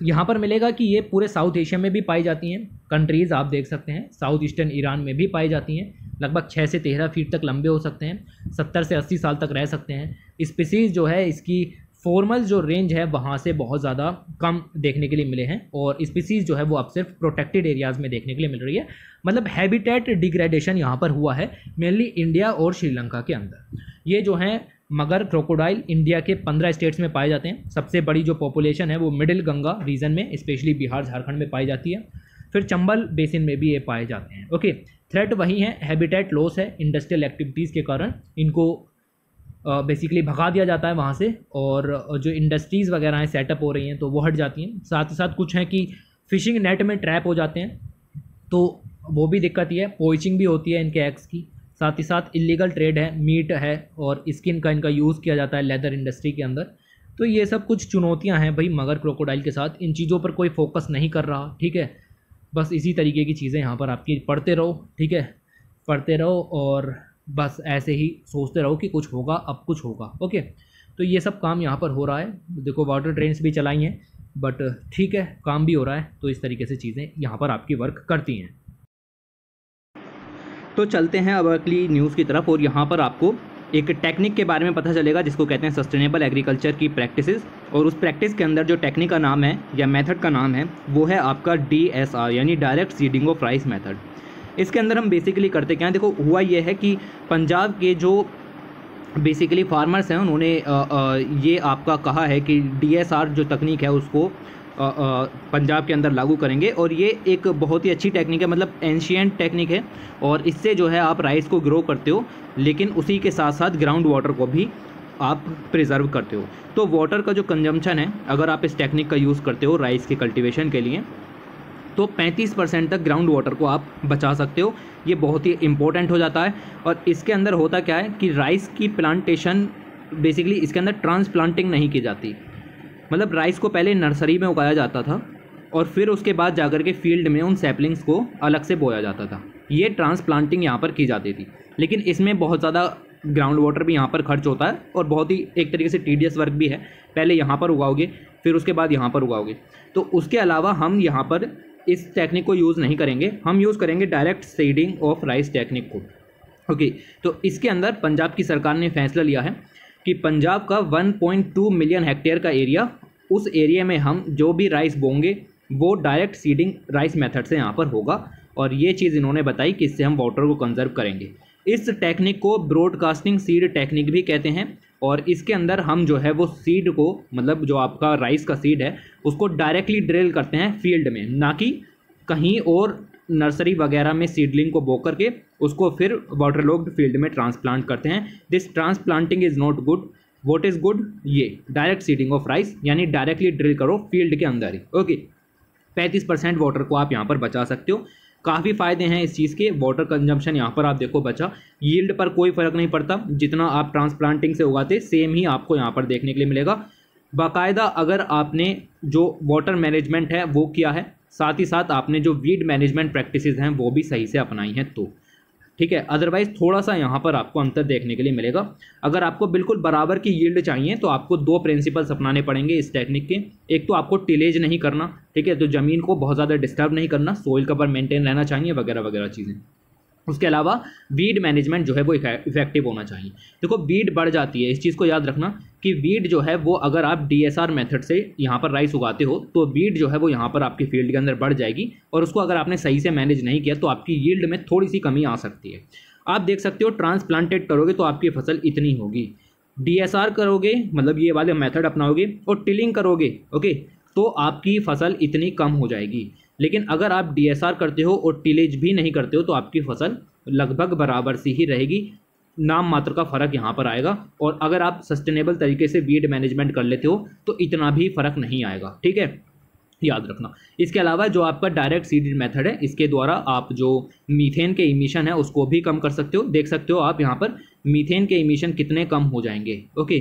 यहाँ पर मिलेगा कि ये पूरे साउथ एशिया में भी पाई जाती हैं कंट्रीज़ आप देख सकते हैं साउथ ईस्टर्न ईरान में भी पाई जाती हैं लगभग छः से तेरह फीट तक लंबे हो सकते हैं सत्तर से अस्सी साल तक रह सकते हैं स्पीसीज़ जो है इसकी फॉर्मल जो रेंज है वहाँ से बहुत ज़्यादा कम देखने के लिए मिले हैं और स्पीसीज़ जो है वो अब सिर्फ प्रोटेक्टेड एरियाज़ में देखने के लिए मिल रही है मतलब हैबिटेट डिग्रेडेशन यहाँ पर हुआ है मेनली इंडिया और श्रीलंका के अंदर ये जो हैं मगर क्रोकोडाइल इंडिया के पंद्रह स्टेट्स में पाए जाते हैं सबसे बड़ी जो पॉपुलेशन है वो मिडिल गंगा रीजन में स्पेशली बिहार झारखंड में पाई जाती है फिर चंबल बेसिन में भी ये पाए जाते हैं ओके थ्रेट वही है हैबिटेट लॉस है इंडस्ट्रियल एक्टिविटीज़ के कारण इनको बेसिकली भगा दिया जाता है वहाँ से और जो इंडस्ट्रीज़ वगैरह हैं सेटअप हो रही हैं तो वो हट जाती हैं साथ ही साथ कुछ हैं कि फ़िशिंग नेट में ट्रैप हो जाते हैं तो वो भी दिक्कत ही है पोइचिंग भी होती है इनके एक्स की साथ ही साथ इलीगल ट्रेड है मीट है और स्किन का इनका यूज़ किया जाता है लेदर इंडस्ट्री के अंदर तो ये सब कुछ चुनौतियाँ हैं भाई मगर क्रोकोडाइल के साथ इन चीज़ों पर कोई फोकस नहीं कर रहा ठीक है बस इसी तरीके की चीज़ें यहाँ पर आपकी पढ़ते रहो ठीक है पढ़ते रहो और बस ऐसे ही सोचते रहो कि कुछ होगा अब कुछ होगा ओके तो ये सब काम यहाँ पर हो रहा है देखो वाटर ट्रेन्स भी चलाई हैं बट ठीक है काम भी हो रहा है तो इस तरीके से चीज़ें यहाँ पर आपकी वर्क करती हैं तो चलते हैं अब अगली न्यूज़ की तरफ और यहाँ पर आपको एक टेक्निक के बारे में पता चलेगा जिसको कहते हैं सस्टेनेबल एग्रीकल्चर की प्रैक्टिसेस और उस प्रैक्टिस के अंदर जो टेक्निक का नाम है या मेथड का नाम है वो है आपका डी यानी direct seeding of rice method इसके अंदर हम बेसिकली करते क्या हैं देखो हुआ ये है कि पंजाब के जो बेसिकली फार्मर्स हैं उन्होंने ये आपका कहा है कि डीएसआर जो तकनीक है उसको पंजाब के अंदर लागू करेंगे और ये एक बहुत ही अच्छी टेक्निक है मतलब एंशियंट टेक्निक है और इससे जो है आप राइस को ग्रो करते हो लेकिन उसी के साथ साथ ग्राउंड वाटर को भी आप प्रिजर्व करते हो तो वाटर का जो कंजम्पशन है अगर आप इस टेक्निक का यूज़ करते हो राइस के कल्टीवेशन के लिए तो 35 परसेंट तक ग्राउंड वाटर को आप बचा सकते हो ये बहुत ही इंपॉर्टेंट हो जाता है और इसके अंदर होता क्या है कि राइस की प्लांटेशन बेसिकली इसके अंदर ट्रांसप्लांटिंग नहीं की जाती मतलब राइस को पहले नर्सरी में उगाया जाता था और फिर उसके बाद जाकर के फील्ड में उन सैपलिंग्स को अलग से बोया जाता था ये ट्रांसप्लांटिंग यहाँ पर की जाती थी लेकिन इसमें बहुत ज़्यादा ग्राउंड वाटर भी यहाँ पर खर्च होता है और बहुत ही एक तरीके से टीडियस वर्क भी है पहले यहाँ पर उगाओगे फिर उसके बाद यहाँ पर उगाओगे तो उसके अलावा हम यहाँ पर इस टेक्निक को यूज़ नहीं करेंगे हम यूज़ करेंगे direct seeding of rice technique को ओके तो इसके अंदर पंजाब की सरकार ने फैसला लिया है कि पंजाब का 1.2 मिलियन हेक्टेयर का एरिया उस एरिया में हम जो भी राइस बोंगे वो डायरेक्ट सीडिंग राइस मेथड से यहाँ पर होगा और ये चीज़ इन्होंने बताई कि इससे हम वाटर को कंजर्व करेंगे इस टेक्निक को ब्रॉडकास्टिंग सीड टेक्निक भी कहते हैं और इसके अंदर हम जो है वो सीड को मतलब जो आपका राइस का सीड है उसको डायरेक्टली ड्रिल करते हैं फील्ड में ना कि कहीं और नर्सरी वगैरह में सीडलिंग को बो करके उसको फिर लॉक्ड फील्ड में ट्रांसप्लांट करते हैं this transplanting is not good what is good ये डायरेक्ट सीडिंग ऑफ राइस यानी डायरेक्टली ड्रिल करो फील्ड के अंदर ही ओके पैंतीस परसेंट वाटर को आप यहाँ पर बचा सकते हो काफ़ी फ़ायदे हैं इस चीज़ के वाटर कंजम्पशन यहाँ पर आप देखो बचा यील्ड पर कोई फ़र्क नहीं पड़ता जितना आप ट्रांसप्लांटिंग से उगाते सेम ही आपको यहाँ पर देखने के लिए मिलेगा बाकायदा अगर आपने जो वाटर मैनेजमेंट है वो किया है साथ ही साथ आपने जो वीड मैनेजमेंट प्रैक्टिसेस हैं वो भी सही से अपनाई हैं तो ठीक है अदरवाइज थोड़ा सा यहाँ पर आपको अंतर देखने के लिए मिलेगा अगर आपको बिल्कुल बराबर की यील्ड चाहिए तो आपको दो प्रिंसिपल्स अपनाने पड़ेंगे इस टेक्निक के एक तो आपको टिलेज नहीं करना ठीक है तो ज़मीन को बहुत ज़्यादा डिस्टर्ब नहीं करना सोइल कवर मेंटेन रहना चाहिए वगैरह वगैरह चीज़ें उसके अलावा वीड मैनेजमेंट जो है वो इफेक्टिव होना चाहिए देखो वीड बढ़ जाती है इस चीज़ को याद रखना कि वीड जो है वो अगर आप डी एस आर मेथड से यहाँ पर राइस उगाते हो तो वीड जो है वो यहाँ पर आपके फील्ड के अंदर बढ़ जाएगी और उसको अगर आपने सही से मैनेज नहीं किया तो आपकी यील्ड में थोड़ी सी कमी आ सकती है आप देख सकते हो ट्रांसप्लांटेड करोगे तो आपकी फसल इतनी होगी डी एस आर करोगे मतलब ये वाले मेथड अपनाओगे और टिलिंग करोगे ओके तो आपकी फसल इतनी कम हो जाएगी लेकिन अगर आप डी करते हो और टिलेज भी नहीं करते हो तो आपकी फसल लगभग बराबर सी ही रहेगी नाम मात्र का फ़र्क यहाँ पर आएगा और अगर आप सस्टेनेबल तरीके से वीड मैनेजमेंट कर लेते हो तो इतना भी फ़र्क नहीं आएगा ठीक है याद रखना इसके अलावा जो आपका डायरेक्ट सीड मेथड है इसके द्वारा आप जो मीथेन के इमिशन है उसको भी कम कर सकते हो देख सकते हो आप यहाँ पर मीथेन के इमिशन कितने कम हो जाएंगे ओके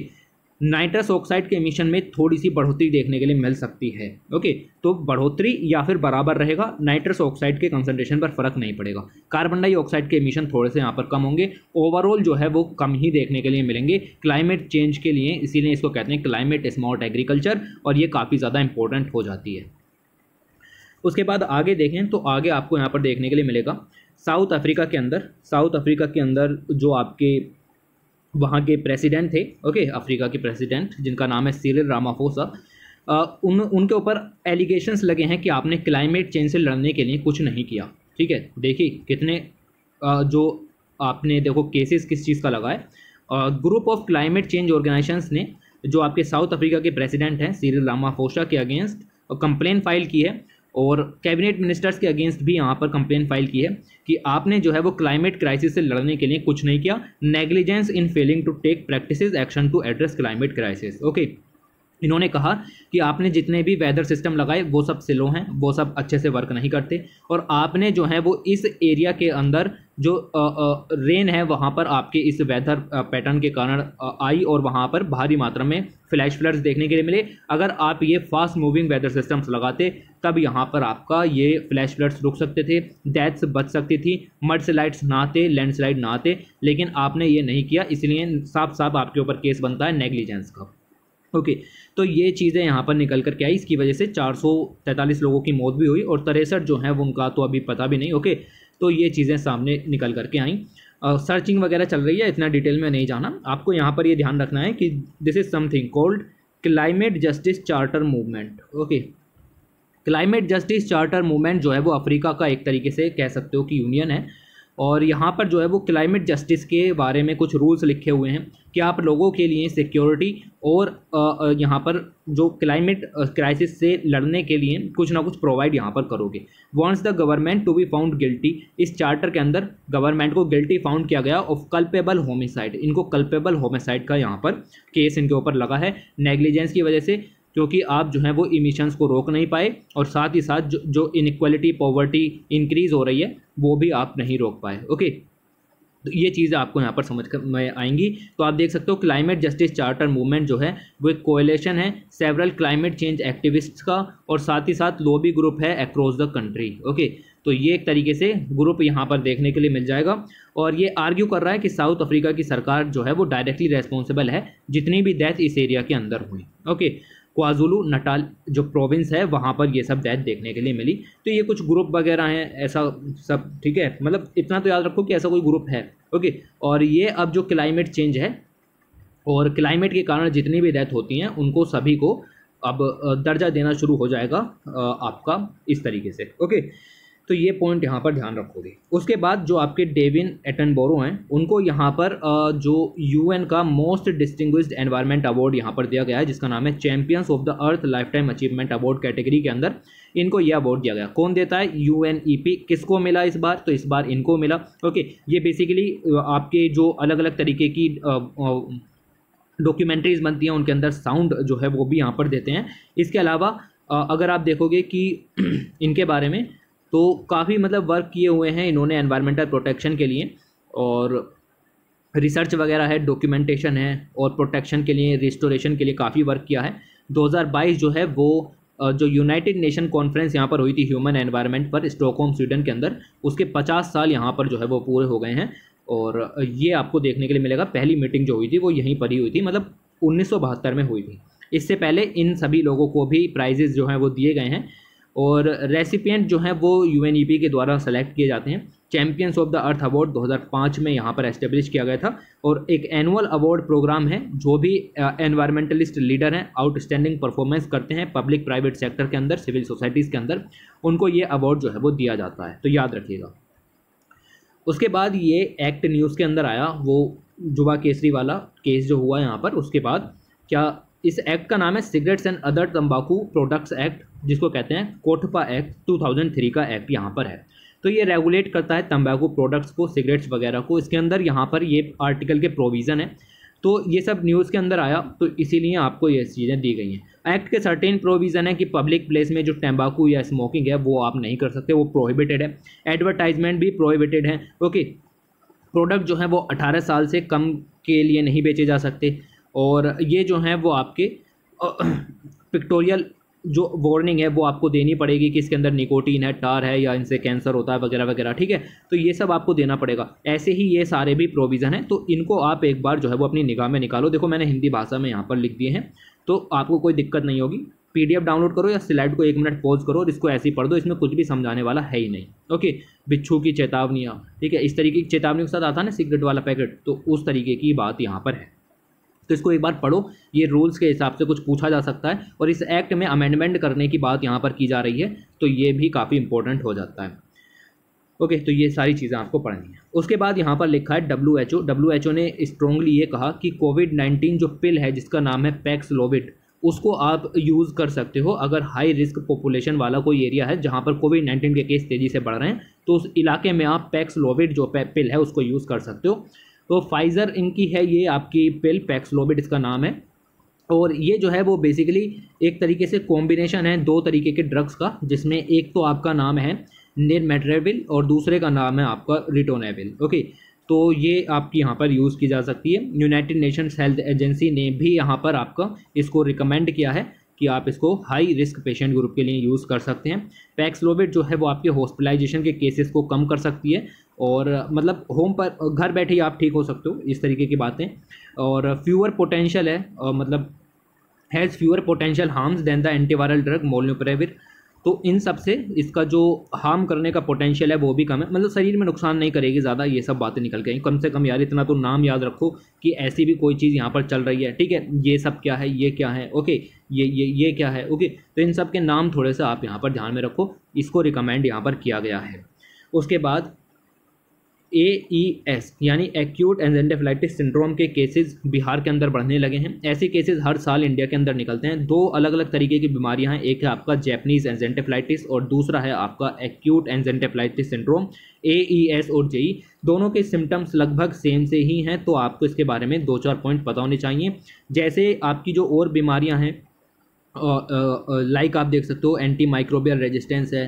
नाइट्रस ऑक्साइड के एमिशन में थोड़ी सी बढ़ोतरी देखने के लिए मिल सकती है ओके तो बढ़ोतरी या फिर बराबर रहेगा नाइट्रस ऑक्साइड के कंसनट्रेशन पर फर्क नहीं पड़ेगा कार्बन डाइऑक्साइड के एमिशन थोड़े से यहाँ पर कम होंगे ओवरऑल जो है वो कम ही देखने के लिए मिलेंगे क्लाइमेट चेंज के लिए इसीलिए इसको कहते हैं क्लाइमेट स्मार्ट एग्रीकल्चर और ये काफ़ी ज़्यादा इंपॉर्टेंट हो जाती है उसके बाद आगे देखें तो आगे आपको यहाँ पर देखने के लिए मिलेगा साउथ अफ्रीका के अंदर साउथ अफ्रीका के अंदर जो आपके वहाँ के प्रेसिडेंट थे ओके अफ्रीका के प्रेसिडेंट जिनका नाम है सीरिल रामाफोसा उन उनके ऊपर एलिगेशंस लगे हैं कि आपने क्लाइमेट चेंज से लड़ने के लिए कुछ नहीं किया ठीक है देखिए कितने आ, जो आपने देखो केसेस किस चीज़ का लगाए group of climate change organisations ने जो आपके साउथ अफ्रीका के प्रेसिडेंट हैं सीरियल रामाफोसा के अगेंस्ट कंप्लेन फाइल की है और कैबिनेट मिनिस्टर्स के अगेंस्ट भी यहाँ पर कंप्लेन फाइल की है कि आपने जो है वो क्लाइमेट क्राइसिस से लड़ने के लिए कुछ नहीं किया negligence in failing to take practice action to address climate crisis okay इन्होंने कहा कि आपने जितने भी वेदर सिस्टम लगाए वो सब स्लो हैं वो सब अच्छे से वर्क नहीं करते और आपने जो है वो इस एरिया के अंदर जो आ, आ, रेन है वहाँ पर आपके इस वेदर पैटर्न के कारण आई और वहाँ पर भारी मात्रा में फ्लैश फ्लड्स देखने के लिए मिले अगर आप ये फास्ट मूविंग वेदर सिस्टम्स लगाते तब यहाँ पर आपका ये फ्लैश फ्लड्स रुक सकते थे डेथ्स बच सकती थी मर्ड स्लाइड्स ना आते लैंडस्लाइड ना आते लेकिन आपने ये नहीं किया इसलिए साफ साफ आपके ऊपर केस बनता है नेग्लिजेंस का ओके okay, तो ये चीज़ें यहाँ पर निकल कर के आई इसकी वजह से तैंतालीस लोगों की मौत भी हुई और तिरसठ जो है उनका तो अभी पता भी नहीं ओके okay, तो ये चीज़ें सामने निकल करके आईं सर्चिंग वगैरह चल रही है इतना डिटेल में नहीं जाना आपको यहाँ पर ये यह ध्यान रखना है कि this is something called climate justice charter movement okay climate justice charter movement जो है वो अफ्रीका का एक तरीके से कह सकते हो कि यूनियन है और यहाँ पर जो है वो क्लाइमेट जस्टिस के बारे में कुछ रूल्स लिखे हुए हैं कि आप लोगों के लिए सिक्योरिटी और यहाँ पर जो क्लाइमेट क्राइसिस से लड़ने के लिए कुछ ना कुछ प्रोवाइड यहाँ पर करोगे wants the government to be found guilty इस चार्टर के अंदर गवर्नमेंट को गिल्टी फाउंड किया गया ऑफ कल्पेबल होमिसाइड इनको कल्पेबल होमिसाइड का यहाँ पर केस इनके ऊपर लगा है नेग्लिजेंस की वजह से क्योंकि आप जो है वो इमिशंस को रोक नहीं पाए और साथ ही साथ जो जो इनक्वलिटी पॉवर्टी इंक्रीज़ हो रही है वो भी आप नहीं रोक पाए ओके तो ये चीज़ें आपको यहाँ पर समझ कर में आएंगी तो आप देख सकते हो क्लाइमेट जस्टिस चार्टर मूवमेंट जो है वो एक कोलेशन है सेवरल क्लाइमेट चेंज एक्टिविस्ट्स का और साथ ही साथ लोबी ग्रुप है अक्रॉस द कंट्री ओके तो ये एक तरीके से ग्रुप यहाँ पर देखने के लिए मिल जाएगा और ये आर्ग्यू कर रहा है कि साउथ अफ्रीका की सरकार जो है वो डायरेक्टली रेस्पॉन्सिबल है जितनी भी डेथ इस एरिया के अंदर हुई ओके क्वाजुलू नटाल जो प्रोविंस है वहाँ पर ये सब डेथ देखने के लिए मिली तो ये कुछ ग्रुप वगैरह हैं ऐसा सब ठीक है मतलब इतना तो याद रखो कि ऐसा कोई ग्रुप है ओके और ये अब जो क्लाइमेट चेंज है और क्लाइमेट के कारण जितनी भी डेथ होती हैं उनको सभी को अब दर्जा देना शुरू हो जाएगा आपका इस तरीके से ओके तो ये पॉइंट यहाँ पर ध्यान रखोगे उसके बाद जो आपके डेविन एटनबोरो हैं उनको यहाँ पर जो यूएन का मोस्ट डिस्टिंग्विश्ड एनवायरनमेंट अवार्ड यहाँ पर दिया गया है जिसका नाम है champions of the earth lifetime achievement award category के अंदर इनको ये अवार्ड दिया गया कौन देता है यू एन ई पी किसको मिला इस बार तो इस बार इनको मिला ओके ये बेसिकली आपके जो अलग अलग तरीके की डॉक्यूमेंट्रीज बनती हैं उनके अंदर साउंड जो है वो भी यहाँ पर देते हैं इसके अलावा अगर आप देखोगे कि *clears throat* इनके बारे में तो काफ़ी मतलब वर्क किए हुए हैं इन्होंने एनवायरमेंटल प्रोटेक्शन के लिए और रिसर्च वगैरह है डॉक्यूमेंटेशन है और प्रोटेक्शन के लिए रिस्टोरेशन के लिए काफ़ी वर्क किया है 2022 जो है वो जो यूनाइटेड नेशन कॉन्फ्रेंस यहाँ पर हुई थी ह्यूमन एनवायरनमेंट पर स्टॉकहोम स्वीडन के अंदर उसके 50 साल यहाँ पर जो है वो पूरे हो गए हैं और ये आपको देखने के लिए मिलेगा पहली मीटिंग जो हुई थी वो यहीं पर ही हुई थी मतलब उन्नीस में हुई थी इससे पहले इन सभी लोगों को भी प्राइजेज़ जो हैं वो दिए गए हैं और रेसिपियंट जो है वो यू e के द्वारा सेलेक्ट किए जाते हैं champions of the earth award 2005 में यहाँ पर एस्टेब्लिश किया गया था और एक एनुअल अवार्ड प्रोग्राम है जो भी एनवायरमेंटलिस्ट लीडर हैं आउटस्टैंडिंग परफॉर्मेंस करते हैं पब्लिक प्राइवेट सेक्टर के अंदर सिविल सोसाइटीज़ के अंदर उनको ये अवार्ड जो है वो दिया जाता है तो याद रखिएगा उसके बाद ये एक्ट न्यूज़ के अंदर आया वो जुबा केसरी वाला केस जो हुआ यहाँ पर उसके बाद क्या इस एक्ट का नाम है सिगरेट्स एंड अदर तंबाकू प्रोडक्ट्स एक्ट जिसको कहते हैं कोठपा एक्ट थ्री का एक्ट यहाँ पर है तो ये रेगुलेट करता है तंबाकू प्रोडक्ट्स को सिगरेट्स वगैरह को इसके अंदर यहाँ पर ये आर्टिकल के प्रोविज़न है तो ये सब न्यूज़ के अंदर आया तो इसीलिए आपको ये चीज़ें दी गई हैं एक्ट के सर्टेन प्रोविज़न है कि पब्लिक प्लेस में जो तंबाकू या स्मोकिंग है वो आप नहीं कर सकते वो प्रोहिबिटेड है एडवर्टाइजमेंट भी प्रोहिबिटेड है ओके प्रोडक्ट जो है वो अट्ठारह साल से कम के लिए नहीं बेचे जा सकते और ये जो हैं वो आपके पिक्टोरियल *clears throat* जो वार्निंग है वो आपको देनी पड़ेगी कि इसके अंदर निकोटीन है टार है या इनसे कैंसर होता है वगैरह वगैरह ठीक है तो ये सब आपको देना पड़ेगा ऐसे ही ये सारे भी प्रोविज़न हैं तो इनको आप एक बार जो है वो अपनी निगाह में निकालो देखो मैंने हिंदी भाषा में यहाँ पर लिख दिए हैं तो आपको कोई दिक्कत नहीं होगी पी डाउनलोड करो या स्लाइड को एक मिनट पॉज करो और इसको ऐसे ही पढ़ दो इसमें कुछ भी समझाने वाला है ही नहीं ओके बिच्छू की चेतावनियाँ ठीक है इस तरीके की चेतावनी के साथ आता है ना सिगरेट वाला पैकेट तो उस तरीके की बात यहाँ पर है तो इसको एक बार पढ़ो ये रूल्स के हिसाब से कुछ पूछा जा सकता है और इस एक्ट में अमेंडमेंट करने की बात यहाँ पर की जा रही है तो ये भी काफ़ी इंपॉर्टेंट हो जाता है ओके तो ये सारी चीज़ें आपको पढ़नी है उसके बाद यहाँ पर लिखा है W H O W H O ने स्ट्रॉन्गली ये कहा कि कोविड नाइन्टीन जो पिल है जिसका नाम है पैक्स लोविट उसको आप यूज़ कर सकते हो अगर हाई रिस्क पॉपुलेशन वाला कोई एरिया है जहाँ पर कोविड नाइन्टीन के केस तेज़ी से बढ़ रहे हैं तो उस इलाके में आप पैक्स लोविट जो पिल है उसको यूज़ कर सकते हो तो फाइज़र इनकी है ये आपकी पिल पैक्सलोबिट इसका नाम है और ये जो है वो बेसिकली एक तरीके से कॉम्बिनेशन है दो तरीके के ड्रग्स का जिसमें एक तो आपका नाम है मेटरेबिल और दूसरे का नाम है आपका रिटोनेविल ओके तो ये आपकी यहाँ पर यूज़ की जा सकती है यूनाइटेड नेशंस हेल्थ एजेंसी ने भी यहाँ पर आपका इसको रिकमेंड किया है कि आप इसको हाई रिस्क पेशेंट ग्रुप के लिए यूज़ कर सकते हैं पैक्सलोविड जो है वो आपके हॉस्पिटलाइजेशन के केसेस को कम कर सकती है और मतलब होम पर घर बैठे ही आप ठीक हो सकते हो इस तरीके की बातें और फ्यूअर पोटेंशियल है मतलब has fewer potential harms than the antiviral drug molnupiravir तो इन सब से इसका जो हार्म करने का पोटेंशियल है वो भी कम है मतलब शरीर में नुकसान नहीं करेगी ज़्यादा ये सब बातें निकल गई कम से कम यार इतना तो नाम याद रखो कि ऐसी भी कोई चीज़ यहाँ पर चल रही है ठीक है ये सब क्या है ये क्या है ओके ये ये ये क्या है ओके तो इन सब के नाम थोड़े से आप यहाँ पर ध्यान में रखो इसको रिकमेंड यहाँ पर किया गया है उसके बाद ए ई एस यानी एक्यूट एनजेंडेफलाइटिस सिंड्रोम के केसेस बिहार के अंदर बढ़ने लगे हैं ऐसे केसेस हर साल इंडिया के अंदर निकलते हैं दो अलग अलग तरीके की बीमारियां हैं एक है आपका जैपनीज एनजेंटेफ्लाइटिस और दूसरा है आपका acute encephalitis syndrome A E S और जेई e. दोनों के सिम्टम्स लगभग सेम से ही हैं तो आपको इसके बारे में दो चार पॉइंट पता होने चाहिए जैसे आपकी जो और बीमारियाँ हैं लाइक आप देख सकते हो एंटी माइक्रोबियल रेजिस्टेंस है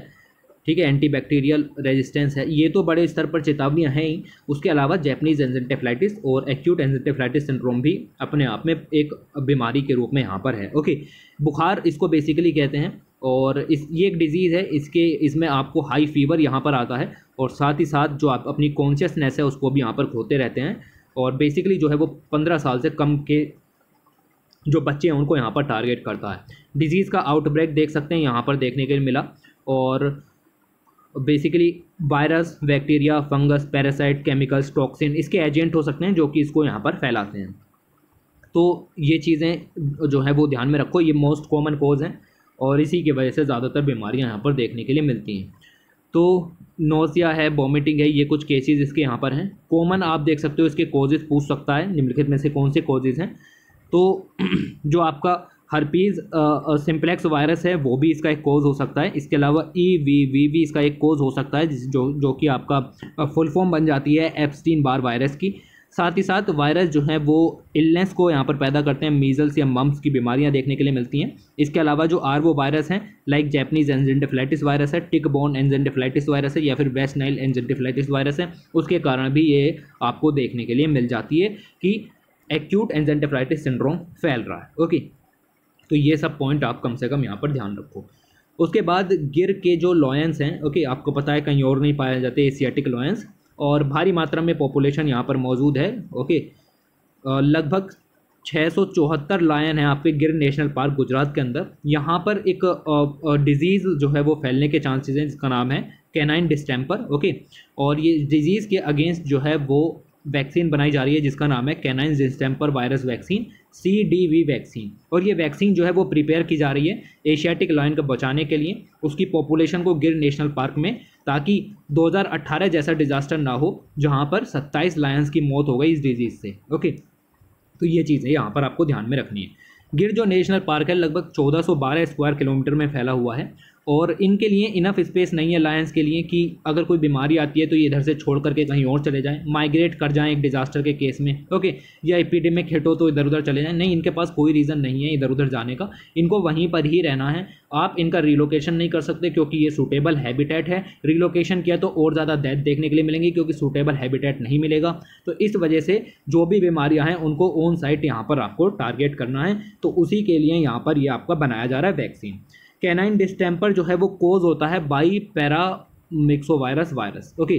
ठीक है एंटीबैक्टीरियल रेजिस्टेंस है ये तो बड़े स्तर पर चेतावनियाँ हैं ही उसके अलावा जैपनीज एंजेंटेफ्लाइटिस और एक्यूट एंजेंटेफ्लाइटिस सिंड्रोम भी अपने आप में एक बीमारी के रूप में यहाँ पर है ओके बुखार इसको बेसिकली कहते हैं और इस ये एक डिज़ीज़ है इसके इसमें आपको हाई फीवर यहाँ पर आता है और साथ ही साथ जो आप अपनी कॉन्शियसनेस है उसको भी यहाँ पर खोते रहते हैं और बेसिकली जो है वो पंद्रह साल से कम के जो बच्चे हैं उनको यहाँ पर टारगेट करता है डिजीज़ का आउटब्रेक देख सकते हैं यहाँ पर देखने के लिए मिला और basically virus bacteria fungus parasite chemicals toxin इसके एजेंट हो सकते हैं जो कि इसको यहाँ पर फैलाते हैं तो ये चीज़ें जो है वो ध्यान में रखो ये मोस्ट कॉमन कॉज हैं और इसी की वजह से ज़्यादातर बीमारियाँ यहाँ पर देखने के लिए मिलती हैं तो नोसिया है वॉमिटिंग है ये कुछ केसेस इसके यहाँ पर हैं कॉमन आप देख सकते हो इसके कॉजेज़ पूछ सकता है निम्नलिखित में से कौन से कॉजेज़ हैं तो *clears throat* जो आपका हरपीज सिम्प्लेक्स वायरस है वो भी इसका एक कोज हो सकता है इसके अलावा ई वी वी भी इसका एक कोज हो सकता है जो जो कि आपका फुल फॉर्म बन जाती है एप्सटीन बार वायरस की साथ ही साथ वायरस जो है वो इलनेस को यहाँ पर पैदा करते हैं मीजल्स या मम्स की बीमारियाँ देखने के लिए मिलती हैं इसके अलावा जो आर वो वायरस हैं लाइक जैपनीज एंजेंटिफ्लाइटिस वायरस है टिक बोन एंजेंटिफ्लाइटिस वायरस है या फिर वेस्ट नाइल एंजेंटिफ्लाइटिस वायरस है उसके कारण भी ये आपको देखने के लिए मिल जाती है कि एक्यूट एंजेंटिफ्लाइटिस सिंड्रोम फैल रहा है ओके तो ये सब पॉइंट आप कम से कम यहाँ पर ध्यान रखो उसके बाद गिर के जो लॉयंस हैं ओके आपको पता है कहीं और नहीं पाए जाते एशियाटिक लॉयंस और भारी मात्रा में पॉपुलेशन यहाँ पर मौजूद है ओके लगभग छः सौ चौहत्तर लायन हैं आपके गिर नेशनल पार्क गुजरात के अंदर यहाँ पर एक डिजीज़ जो है वो फैलने के चांसेस हैं जिसका नाम है कैनाइन डिस्टेम्पर ओके और ये डिजीज़ के अगेंस्ट जो है वो वैक्सीन बनाई जा रही है जिसका नाम है canine distemper virus vaccine C D V vaccine और ये वैक्सीन जो है वो प्रिपेयर की जा रही है एशियाटिक लाइन को बचाने के लिए उसकी पॉपुलेशन को गिर नेशनल पार्क में ताकि 2018 जैसा डिजास्टर ना हो जहाँ पर 27 लायंस की मौत हो गई इस डिजीज़ से ओके तो ये चीज़ें यहाँ पर आपको ध्यान में रखनी है गिर जो नेशनल पार्क है लगभग 1412 स्क्वायर किलोमीटर में फैला हुआ है और इनके लिए इनफ स्पेस नहीं है लायंस के लिए कि अगर कोई बीमारी आती है तो ये इधर से छोड़ करके कहीं और चले जाएँ माइग्रेट कर जाएँ एक डिज़ास्टर के केस में ओके या एपिडेमिक में खेटो तो इधर उधर चले जाएँ नहीं इनके पास कोई रीज़न नहीं है इधर उधर जाने का इनको वहीं पर ही रहना है आप इनका रिलोकेशन नहीं कर सकते क्योंकि ये सूटेबल हैबिटेट है रिलोकेशन किया तो और ज़्यादा डेथ देखने के लिए मिलेंगी क्योंकि सूटेबल हैबिटेट नहीं मिलेगा तो इस वजह से जो भी बीमारियाँ हैं उनको ऑन साइट यहाँ पर आपको टारगेट करना है तो उसी के लिए यहाँ पर ये यह आपका बनाया जा रहा है वैक्सीन कैनाइन डिस्टेम्पर जो है वो कोज होता है by paramyxovirus virus okay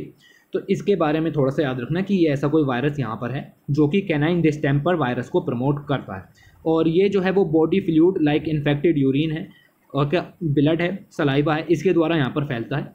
तो इसके बारे में थोड़ा सा याद रखना कि ये ऐसा कोई वायरस यहाँ पर है जो कि कैनाइन डिस्टेम्पर वायरस को प्रमोट करता है और ये जो है वो body fluid like infected urine है और क्या ब्लड है सलाइवा है इसके द्वारा यहाँ पर फैलता है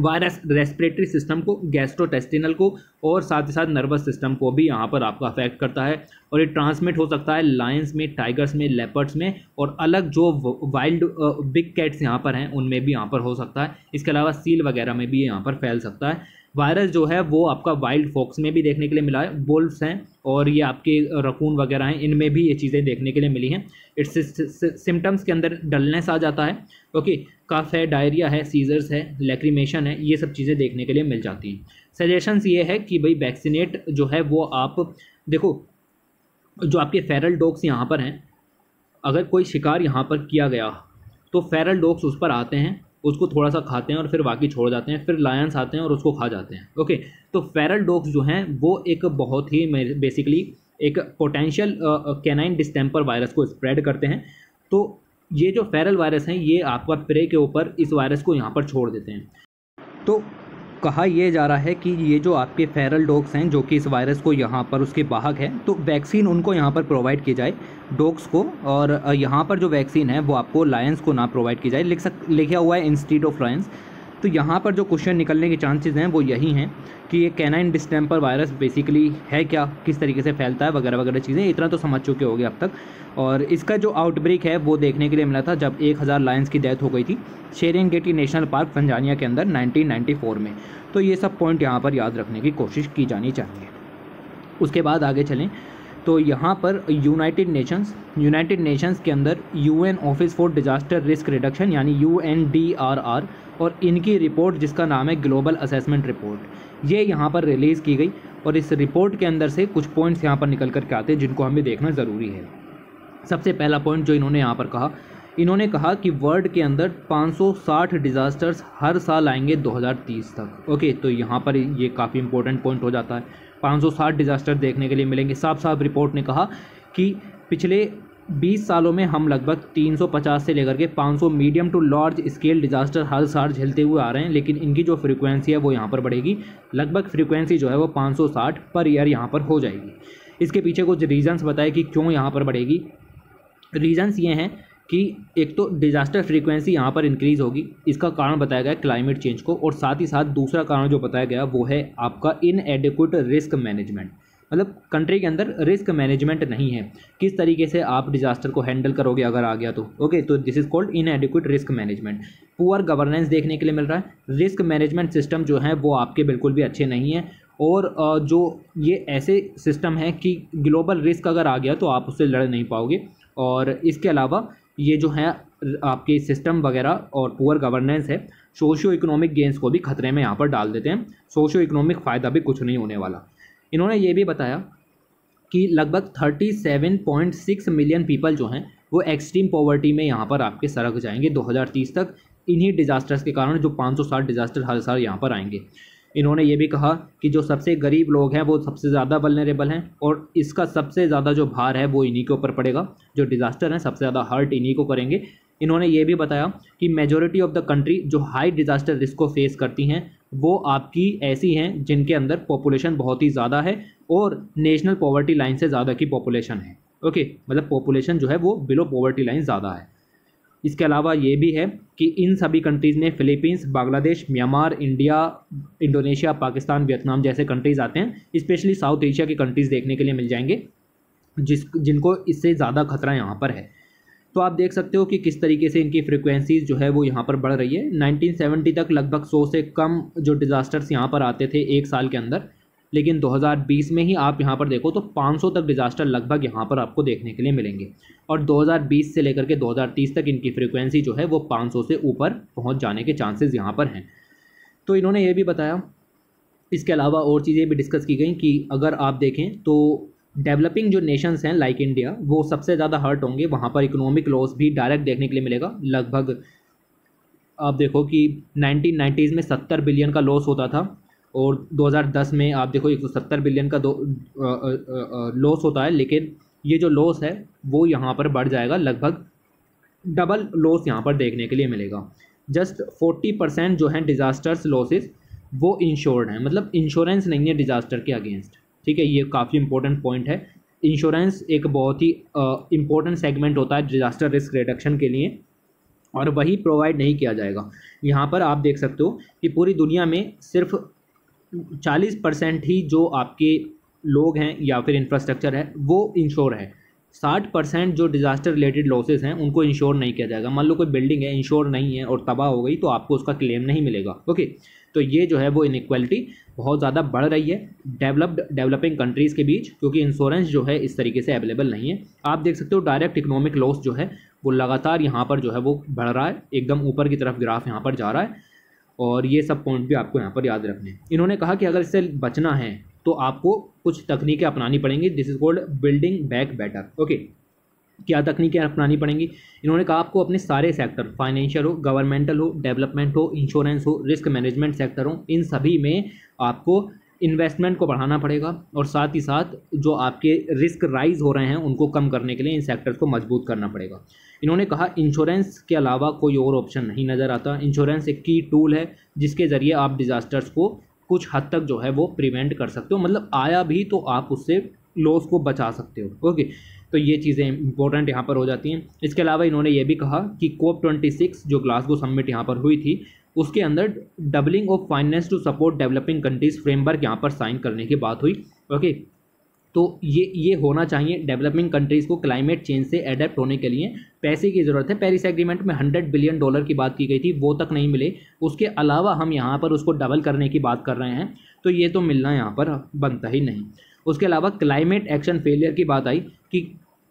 वायरस रेस्पिरेटरी सिस्टम को गैस्ट्रोटेस्टिनल को और साथ ही साथ नर्वस सिस्टम को भी यहाँ पर आपका अफेक्ट करता है और ये ट्रांसमिट हो सकता है लायंस में टाइगर्स में लेपर्ड्स में और अलग जो वाइल्ड बिग कैट्स यहाँ पर हैं उनमें भी यहाँ पर हो सकता है इसके अलावा सील वगैरह में भी यहाँ पर फैल सकता है वायरस जो है वो आपका वाइल्ड फॉक्स में भी देखने के लिए मिला है वोल्फ्स हैं और ये आपके रकून वगैरह हैं इनमें भी ये चीज़ें देखने के लिए मिली हैं इट्स सिम्टम्स के अंदर डलनेस आ जाता है ओके कफ है डायरिया है सीजर्स है लेक्रीमेशन है ये सब चीज़ें देखने के लिए मिल जाती हैं सजेशंस ये है कि भाई वैक्सीनेट जो है वो आप देखो जो आपके फेरल डॉग्स यहाँ पर हैं अगर कोई शिकार यहाँ पर किया गया तो फेरल डॉग्स उस पर आते हैं उसको थोड़ा सा खाते हैं और फिर बाकी छोड़ जाते हैं फिर लायंस आते हैं और उसको खा जाते हैं ओके तो फेरल डॉग्स जो हैं वो एक बहुत ही बेसिकली एक पोटेंशियल कैनाइन डिस्टेम्पर वायरस को स्प्रेड करते हैं तो ये जो फेरल वायरस हैं ये आपका प्रे के ऊपर इस वायरस को यहाँ पर छोड़ देते हैं तो कहा यह जा रहा है कि ये जो आपके फेरल डॉग्स हैं जो कि इस वायरस को यहाँ पर उसके बाहक है तो वैक्सीन उनको यहाँ पर प्रोवाइड की जाए डॉग्स को और यहाँ पर जो वैक्सीन है वो आपको लायंस को ना प्रोवाइड की जाए लिख सक लिखा हुआ है इंस्टीट्यूट ऑफ लायंस तो यहाँ पर जो क्वेश्चन निकलने के चांसेस हैं वो यही हैं कि ये कैनाइन डिस्टेम्पर वायरस बेसिकली है क्या किस तरीके से फैलता है वगैरह वगैरह चीज़ें इतना तो समझ चुके होंगे अब तक और इसका जो आउटब्रेक है वो देखने के लिए मिला था जब एक हज़ार लायंस की डेथ हो गई थी Serengeti national park Tanzania के अंदर फोर में तो ये सब पॉइंट यहाँ पर याद रखने की कोशिश की जानी चाहिए उसके बाद आगे चलें तो यहाँ पर यूनाइटेड नेशंस यूनाइटेड नेशंस के अंदर UN office for disaster risk reduction यानी U N D R R और इनकी रिपोर्ट जिसका नाम है ग्लोबल असेसमेंट रिपोर्ट ये यहाँ पर रिलीज़ की गई और इस रिपोर्ट के अंदर से कुछ पॉइंट्स यहाँ पर निकल कर के आते हैं जिनको हमें देखना ज़रूरी है सबसे पहला पॉइंट जो इन्होंने यहाँ पर कहा इन्होंने कहा कि वर्ल्ड के अंदर 560 डिज़ास्टर्स हर साल आएंगे 2030 तक ओके तो यहाँ पर ये काफ़ी इंपॉर्टेंट पॉइंट हो जाता है 560 डिज़ास्टर देखने के लिए मिलेंगे साफ साफ रिपोर्ट ने कहा कि पिछले 20 सालों में हम लगभग 350 से लेकर के 500 medium to large scale disaster हर साल झेलते हुए आ रहे हैं लेकिन इनकी जो फ्रीक्वेंसी है वो यहाँ पर बढ़ेगी लगभग फ्रीक्वेंसी जो है वो 560 पर ईयर यहाँ पर हो जाएगी इसके पीछे कुछ रीजंस बताए कि क्यों यहाँ पर बढ़ेगी रीजंस ये हैं कि एक तो डिजास्टर फ्रीक्वेंसी यहाँ पर इंक्रीज़ होगी इसका कारण बताया गया क्लाइमेट चेंज को और साथ ही साथ दूसरा कारण जो बताया गया वो है आपका इनएडिक्वेट रिस्क मैनेजमेंट मतलब कंट्री के अंदर रिस्क मैनेजमेंट नहीं है किस तरीके से आप डिजास्टर को हैंडल करोगे अगर आ गया तो ओके तो this is called inadequate risk management poor governance देखने के लिए मिल रहा है रिस्क मैनेजमेंट सिस्टम जो है वो आपके बिल्कुल भी अच्छे नहीं हैं और जो ये ऐसे सिस्टम है कि ग्लोबल रिस्क अगर आ गया तो आप उससे लड़ नहीं पाओगे और इसके अलावा ये जो है आपके सिस्टम वगैरह और पुअर गवर्नेंस है सोशियो इकोनॉमिक गेंस को भी खतरे में यहाँ पर डाल देते हैं सोशियो इकोनॉमिक फ़ायदा भी कुछ नहीं होने वाला इन्होंने ये भी बताया कि लगभग 37.6 मिलियन पीपल जो हैं वो एक्सट्रीम पॉवर्टी में यहाँ पर आपके सड़क जाएंगे 2030 तक इन्हीं डिज़ास्टर्स के कारण जो 560 डिज़ास्टर हर साल यहाँ पर आएंगे इन्होंने ये भी कहा कि जो सबसे गरीब लोग हैं वो सबसे ज़्यादा वलनरेबल हैं और इसका सबसे ज़्यादा जो भार है वो इन्हीं के ऊपर पड़ेगा जो डिज़ास्टर हैं सबसे ज़्यादा हर्ट इन्हीं को करेंगे इन्होंने ये भी बताया कि मेजोरिटी ऑफ द कंट्री जो हाई डिज़ास्टर रिस्क को फेस करती हैं वो आपकी ऐसी हैं जिनके अंदर पॉपुलेशन बहुत ही ज़्यादा है और नेशनल पॉवर्टी लाइन से ज़्यादा की पॉपुलेशन है ओके मतलब पॉपुलेशन जो है वो बिलो पॉवर्टी लाइन ज़्यादा है इसके अलावा ये भी है कि इन सभी कंट्रीज़ में Philippines Bangladesh Myanmar India Indonesia Pakistan Vietnam जैसे कंट्रीज़ आते हैं स्पेशली साउथ एशिया के कंट्रीज़ देखने के लिए मिल जाएंगे जिस जिनको इससे ज़्यादा खतरा यहाँ पर है तो आप देख सकते हो कि किस तरीके से इनकी फ्रिक्वेंसीज जो है वो यहाँ पर बढ़ रही है 1970 तक लगभग 100 से कम जो डिज़ास्टर्स यहाँ पर आते थे एक साल के अंदर लेकिन 2020 में ही आप यहाँ पर देखो तो 500 तक डिज़ास्टर लगभग यहाँ पर आपको देखने के लिए मिलेंगे और 2020 से लेकर के 2030 तक इनकी फ्रिक्वेंसी जो है वो पाँच से ऊपर पहुँच जाने के चांसेज़ यहाँ पर हैं तो इन्होंने ये भी बताया इसके अलावा और चीज़ें भी डिस्कस की गई कि अगर आप देखें तो डेवलपिंग जो नेशंस हैं लाइक इंडिया वो सबसे ज़्यादा हर्ट होंगे वहाँ पर इकोनॉमिक लॉस भी डायरेक्ट देखने के लिए मिलेगा लगभग आप देखो कि नाइन्टीज़ में सत्तर बिलियन का लॉस होता था और 2010 में आप देखो सत्तर बिलियन का लॉस होता है लेकिन ये जो लॉस है वो यहाँ पर बढ़ जाएगा लगभग डबल लॉस यहाँ पर देखने के लिए मिलेगा जस्ट फोर्टी परसेंट जो है डिज़ास्टर्स लॉसेस वो इंश्योर्ड हैं मतलब इंश्योरेंस नहीं है डिज़ास्टर के अगेंस्ट ठीक है ये काफ़ी इंपॉर्टेंट पॉइंट है इंश्योरेंस एक बहुत ही इंपॉर्टेंट सेगमेंट होता है डिजास्टर रिस्क रिडक्शन के लिए और वही प्रोवाइड नहीं किया जाएगा यहाँ पर आप देख सकते हो कि पूरी दुनिया में सिर्फ चालीस परसेंट ही जो आपके लोग हैं या फिर इंफ्रास्ट्रक्चर है वो इंश्योर है साठ परसेंट जो डिज़ास्टर रिलेटेड लॉसेज हैं उनको इंश्योर नहीं किया जाएगा मान लो कोई बिल्डिंग है इंश्योर नहीं है और तबाह हो गई तो आपको उसका क्लेम नहीं मिलेगा ओके तो ये जो है वो इनक्वलिटी बहुत ज़्यादा बढ़ रही है डेवलप्ड डेवलपिंग कंट्रीज़ के बीच क्योंकि इंश्योरेंस जो है इस तरीके से अवेलेबल नहीं है आप देख सकते हो डायरेक्ट इकोनॉमिक लॉस जो है वो लगातार यहाँ पर जो है वो बढ़ रहा है एकदम ऊपर की तरफ ग्राफ यहाँ पर जा रहा है और ये सब पॉइंट भी आपको यहाँ पर याद रखने इन्होंने कहा कि अगर इससे बचना है तो आपको कुछ तकनीकें अपनानी पड़ेंगी this is called building back better okay क्या तकनीकें अपनानी पड़ेंगी इन्होंने कहा आपको अपने सारे सेक्टर फाइनेंशियल हो गवर्नमेंटल हो डेवलपमेंट हो इंश्योरेंस हो रिस्क मैनेजमेंट सेक्टर हो इन सभी में आपको इन्वेस्टमेंट को बढ़ाना पड़ेगा और साथ ही साथ जो आपके रिस्क राइज हो रहे हैं उनको कम करने के लिए इन सेक्टर्स को मजबूत करना पड़ेगा इन्होंने कहा इंश्योरेंस के अलावा कोई और ऑप्शन नहीं नज़र आता इंश्योरेंस एक की टूल है जिसके ज़रिए आप डिज़ास्टर्स को कुछ हद तक जो है वो प्रिवेंट कर सकते हो मतलब आया भी तो आप उससे लॉस को बचा सकते हो ओके तो ये चीज़ें इंपॉर्टेंट यहाँ पर हो जाती हैं इसके अलावा इन्होंने ये भी कहा कि कोप ट्वेंटी सिक्स जो ग्लासगो समिट यहाँ पर हुई थी उसके अंदर doubling of finance to support developing countries framework यहाँ पर साइन करने की बात हुई ओके तो ये ये होना चाहिए डेवलपिंग कंट्रीज़ को क्लाइमेट चेंज से अडेप्ट होने के लिए पैसे की ज़रूरत है पेरिस एग्रीमेंट में हंड्रेड बिलियन डॉलर की बात की गई थी वो तक नहीं मिले उसके अलावा हम यहाँ पर उसको डबल करने की बात कर रहे हैं तो ये तो मिलना यहाँ पर बनता ही नहीं उसके अलावा क्लाइमेट एक्शन फेलियर की बात आई कि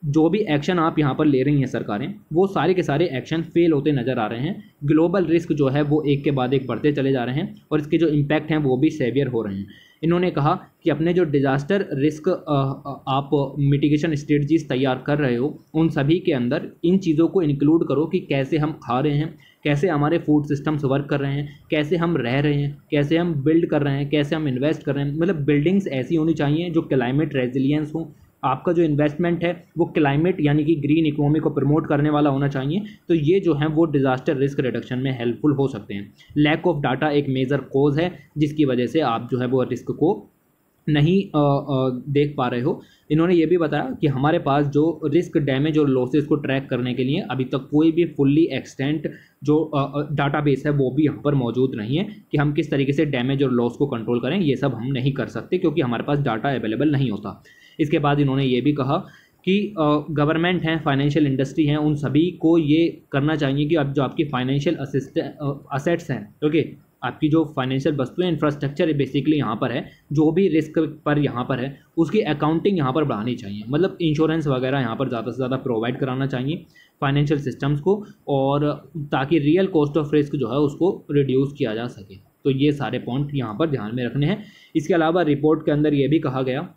जो भी एक्शन आप यहाँ पर ले रही हैं सरकारें वो सारे के सारे एक्शन फेल होते नज़र आ रहे हैं ग्लोबल रिस्क जो है वो एक के बाद एक बढ़ते चले जा रहे हैं और इसके जो इम्पैक्ट हैं वो भी सेवियर हो रहे हैं इन्होंने कहा कि अपने जो डिज़ास्टर रिस्क आप मिटिगेशन स्ट्रेटजीज तैयार कर रहे हो उन सभी के अंदर इन चीज़ों को इंक्लूड करो कि कैसे हम खा रहे हैं कैसे हमारे फूड सिस्टम्स वर्क कर रहे हैं कैसे हम रह रहे हैं कैसे हम बिल्ड कर रहे हैं कैसे हम इन्वेस्ट कर रहे हैं मतलब बिल्डिंग्स ऐसी होनी चाहिए जो क्लाइमेट रेजिलियंस हों आपका जो इन्वेस्टमेंट है वो क्लाइमेट यानी कि ग्रीन इकोनॉमी को प्रमोट करने वाला होना चाहिए तो ये जो है वो डिज़ास्टर रिस्क रिडक्शन में हेल्पफुल हो सकते हैं लैक ऑफ डाटा एक मेजर कोज है जिसकी वजह से आप जो है वो रिस्क को नहीं देख पा रहे हो इन्होंने ये भी बताया कि हमारे पास जो रिस्क डैमेज और लॉसेस को ट्रैक करने के लिए अभी तक कोई भी फुल्ली एक्सटेंट जो डाटाबेस है वो भी यहाँ पर मौजूद नहीं है कि हम किस तरीके से डैमेज और लॉस को कंट्रोल करें ये सब हम नहीं कर सकते क्योंकि हमारे पास डाटा अवेलेबल नहीं होता इसके बाद इन्होंने ये भी कहा कि गवर्नमेंट हैं फाइनेंशियल इंडस्ट्री हैं उन सभी को ये करना चाहिए कि अब जो आपकी फाइनेंशियल असिस्ट असेट्स हैं ओके आपकी जो फाइनेंशियल वस्तुएं इंफ्रास्ट्रक्चर बेसिकली यहाँ पर है जो भी रिस्क पर यहाँ पर है उसकी अकाउंटिंग यहाँ पर बढ़ानी चाहिए मतलब इंश्योरेंस वगैरह यहाँ पर ज़्यादा से ज़्यादा प्रोवाइड कराना चाहिए फाइनेंशियल सिस्टम्स को और ताकि रियल कॉस्ट ऑफ रिस्क जो है उसको रिड्यूस किया जा सके तो ये सारे पॉइंट यहाँ पर ध्यान में रखने हैं इसके अलावा रिपोर्ट के अंदर ये भी कहा गया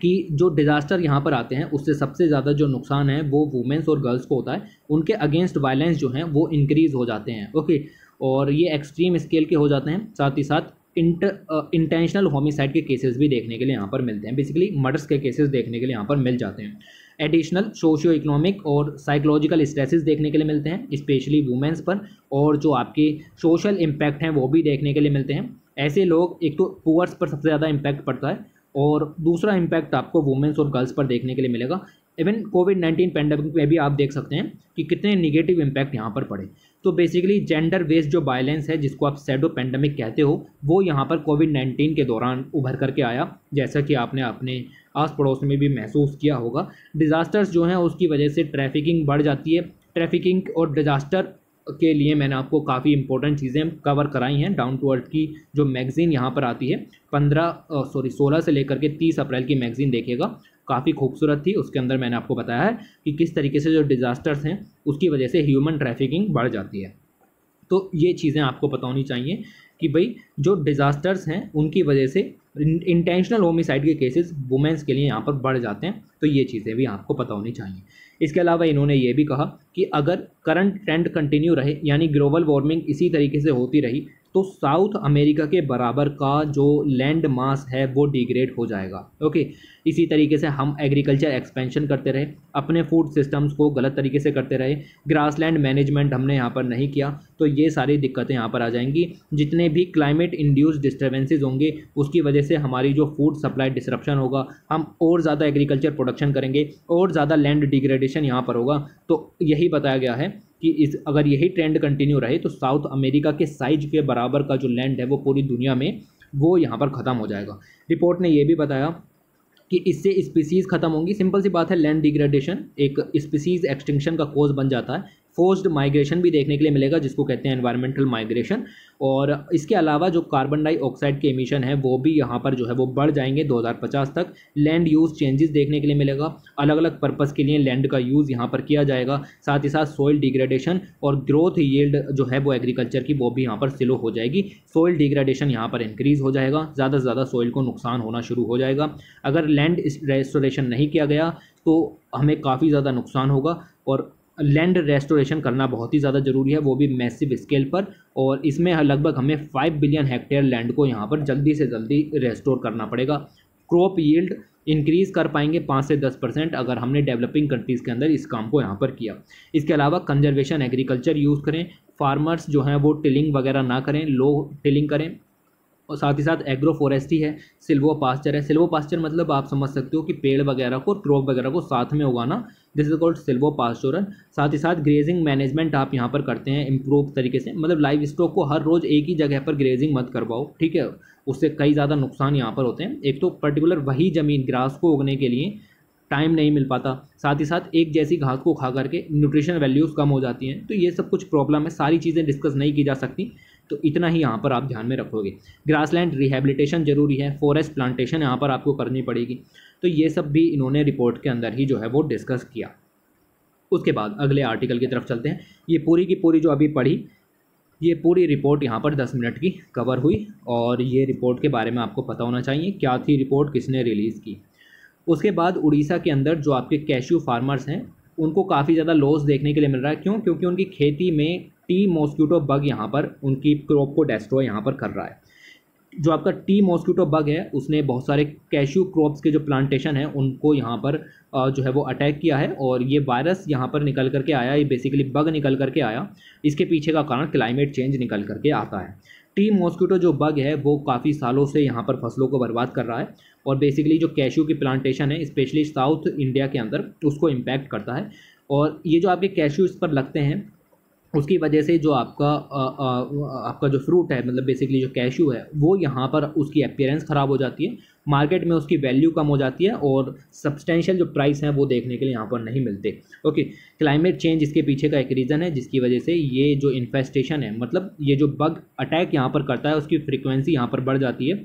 कि जो डिज़ास्टर यहाँ पर आते हैं उससे सबसे ज़्यादा जो नुकसान है वो वुमेंस और गर्ल्स को होता है उनके अगेंस्ट वायलेंस जो हैं वो इंक्रीज़ हो जाते हैं ओके और ये एक्सट्रीम स्केल के हो जाते हैं साथ ही साथ इंटर इंटेंशनल होमिसाइड के केसेस भी देखने के लिए यहाँ पर मिलते हैं बेसिकली मर्डर्स के केसेस देखने के लिए यहाँ पर मिल जाते हैं एडिशनल सोशियो इकोनॉमिक और साइकोलॉजिकल स्ट्रेसेस देखने के लिए मिलते हैं स्पेशली वुमेंस पर और जो आपके सोशल इम्पैक्ट हैं वो भी देखने के लिए मिलते हैं ऐसे लोग एक तो पुअर्स पर सबसे ज़्यादा इम्पैक्ट पड़ता है और दूसरा इम्पैक्ट आपको वुमेंस और गर्ल्स पर देखने के लिए मिलेगा इवन कोविड नाइन्टीन पैंडमिक में भी आप देख सकते हैं कि कितने निगेटिव इम्पैक्ट यहाँ पर पड़े तो बेसिकली जेंडर वेस्ड जो वायलेंस है जिसको आप सैडो पैंडमिक कहते हो वो यहाँ पर कोविड नाइन्टीन के दौरान उभर करके आया जैसा कि आपने अपने आस पड़ोस में भी महसूस किया होगा डिज़ास्टर्स जो हैं उसकी वजह से ट्रैफिकिंग बढ़ जाती है ट्रैफिकिंग और डिज़ास्टर के लिए मैंने आपको काफ़ी इंपॉर्टेंट चीज़ें कवर कराई हैं डाउन टू अर्थ की जो मैगज़ीन यहाँ पर आती है पंद्रह सॉरी सोलह से लेकर के तीस अप्रैल की मैगज़ीन देखिएगा काफ़ी खूबसूरत थी उसके अंदर मैंने आपको बताया है कि किस तरीके से जो डिज़ास्टर्स हैं उसकी वजह से ह्यूमन ट्रैफिकिंग बढ़ जाती है तो ये चीज़ें आपको पता होनी चाहिए कि भाई जो डिज़ास्टर्स हैं उनकी वजह से इंटेंशनल होमिसाइड के केसेस वुमेंस के लिए यहाँ पर बढ़ जाते हैं तो ये चीज़ें भी आपको पता होनी चाहिए इसके अलावा इन्होंने ये भी कहा कि अगर करंट ट्रेंड कंटिन्यू रहे यानी ग्लोबल वार्मिंग इसी तरीके से होती रही तो साउथ अमेरिका के बराबर का जो लैंड मास है वो डिग्रेड हो जाएगा ओके इसी तरीके से हम एग्रीकल्चर एक्सपेंशन करते रहे अपने फूड सिस्टम्स को गलत तरीके से करते रहे ग्रासलैंड मैनेजमेंट हमने यहाँ पर नहीं किया तो ये सारी दिक्कतें यहाँ पर आ जाएंगी जितने भी क्लाइमेट इंड्यूस डिस्टर्बेंसेज होंगे उसकी वजह से हमारी जो फूड सप्लाई डिसरप्शन होगा हम और ज़्यादा एग्रीकल्चर प्रोडक्शन करेंगे और ज़्यादा लैंड डिग्रेडेशन यहाँ पर होगा तो यही बताया गया है कि इस अगर यही ट्रेंड कंटिन्यू रहे तो साउथ अमेरिका के साइज के बराबर का जो लैंड है वो पूरी दुनिया में वो यहाँ पर ख़त्म हो जाएगा रिपोर्ट ने यह भी बताया कि इससे स्पीसीज़ ख़त्म होंगी सिंपल सी बात है लैंड डिग्रेडेशन एक स्पीसीज़ एक्सटिंक्शन का कोज बन जाता है फोर्स्ड माइग्रेशन भी देखने के लिए मिलेगा जिसको कहते हैं एनवायरमेंटल माइग्रेशन और इसके अलावा जो कार्बन डाइऑक्साइड के एमिशन है वो भी यहाँ पर जो है वो बढ़ जाएंगे 2050 तक लैंड यूज़ चेंजेस देखने के लिए मिलेगा अलग अलग पर्पज़ के लिए लैंड का यूज़ यहाँ पर किया जाएगा साथ ही साथ सॉइल डिग्रेडेशन और ग्रोथ येल्ड जो है वो एग्रीकल्चर की वो भी यहाँ पर स्लो हो जाएगी सॉइल डिग्रेडेशन यहाँ पर इंक्रीज़ हो जाएगा ज़्यादा से ज़्यादा सॉइल को नुकसान होना शुरू हो जाएगा अगर लैंड रेस्टोरेशन नहीं किया गया तो हमें काफ़ी ज़्यादा नुकसान होगा और लैंड रेस्टोरेशन करना बहुत ही ज़्यादा ज़रूरी है वो भी मैसिव स्केल पर और इसमें लगभग हमें फाइव बिलियन हेक्टेयर लैंड को यहाँ पर जल्दी से जल्दी रेस्टोर करना पड़ेगा क्रॉप यील्ड इंक्रीज़ कर पाएंगे पाँच से दस परसेंट अगर हमने डेवलपिंग कंट्रीज़ के अंदर इस काम को यहाँ पर किया इसके अलावा कंजर्वेशन एग्रीकल्चर यूज़ करें फार्मर्स जो हैं वो टिलिंग वगैरह ना करें लो टिलिंग करें और साथ ही साथ एग्रो फॉरेस्ट्री है सिल्वो पास्चर है सिल्वो पास्चर मतलब आप समझ सकते हो कि पेड़ वगैरह को क्रॉप वगैरह को साथ में उगाना this is called silvopastoral साथ ही साथ ग्रेजिंग मैनेजमेंट आप यहाँ पर करते हैं इम्प्रूव तरीके से मतलब लाइव स्टॉक को हर रोज़ एक ही जगह पर ग्रेजिंग मत करवाओ ठीक है उससे कई ज़्यादा नुकसान यहाँ पर होते हैं एक तो पर्टिकुलर वही ज़मीन ग्रास को उगने के लिए टाइम नहीं मिल पाता साथ ही साथ एक जैसी घास को खा करके न्यूट्रिशन वैल्यूज़ कम हो जाती हैं तो ये सब कुछ प्रॉब्लम है सारी चीज़ें डिस्कस नहीं की जा सकती तो इतना ही यहाँ पर आप ध्यान में रखोगे ग्रासलैंड रिहेबिलिटेशन जरूरी है फॉरेस्ट प्लांटेशन यहाँ पर आपको करनी पड़ेगी तो ये सब भी इन्होंने रिपोर्ट के अंदर ही जो है वो डिस्कस किया उसके बाद अगले आर्टिकल की तरफ चलते हैं ये पूरी की पूरी जो अभी पढ़ी ये पूरी रिपोर्ट यहाँ पर दस मिनट की कवर हुई और ये रिपोर्ट के बारे में आपको पता होना चाहिए क्या थी रिपोर्ट किसने रिलीज़ की उसके बाद उड़ीसा के अंदर जो आपके कैश्यू फार्मर्स हैं उनको काफ़ी ज़्यादा लॉस देखने के लिए मिल रहा है क्यों क्योंकि उनकी खेती में टी मॉस्क्यूटो बग यहाँ पर उनकी क्रॉप को डेस्ट्रॉय यहाँ पर कर रहा है जो आपका टी मॉस्क्यूटो बग है उसने बहुत सारे कैश्यू क्रॉप्स के जो प्लांटेशन हैं उनको यहाँ पर जो है वो अटैक किया है और ये वायरस यहाँ पर निकल करके आया ये बेसिकली बग निकल करके आया इसके पीछे का कारण क्लाइमेट चेंज निकल करके आता है टी मॉस्क्यूटो जो बग है वो काफ़ी सालों से यहाँ पर फसलों को बर्बाद कर रहा है और बेसिकली जो कैश्यू की प्लांटेशन है स्पेशली साउथ इंडिया के अंदर उसको इम्पैक्ट करता है और ये जो आपके इस पर लगते हैं उसकी वजह से जो आपका आ, आ, आपका जो फ्रूट है मतलब बेसिकली जो कैशू है वो यहाँ पर उसकी अपियरेंस ख़राब हो जाती है मार्केट में उसकी वैल्यू कम हो जाती है और सब्सटेंशियल जो प्राइस है वो देखने के लिए यहाँ पर नहीं मिलते ओके क्लाइमेट चेंज इसके पीछे का एक रीज़न है जिसकी वजह से ये जो इन्फेस्टेशन है मतलब ये जो बग अटैक यहाँ पर करता है उसकी फ्रिक्वेंसी यहाँ पर बढ़ जाती है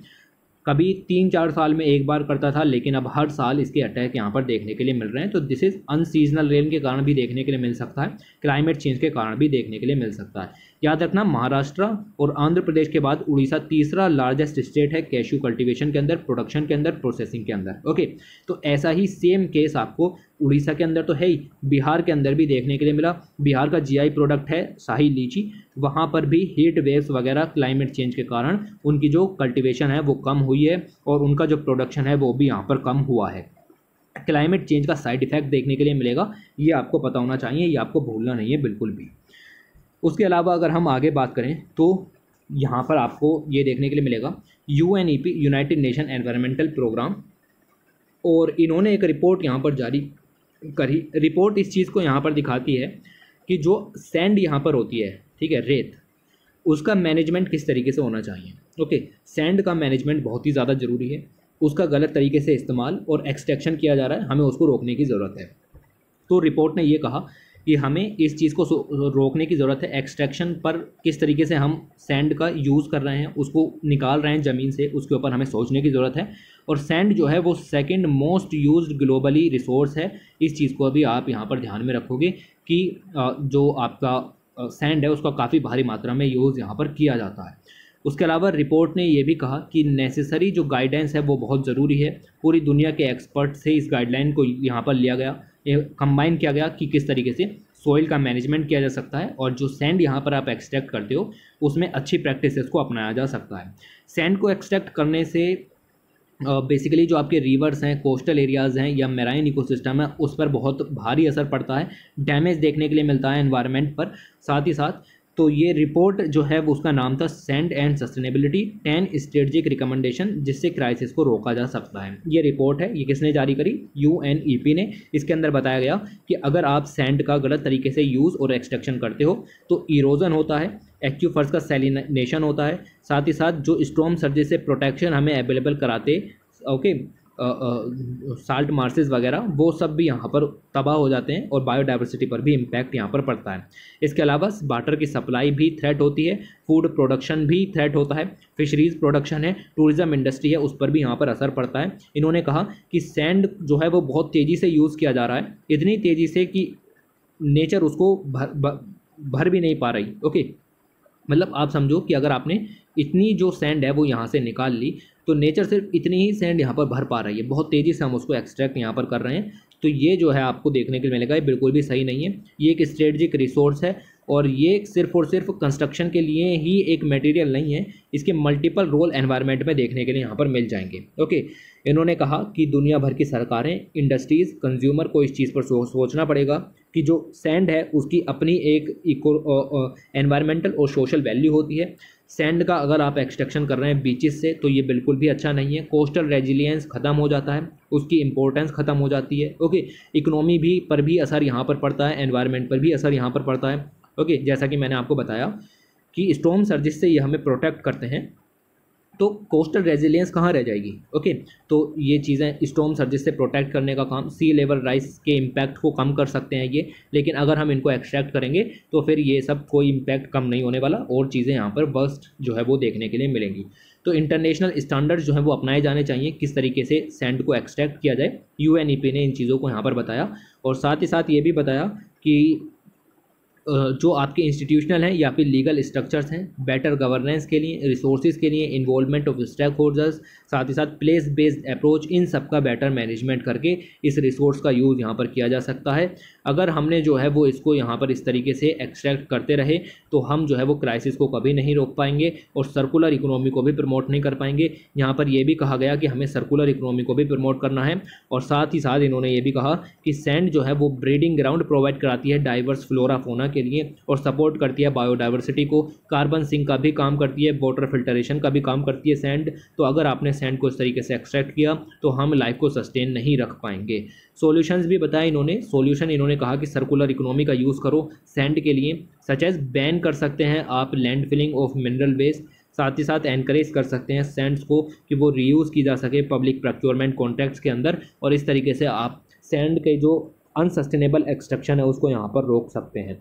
कभी तीन चार साल में एक बार करता था लेकिन अब हर साल इसके अटैक यहाँ पर देखने के लिए मिल रहे हैं तो दिस इज़ अनसीजनल रेन के कारण भी देखने के लिए मिल सकता है क्लाइमेट चेंज के कारण भी देखने के लिए मिल सकता है याद रखना महाराष्ट्र और आंध्र प्रदेश के बाद उड़ीसा तीसरा लार्जेस्ट स्टेट है कैशू कल्टीवेशन के अंदर प्रोडक्शन के अंदर प्रोसेसिंग के अंदर ओके तो ऐसा ही सेम केस आपको उड़ीसा के अंदर तो है ही बिहार के अंदर भी देखने के लिए मिला बिहार का जीआई प्रोडक्ट है शाही लीची वहाँ पर भी हीट वेव्स वगैरह क्लाइमेट चेंज के कारण उनकी जो कल्टिवेशन है वो कम हुई है और उनका जो प्रोडक्शन है वो भी यहाँ पर कम हुआ है क्लाइमेट चेंज का साइड इफेक्ट देखने के लिए मिलेगा ये आपको पता होना चाहिए ये आपको भूलना नहीं है बिल्कुल भी उसके अलावा अगर हम आगे बात करें तो यहाँ पर आपको ये देखने के लिए मिलेगा U N E P United Nation environmental programme और इन्होंने एक रिपोर्ट यहाँ पर जारी करी रिपोर्ट इस चीज़ को यहाँ पर दिखाती है कि जो सैंड यहाँ पर होती है ठीक है रेत उसका मैनेजमेंट किस तरीके से होना चाहिए ओके सैंड का मैनेजमेंट बहुत ही ज़्यादा ज़रूरी है उसका गलत तरीके से इस्तेमाल और एक्सट्रैक्शन किया जा रहा है हमें उसको रोकने की ज़रूरत है तो रिपोर्ट ने ये कहा कि हमें इस चीज़ को रोकने की ज़रूरत है एक्सट्रैक्शन पर किस तरीके से हम सैंड का यूज़ कर रहे हैं उसको निकाल रहे हैं ज़मीन से उसके ऊपर हमें सोचने की ज़रूरत है और सैंड जो है वो second most use globally resource है इस चीज़ को अभी आप यहाँ पर ध्यान में रखोगे कि जो आपका सैंड है उसका काफ़ी भारी मात्रा में यूज़ यहाँ पर किया जाता है उसके अलावा रिपोर्ट ने यह भी कहा कि नेसेसरी जो गाइडेंस है वो बहुत ज़रूरी है पूरी दुनिया के एक्सपर्ट से इस गाइडलाइन को यहाँ पर लिया गया कंबाइन किया गया कि किस तरीके से सॉइल का मैनेजमेंट किया जा सकता है और जो सैंड यहाँ पर आप एक्सट्रैक्ट करते हो उसमें अच्छी प्रैक्टिसेस को अपनाया जा सकता है सैंड को एक्सट्रैक्ट करने से बेसिकली uh, जो आपके रिवर्स हैं कोस्टल एरियाज़ हैं या मेराइन इकोसिस्टम है उस पर बहुत भारी असर पड़ता है डैमेज देखने के लिए मिलता है एनवायरनमेंट पर साथ ही साथ तो ये रिपोर्ट जो है वो उसका नाम था sand and sustainability ten strategic recommendation जिससे क्राइसिस को रोका जा सकता है ये रिपोर्ट है ये किसने जारी करी यू एन ई पी ने इसके अंदर बताया गया कि अगर आप सेंड का गलत तरीके से यूज़ और एक्सट्रक्शन करते हो तो इरोजन होता है एक्यूफर्स का सेलिनेशन होता है साथ ही साथ जो स्टॉम सर्जे से प्रोटेक्शन हमें अवेलेबल कराते ओके okay, साल्ट मार्सेस वगैरह वो सब भी यहाँ पर तबाह हो जाते हैं और बायोडाइवर्सिटी पर भी इम्पैक्ट यहाँ पर पड़ता है इसके अलावा वाटर की सप्लाई भी थ्रेट होती है फूड प्रोडक्शन भी थ्रेट होता है फिशरीज प्रोडक्शन है टूरिज़्म इंडस्ट्री है उस पर भी यहाँ पर असर पड़ता है इन्होंने कहा कि सैंड जो है वो बहुत तेज़ी से यूज़ किया जा रहा है इतनी तेज़ी से कि नेचर उसको भर भर भी नहीं पा रही ओके मतलब आप समझो कि अगर आपने इतनी जो सैंड है वो यहाँ से निकाल ली तो नेचर सिर्फ इतनी ही सैंड यहाँ पर भर पा रही है बहुत तेज़ी से हम उसको एक्सट्रैक्ट यहाँ पर कर रहे हैं तो ये जो है आपको देखने के लिए मिलेगा ये बिल्कुल भी सही नहीं है ये एक स्ट्रेटजिक रिसोर्स है और ये सिर्फ और सिर्फ कंस्ट्रक्शन के लिए ही एक मटेरियल नहीं है इसके मल्टीपल रोल एनवायरनमेंट में देखने के लिए यहाँ पर मिल जाएंगे ओके इन्होंने कहा कि दुनिया भर की सरकारें इंडस्ट्रीज़ कंज्यूमर को इस चीज़ पर सोचना पड़ेगा कि जो सैंड है उसकी अपनी एक इको एनवायरमेंटल और सोशल वैल्यू होती है सैंड का अगर आप एक्सट्रैक्शन कर रहे हैं बीचेस से तो ये बिल्कुल भी अच्छा नहीं है कोस्टल रेजिलियंस ख़त्म हो जाता है उसकी इंपॉर्टेंस ख़त्म हो जाती है ओके इकोनॉमी भी पर भी असर यहाँ पर पड़ता है एनवायरमेंट पर भी असर यहाँ पर पड़ता है ओके जैसा कि मैंने आपको बताया कि स्टोम सर्जिस से ये हमें प्रोटेक्ट करते हैं तो कोस्टल रेजिलियंस कहाँ रह जाएगी ओके तो ये चीज़ें स्टॉम सर्जिस से प्रोटेक्ट करने का काम सी लेवल राइस के इम्पैक्ट को कम कर सकते हैं ये लेकिन अगर हम इनको एक्सट्रैक्ट करेंगे तो फिर ये सब कोई इम्पैक्ट कम नहीं होने वाला और चीज़ें यहाँ पर बस्ट जो है वो देखने के लिए मिलेंगी तो इंटरनेशनल स्टैंडर्ड जो है वो अपनाए जाने चाहिए किस तरीके से सेंड को एक्सट्रैक्ट किया जाए यू ने इन चीज़ों को यहाँ पर बताया और साथ ही साथ ये भी बताया कि जो आपके इंस्टीट्यूशनल हैं या फिर लीगल स्ट्रक्चर्स हैं बेटर गवर्नेंस के लिए रिसोर्सेज के लिए इन्वॉलमेंट ऑफ स्टेक होल्डर्स साथ ही साथ प्लेस बेस्ड अप्रोच इन सब का बेटर मैनेजमेंट करके इस रिसोर्स का यूज़ यहाँ पर किया जा सकता है अगर हमने जो है वो इसको यहाँ पर इस तरीके से एक्सट्रैक्ट करते रहे तो हम जो है वो क्राइसिस को कभी नहीं रोक पाएंगे और सर्कुलर इकोनॉमी को भी प्रमोट नहीं कर पाएंगे यहाँ पर यह भी कहा गया कि हमें सर्कुलर इकोनॉमी को भी प्रमोट करना है और साथ ही साथ इन्होंने ये भी कहा कि सेंड जो है वो ब्रीडिंग ग्राउंड प्रोवाइड कराती है डाइवर्स फ्लोरा फोना के लिए और सपोर्ट करती है बायोडाइवर्सिटी को कार्बन सिंक का भी काम करती है वाटर फिल्टरेशन का भी काम करती है सेंड तो अगर आपने सैंड को इस तरीके से एक्सट्रैक्ट किया तो हम लाइफ को सस्टेन नहीं रख पाएंगे सॉल्यूशंस भी बताया इन्होंने सॉल्यूशन इन्होंने कहा कि सर्कुलर इकोनॉमी का यूज़ करो सैंड के लिए सच एज बैन कर सकते हैं आप land filling of mineral waste साथ ही साथ एनकरेज कर सकते हैं सेंड्स को कि वो रीयूज़ की जा सके पब्लिक प्रोक्योरमेंट कॉन्ट्रैक्ट्स के अंदर और इस तरीके से आप सेंड के जो अनसस्टेनेबल एक्सट्रक्शन है उसको यहाँ पर रोक सकते हैं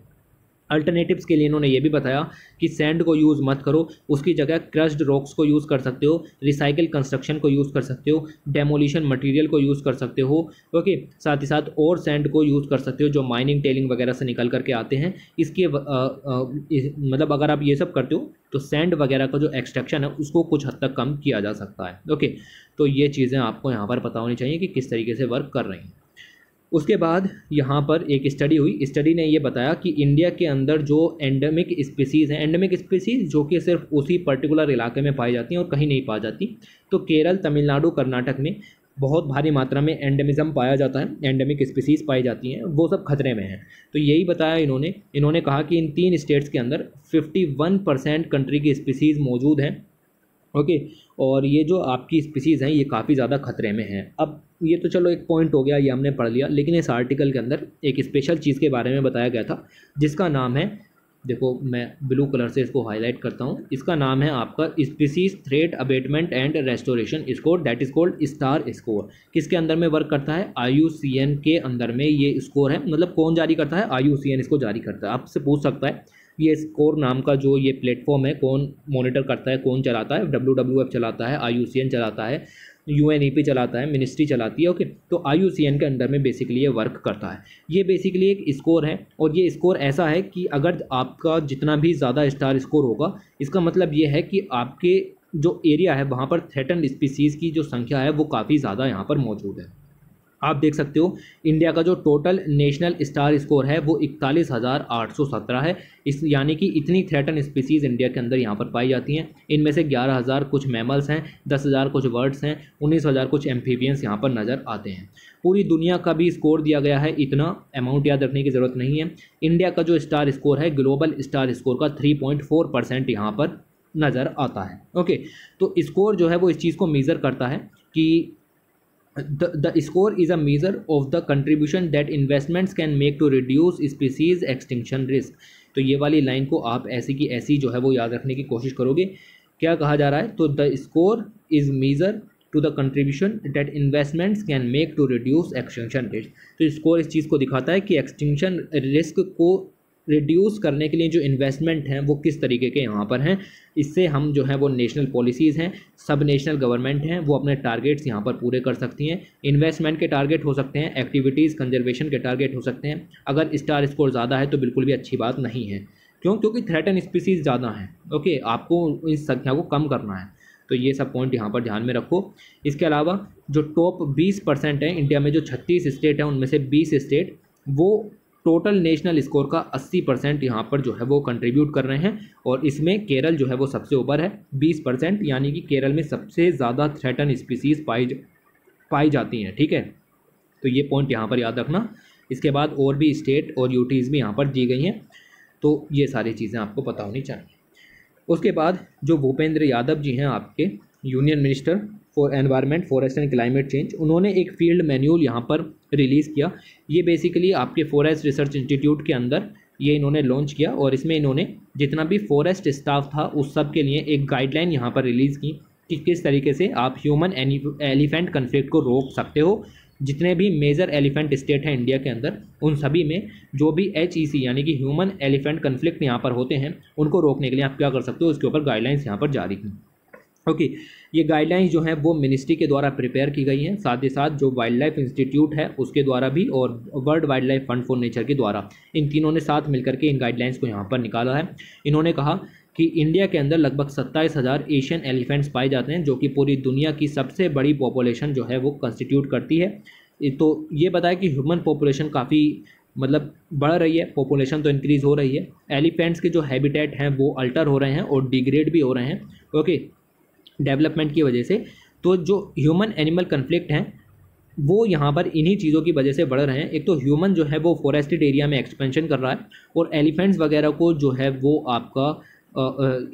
अल्टरनेटिव्स के लिए इन्होंने ये भी बताया कि सैंड को यूज़ मत करो उसकी जगह क्रश्ड रॉक्स को यूज़ कर सकते हो रिसाइकिल कंस्ट्रक्शन को यूज़ कर सकते हो डेमोलिशन मटेरियल को यूज़ कर सकते हो ओके साथ ही साथ और सैंड को यूज़ कर सकते हो जो माइनिंग टेलिंग वगैरह से निकल करके आते हैं इसके आ, आ, इस, मतलब अगर आप ये सब करते हो तो सैंड वगैरह का जो एक्सट्रैक्शन है उसको कुछ हद तक कम किया जा सकता है ओके तो ये चीज़ें आपको यहाँ पर पता होनी चाहिए कि किस तरीके से वर्क कर रही हैं उसके बाद यहाँ पर एक स्टडी हुई स्टडी ने ये बताया कि इंडिया के अंदर जो एंडेमिक स्पीसीज़ हैं एंडेमिक स्पीसीज़ जो कि सिर्फ उसी पर्टिकुलर इलाके में पाई जाती हैं और कहीं नहीं पाई जाती तो केरल तमिलनाडु कर्नाटक में बहुत भारी मात्रा में एंडेमिज़म पाया जाता है एंडेमिक स्पीसीज़ पाई जाती हैं वो सब खतरे में हैं तो यही बताया इन्होंने इन्होंने कहा कि इन तीन स्टेट्स के अंदर फिफ्टी परसेंट कंट्री की स्पीसीज़ मौजूद हैं ओके और ये जो आपकी स्पीसीज़ हैं ये काफ़ी ज़्यादा खतरे में हैं अब ये तो चलो एक पॉइंट हो गया ये हमने पढ़ लिया लेकिन इस आर्टिकल के अंदर एक स्पेशल चीज़ के बारे में बताया गया था जिसका नाम है देखो मैं ब्लू कलर से इसको हाईलाइट करता हूँ इसका नाम है आपका species threat abatement and restoration score that is called STAR score किसके अंदर में वर्क करता है आई के अंदर में ये स्कोर है मतलब कौन जारी करता है आई इसको जारी करता है आपसे पूछ सकता है ये स्कोर नाम का जो ये प्लेटफॉर्म है कौन मॉनिटर करता है कौन चलाता है डब्ल्यू डब्ल्यू एफ चलाता है आई चलाता है यू एन ई पी चलाता है मिनिस्ट्री चलाती है ओके तो आई यू सी एन के अंडर में बेसिकली ये वर्क करता है ये बेसिकली एक स्कोर है और ये स्कोर ऐसा है कि अगर आपका जितना भी ज़्यादा स्टार स्कोर होगा इसका मतलब ये है कि आपके जो एरिया है वहाँ पर थ्रेटन स्पीसीज़ की जो संख्या है वो काफ़ी ज़्यादा यहाँ पर मौजूद है आप देख सकते हो इंडिया का जो टोटल नेशनल स्टार स्कोर है वो इकतालीस हज़ार आठ सौ सत्रह है इस यानी कि इतनी थ्रेटन स्पीसीज़ इंडिया के अंदर यहाँ पर पाई जाती हैं इनमें से ग्यारह हज़ार कुछ मैमल्स हैं दस हज़ार कुछ वर्ड्स हैं उन्नीस हज़ार कुछ एम्फीबियंस यहाँ पर नज़र आते हैं पूरी दुनिया का भी स्कोर दिया गया है इतना अमाउंट याद रखने की ज़रूरत नहीं है इंडिया का जो स्टार स्कोर है ग्लोबल स्टार स्कोर का थ्री पॉइंट फोर परसेंट यहाँ पर नज़र आता है ओके तो स्कोर जो है वो इस चीज़ को मेज़र करता है कि the, the score is a measure of the contribution that investments can make to reduce species extinction risk तो ये वाली लाइन को आप ऐसी की ऐसी जो है वो याद रखने की कोशिश करोगे क्या कहा जा रहा है तो the score is measure to the contribution that investments can make to reduce extinction risk तो स्कोर इस चीज़ को दिखाता है कि एक्सटिंक्शन रिस्क को रिड्यूस करने के लिए जो इन्वेस्टमेंट हैं वो किस तरीके के यहाँ पर हैं इससे हम जो हैं वो नेशनल पॉलिसीज़ हैं सब नेशनल गवर्नमेंट हैं वो अपने टारगेट्स यहाँ पर पूरे कर सकती हैं इन्वेस्टमेंट के टारगेट हो सकते हैं एक्टिविटीज़ कंजर्वेशन के टारगेट हो सकते हैं अगर स्टार स्कोर ज़्यादा है तो बिल्कुल भी अच्छी बात नहीं है क्यों क्योंकि थ्रेट एंड स्पीसीज़ ज़्यादा हैं ओके आपको इस संख्या को कम करना है तो ये सब पॉइंट यहाँ पर ध्यान में रखो इसके अलावा जो टॉप बीस परसेंट हैं इंडिया में जो छत्तीस स्टेट हैं उनमें से बीस स्टेट वो टोटल नेशनल स्कोर का 80 परसेंट यहाँ पर जो है वो कंट्रीब्यूट कर रहे हैं और इसमें केरल जो है वो सबसे ऊपर है 20 परसेंट यानी कि केरल में सबसे ज़्यादा थ्रेटन स्पीसीज पाई पाई जाती हैं ठीक है तो ये पॉइंट यहाँ पर याद रखना इसके बाद और भी स्टेट और यूटीज़ भी यहाँ पर दी गई हैं तो ये सारी चीज़ें आपको पता होनी चाहिए उसके बाद जो भूपेंद्र यादव जी हैं आपके union minister for environment forest and climate change उन्होंने एक फील्ड मैन्यूल यहाँ पर रिलीज़ किया ये बेसिकली आपके फॉरेस्ट रिसर्च इंस्टीट्यूट के अंदर ये इन्होंने लॉन्च किया और इसमें इन्होंने जितना भी फॉरेस्ट स्टाफ था उस सब के लिए एक गाइडलाइन यहाँ पर रिलीज़ की कि किस तरीके से आप ह्यूमन एलिफेंट कन्फ्लिक्ट को रोक सकते हो जितने भी मेजर एलिफेंट स्टेट हैं इंडिया के अंदर उन सभी में जो भी एच e यानी कि ह्यूमन एलिफेंट कन्फ्लिक्ट यहाँ पर होते हैं उनको रोकने के लिए आप क्या कर सकते हो उसके ऊपर गाइडलाइंस यहाँ पर जारी की ओके ये गाइडलाइंस जो हैं वो मिनिस्ट्री के द्वारा प्रिपेयर की गई हैं साथ ही साथ जो वाइल्ड लाइफ इंस्टीट्यूट है उसके द्वारा भी और world wild life fund for nature के द्वारा इन तीनों ने साथ मिलकर के इन गाइडलाइंस को यहाँ पर निकाला है इन्होंने कहा कि इंडिया के अंदर लगभग सत्ताईस हज़ार एशियन एलिफेंट्स पाए जाते हैं जो कि पूरी दुनिया की सबसे बड़ी पॉपुलेशन जो है वो कंस्टिट्यूट करती है तो ये बताया कि ह्यूमन पॉपुलेशन काफ़ी मतलब बढ़ रही है पॉपुलेशन तो इंक्रीज़ हो रही है एलिफेंट्स के जो हैबिटेट हैं वो अल्टर हो रहे हैं और डिग्रेड भी हो रहे हैं ओके डेवलपमेंट की वजह से तो जो ह्यूमन एनिमल कन्फ्लिक्ट हैं वो यहाँ पर इन्हीं चीज़ों की वजह से बढ़ रहे हैं एक तो ह्यूमन जो है वो फॉरेस्टेड एरिया में एक्सपेंशन कर रहा है और एलिफेंट्स वगैरह को जो है वो आपका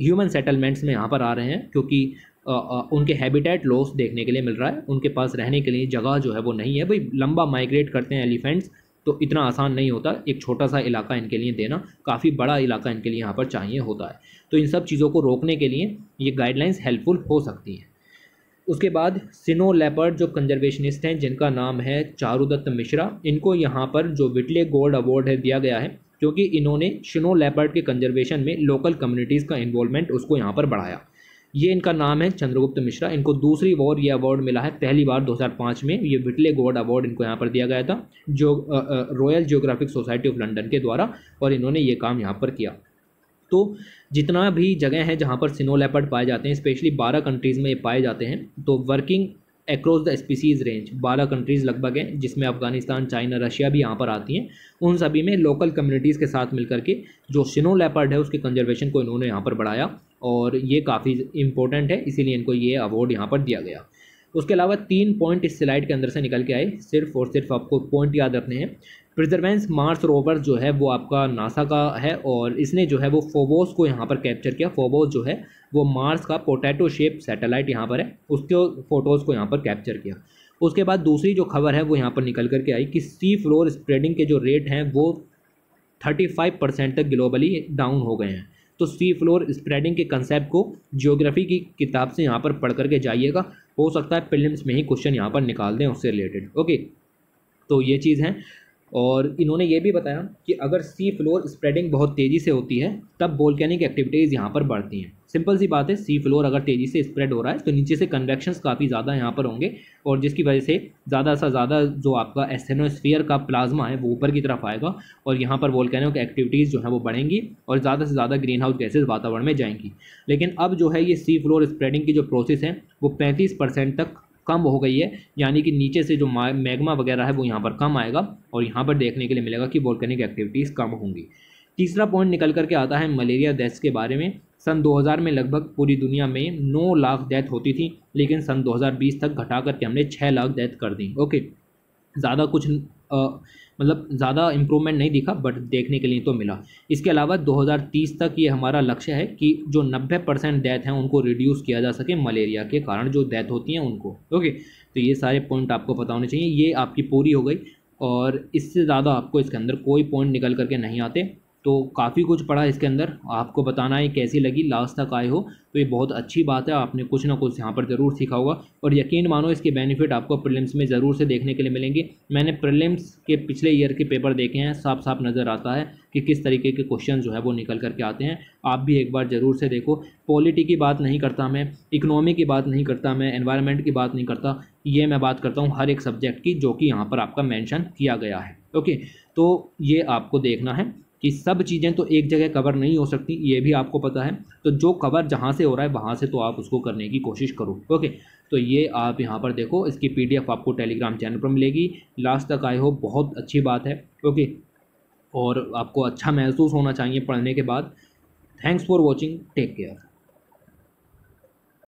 ह्यूमन सेटलमेंट्स में यहाँ पर आ रहे हैं क्योंकि आ, आ, उनके हैबिटेट लॉस देखने के लिए मिल रहा है उनके पास रहने के लिए जगह जो है वो नहीं है भाई लंबा माइग्रेट करते हैं एलिफेंट्स तो इतना आसान नहीं होता एक छोटा सा इलाका इनके लिए देना काफ़ी बड़ा इलाका इनके लिए यहाँ पर चाहिए होता है तो इन सब चीज़ों को रोकने के लिए ये गाइडलाइंस हेल्पफुल हो सकती हैं उसके बाद सिनो लेपर्ड जो कंजर्वेशनिस्ट हैं जिनका नाम है चारुदत्त मिश्रा इनको यहाँ पर जो विटले गोल्ड अवार्ड है दिया गया है क्योंकि इन्होंने सिनो लेपर्ड के कंजर्वेशन में लोकल कम्युनिटीज़ का इन्वॉल्वमेंट उसको यहाँ पर बढ़ाया ये इनका नाम है चंद्रगुप्त मिश्रा इनको दूसरी वॉर ये अवार्ड मिला है पहली बार 2005 में ये विटले गोड अवार्ड इनको यहाँ पर दिया गया था जो royal geographic society of London के द्वारा और इन्होंने ये काम यहाँ पर किया तो जितना भी जगह है जहाँ पर सिनो लेपर्ड पाए जाते हैं स्पेशली बारह कंट्रीज़ में ये पाए जाते हैं तो working across the species range बारह कंट्रीज़ लगभग हैं जिसमें अफगानिस्तान चाइना रशिया भी यहाँ पर आती हैं उन सभी में लोकल कम्युनिटीज़ के साथ मिलकर के जो सिनो लेपर्ड है उसके कंजर्वेशन को इन्होंने यहाँ पर बढ़ाया और ये काफ़ी इंपॉर्टेंट है इसीलिए इनको ये अवार्ड यहाँ पर दिया गया उसके अलावा तीन पॉइंट इस स्लाइड के अंदर से निकल के आए सिर्फ और सिर्फ आपको पॉइंट याद रखने हैं प्रिजर्वेंस मार्स रोवर जो है वो आपका नासा का है और इसने जो है वो फोबोस को यहाँ पर कैप्चर किया फोबोस जो है वो मार्स का पोटैटो शेप सैटेलाइट यहाँ पर है उसके फ़ोटोज़ को यहाँ पर कैप्चर किया उसके बाद दूसरी जो खबर है वो यहाँ पर निकल करके आई कि सी फ्लोर स्प्रेडिंग के जो रेट हैं वो थर्टी फाइव परसेंट तक ग्लोबली डाउन हो गए हैं तो सी फ्लोर स्प्रेडिंग के कंसेप्ट को जियोग्राफी की किताब से यहाँ पर पढ़ करके जाइएगा हो सकता है प्रिलिम्स में ही क्वेश्चन यहाँ पर निकाल दें उससे रिलेटेड ओके तो ये चीज़ है और इन्होंने ये भी बताया कि अगर सी फ्लोर स्प्रेडिंग बहुत तेज़ी से होती है तब बोलकैनिक एक्टिविटीज़ यहाँ पर बढ़ती हैं सिंपल सी बात है सी फ्लोर अगर तेज़ी से स्प्रेड हो रहा है तो नीचे से कन्वेक्शंस काफ़ी ज़्यादा यहाँ पर होंगे और जिसकी वजह से ज़्यादा से ज़्यादा जो आपका एस्थेनोस्फियर का प्लाज्मा है वो ऊपर की तरफ आएगा और यहाँ पर की एक्टिविटीज़ जो है वो बढ़ेंगी और ज़्यादा से ज़्यादा ग्रीन हाउस गैसेज वातावरण में जाएंगी लेकिन अब जो है ये सी फ्लोर स्प्रेडिंग की जो प्रोसेस है वो पैंतीस तक कम हो गई है यानी कि नीचे से जो मैग्मा वगैरह है वो यहाँ पर कम आएगा और यहाँ पर देखने के लिए मिलेगा कि वॉल्केनिक एक्टिविटीज़ कम होंगी तीसरा पॉइंट निकल करके आता है मलेरिया डेथ्स के बारे में सन 2000 में लगभग पूरी दुनिया में 9 लाख डेथ होती थी लेकिन सन 2020 तक घटा करके हमने 6 लाख डेथ कर दी ओके ज़्यादा कुछ आ, मतलब ज़्यादा इम्प्रूवमेंट नहीं दिखा बट देखने के लिए तो मिला इसके अलावा 2030 तक ये हमारा लक्ष्य है कि जो 90 परसेंट डेथ हैं उनको रिड्यूस किया जा सके मलेरिया के कारण जो डेथ होती हैं उनको ओके तो ये सारे पॉइंट आपको पता होने चाहिए ये आपकी पूरी हो गई और इससे ज़्यादा आपको इसके अंदर कोई पॉइंट निकल करके नहीं आते तो काफ़ी कुछ पढ़ा इसके अंदर आपको बताना है कैसी लगी लास्ट तक आए हो तो ये बहुत अच्छी बात है आपने कुछ ना कुछ यहाँ पर ज़रूर सीखा होगा और यकीन मानो इसके बेनिफिट आपको प्रिलिम्स में ज़रूर से देखने के लिए मिलेंगे मैंने प्रिलिम्स के पिछले ईयर के पेपर देखे हैं साफ साफ नज़र आता है कि किस तरीके के क्वेश्चन जो है वो निकल करके आते हैं आप भी एक बार ज़रूर से देखो पॉलिटी की बात नहीं करता मैं इकनॉमी की बात नहीं करता मैं इन्वायरमेंट की बात नहीं करता ये मैं बात करता हूँ हर एक सब्जेक्ट की जो कि यहाँ पर आपका मैंशन किया गया है ओके तो ये आपको देखना है कि सब चीज़ें तो एक जगह कवर नहीं हो सकती ये भी आपको पता है तो जो कवर जहाँ से हो रहा है वहाँ से तो आप उसको करने की कोशिश करो ओके तो ये आप यहाँ पर देखो इसकी पीडीएफ आपको टेलीग्राम चैनल पर मिलेगी लास्ट तक आए हो बहुत अच्छी बात है ओके और आपको अच्छा महसूस होना चाहिए पढ़ने के बाद thanks for watching take care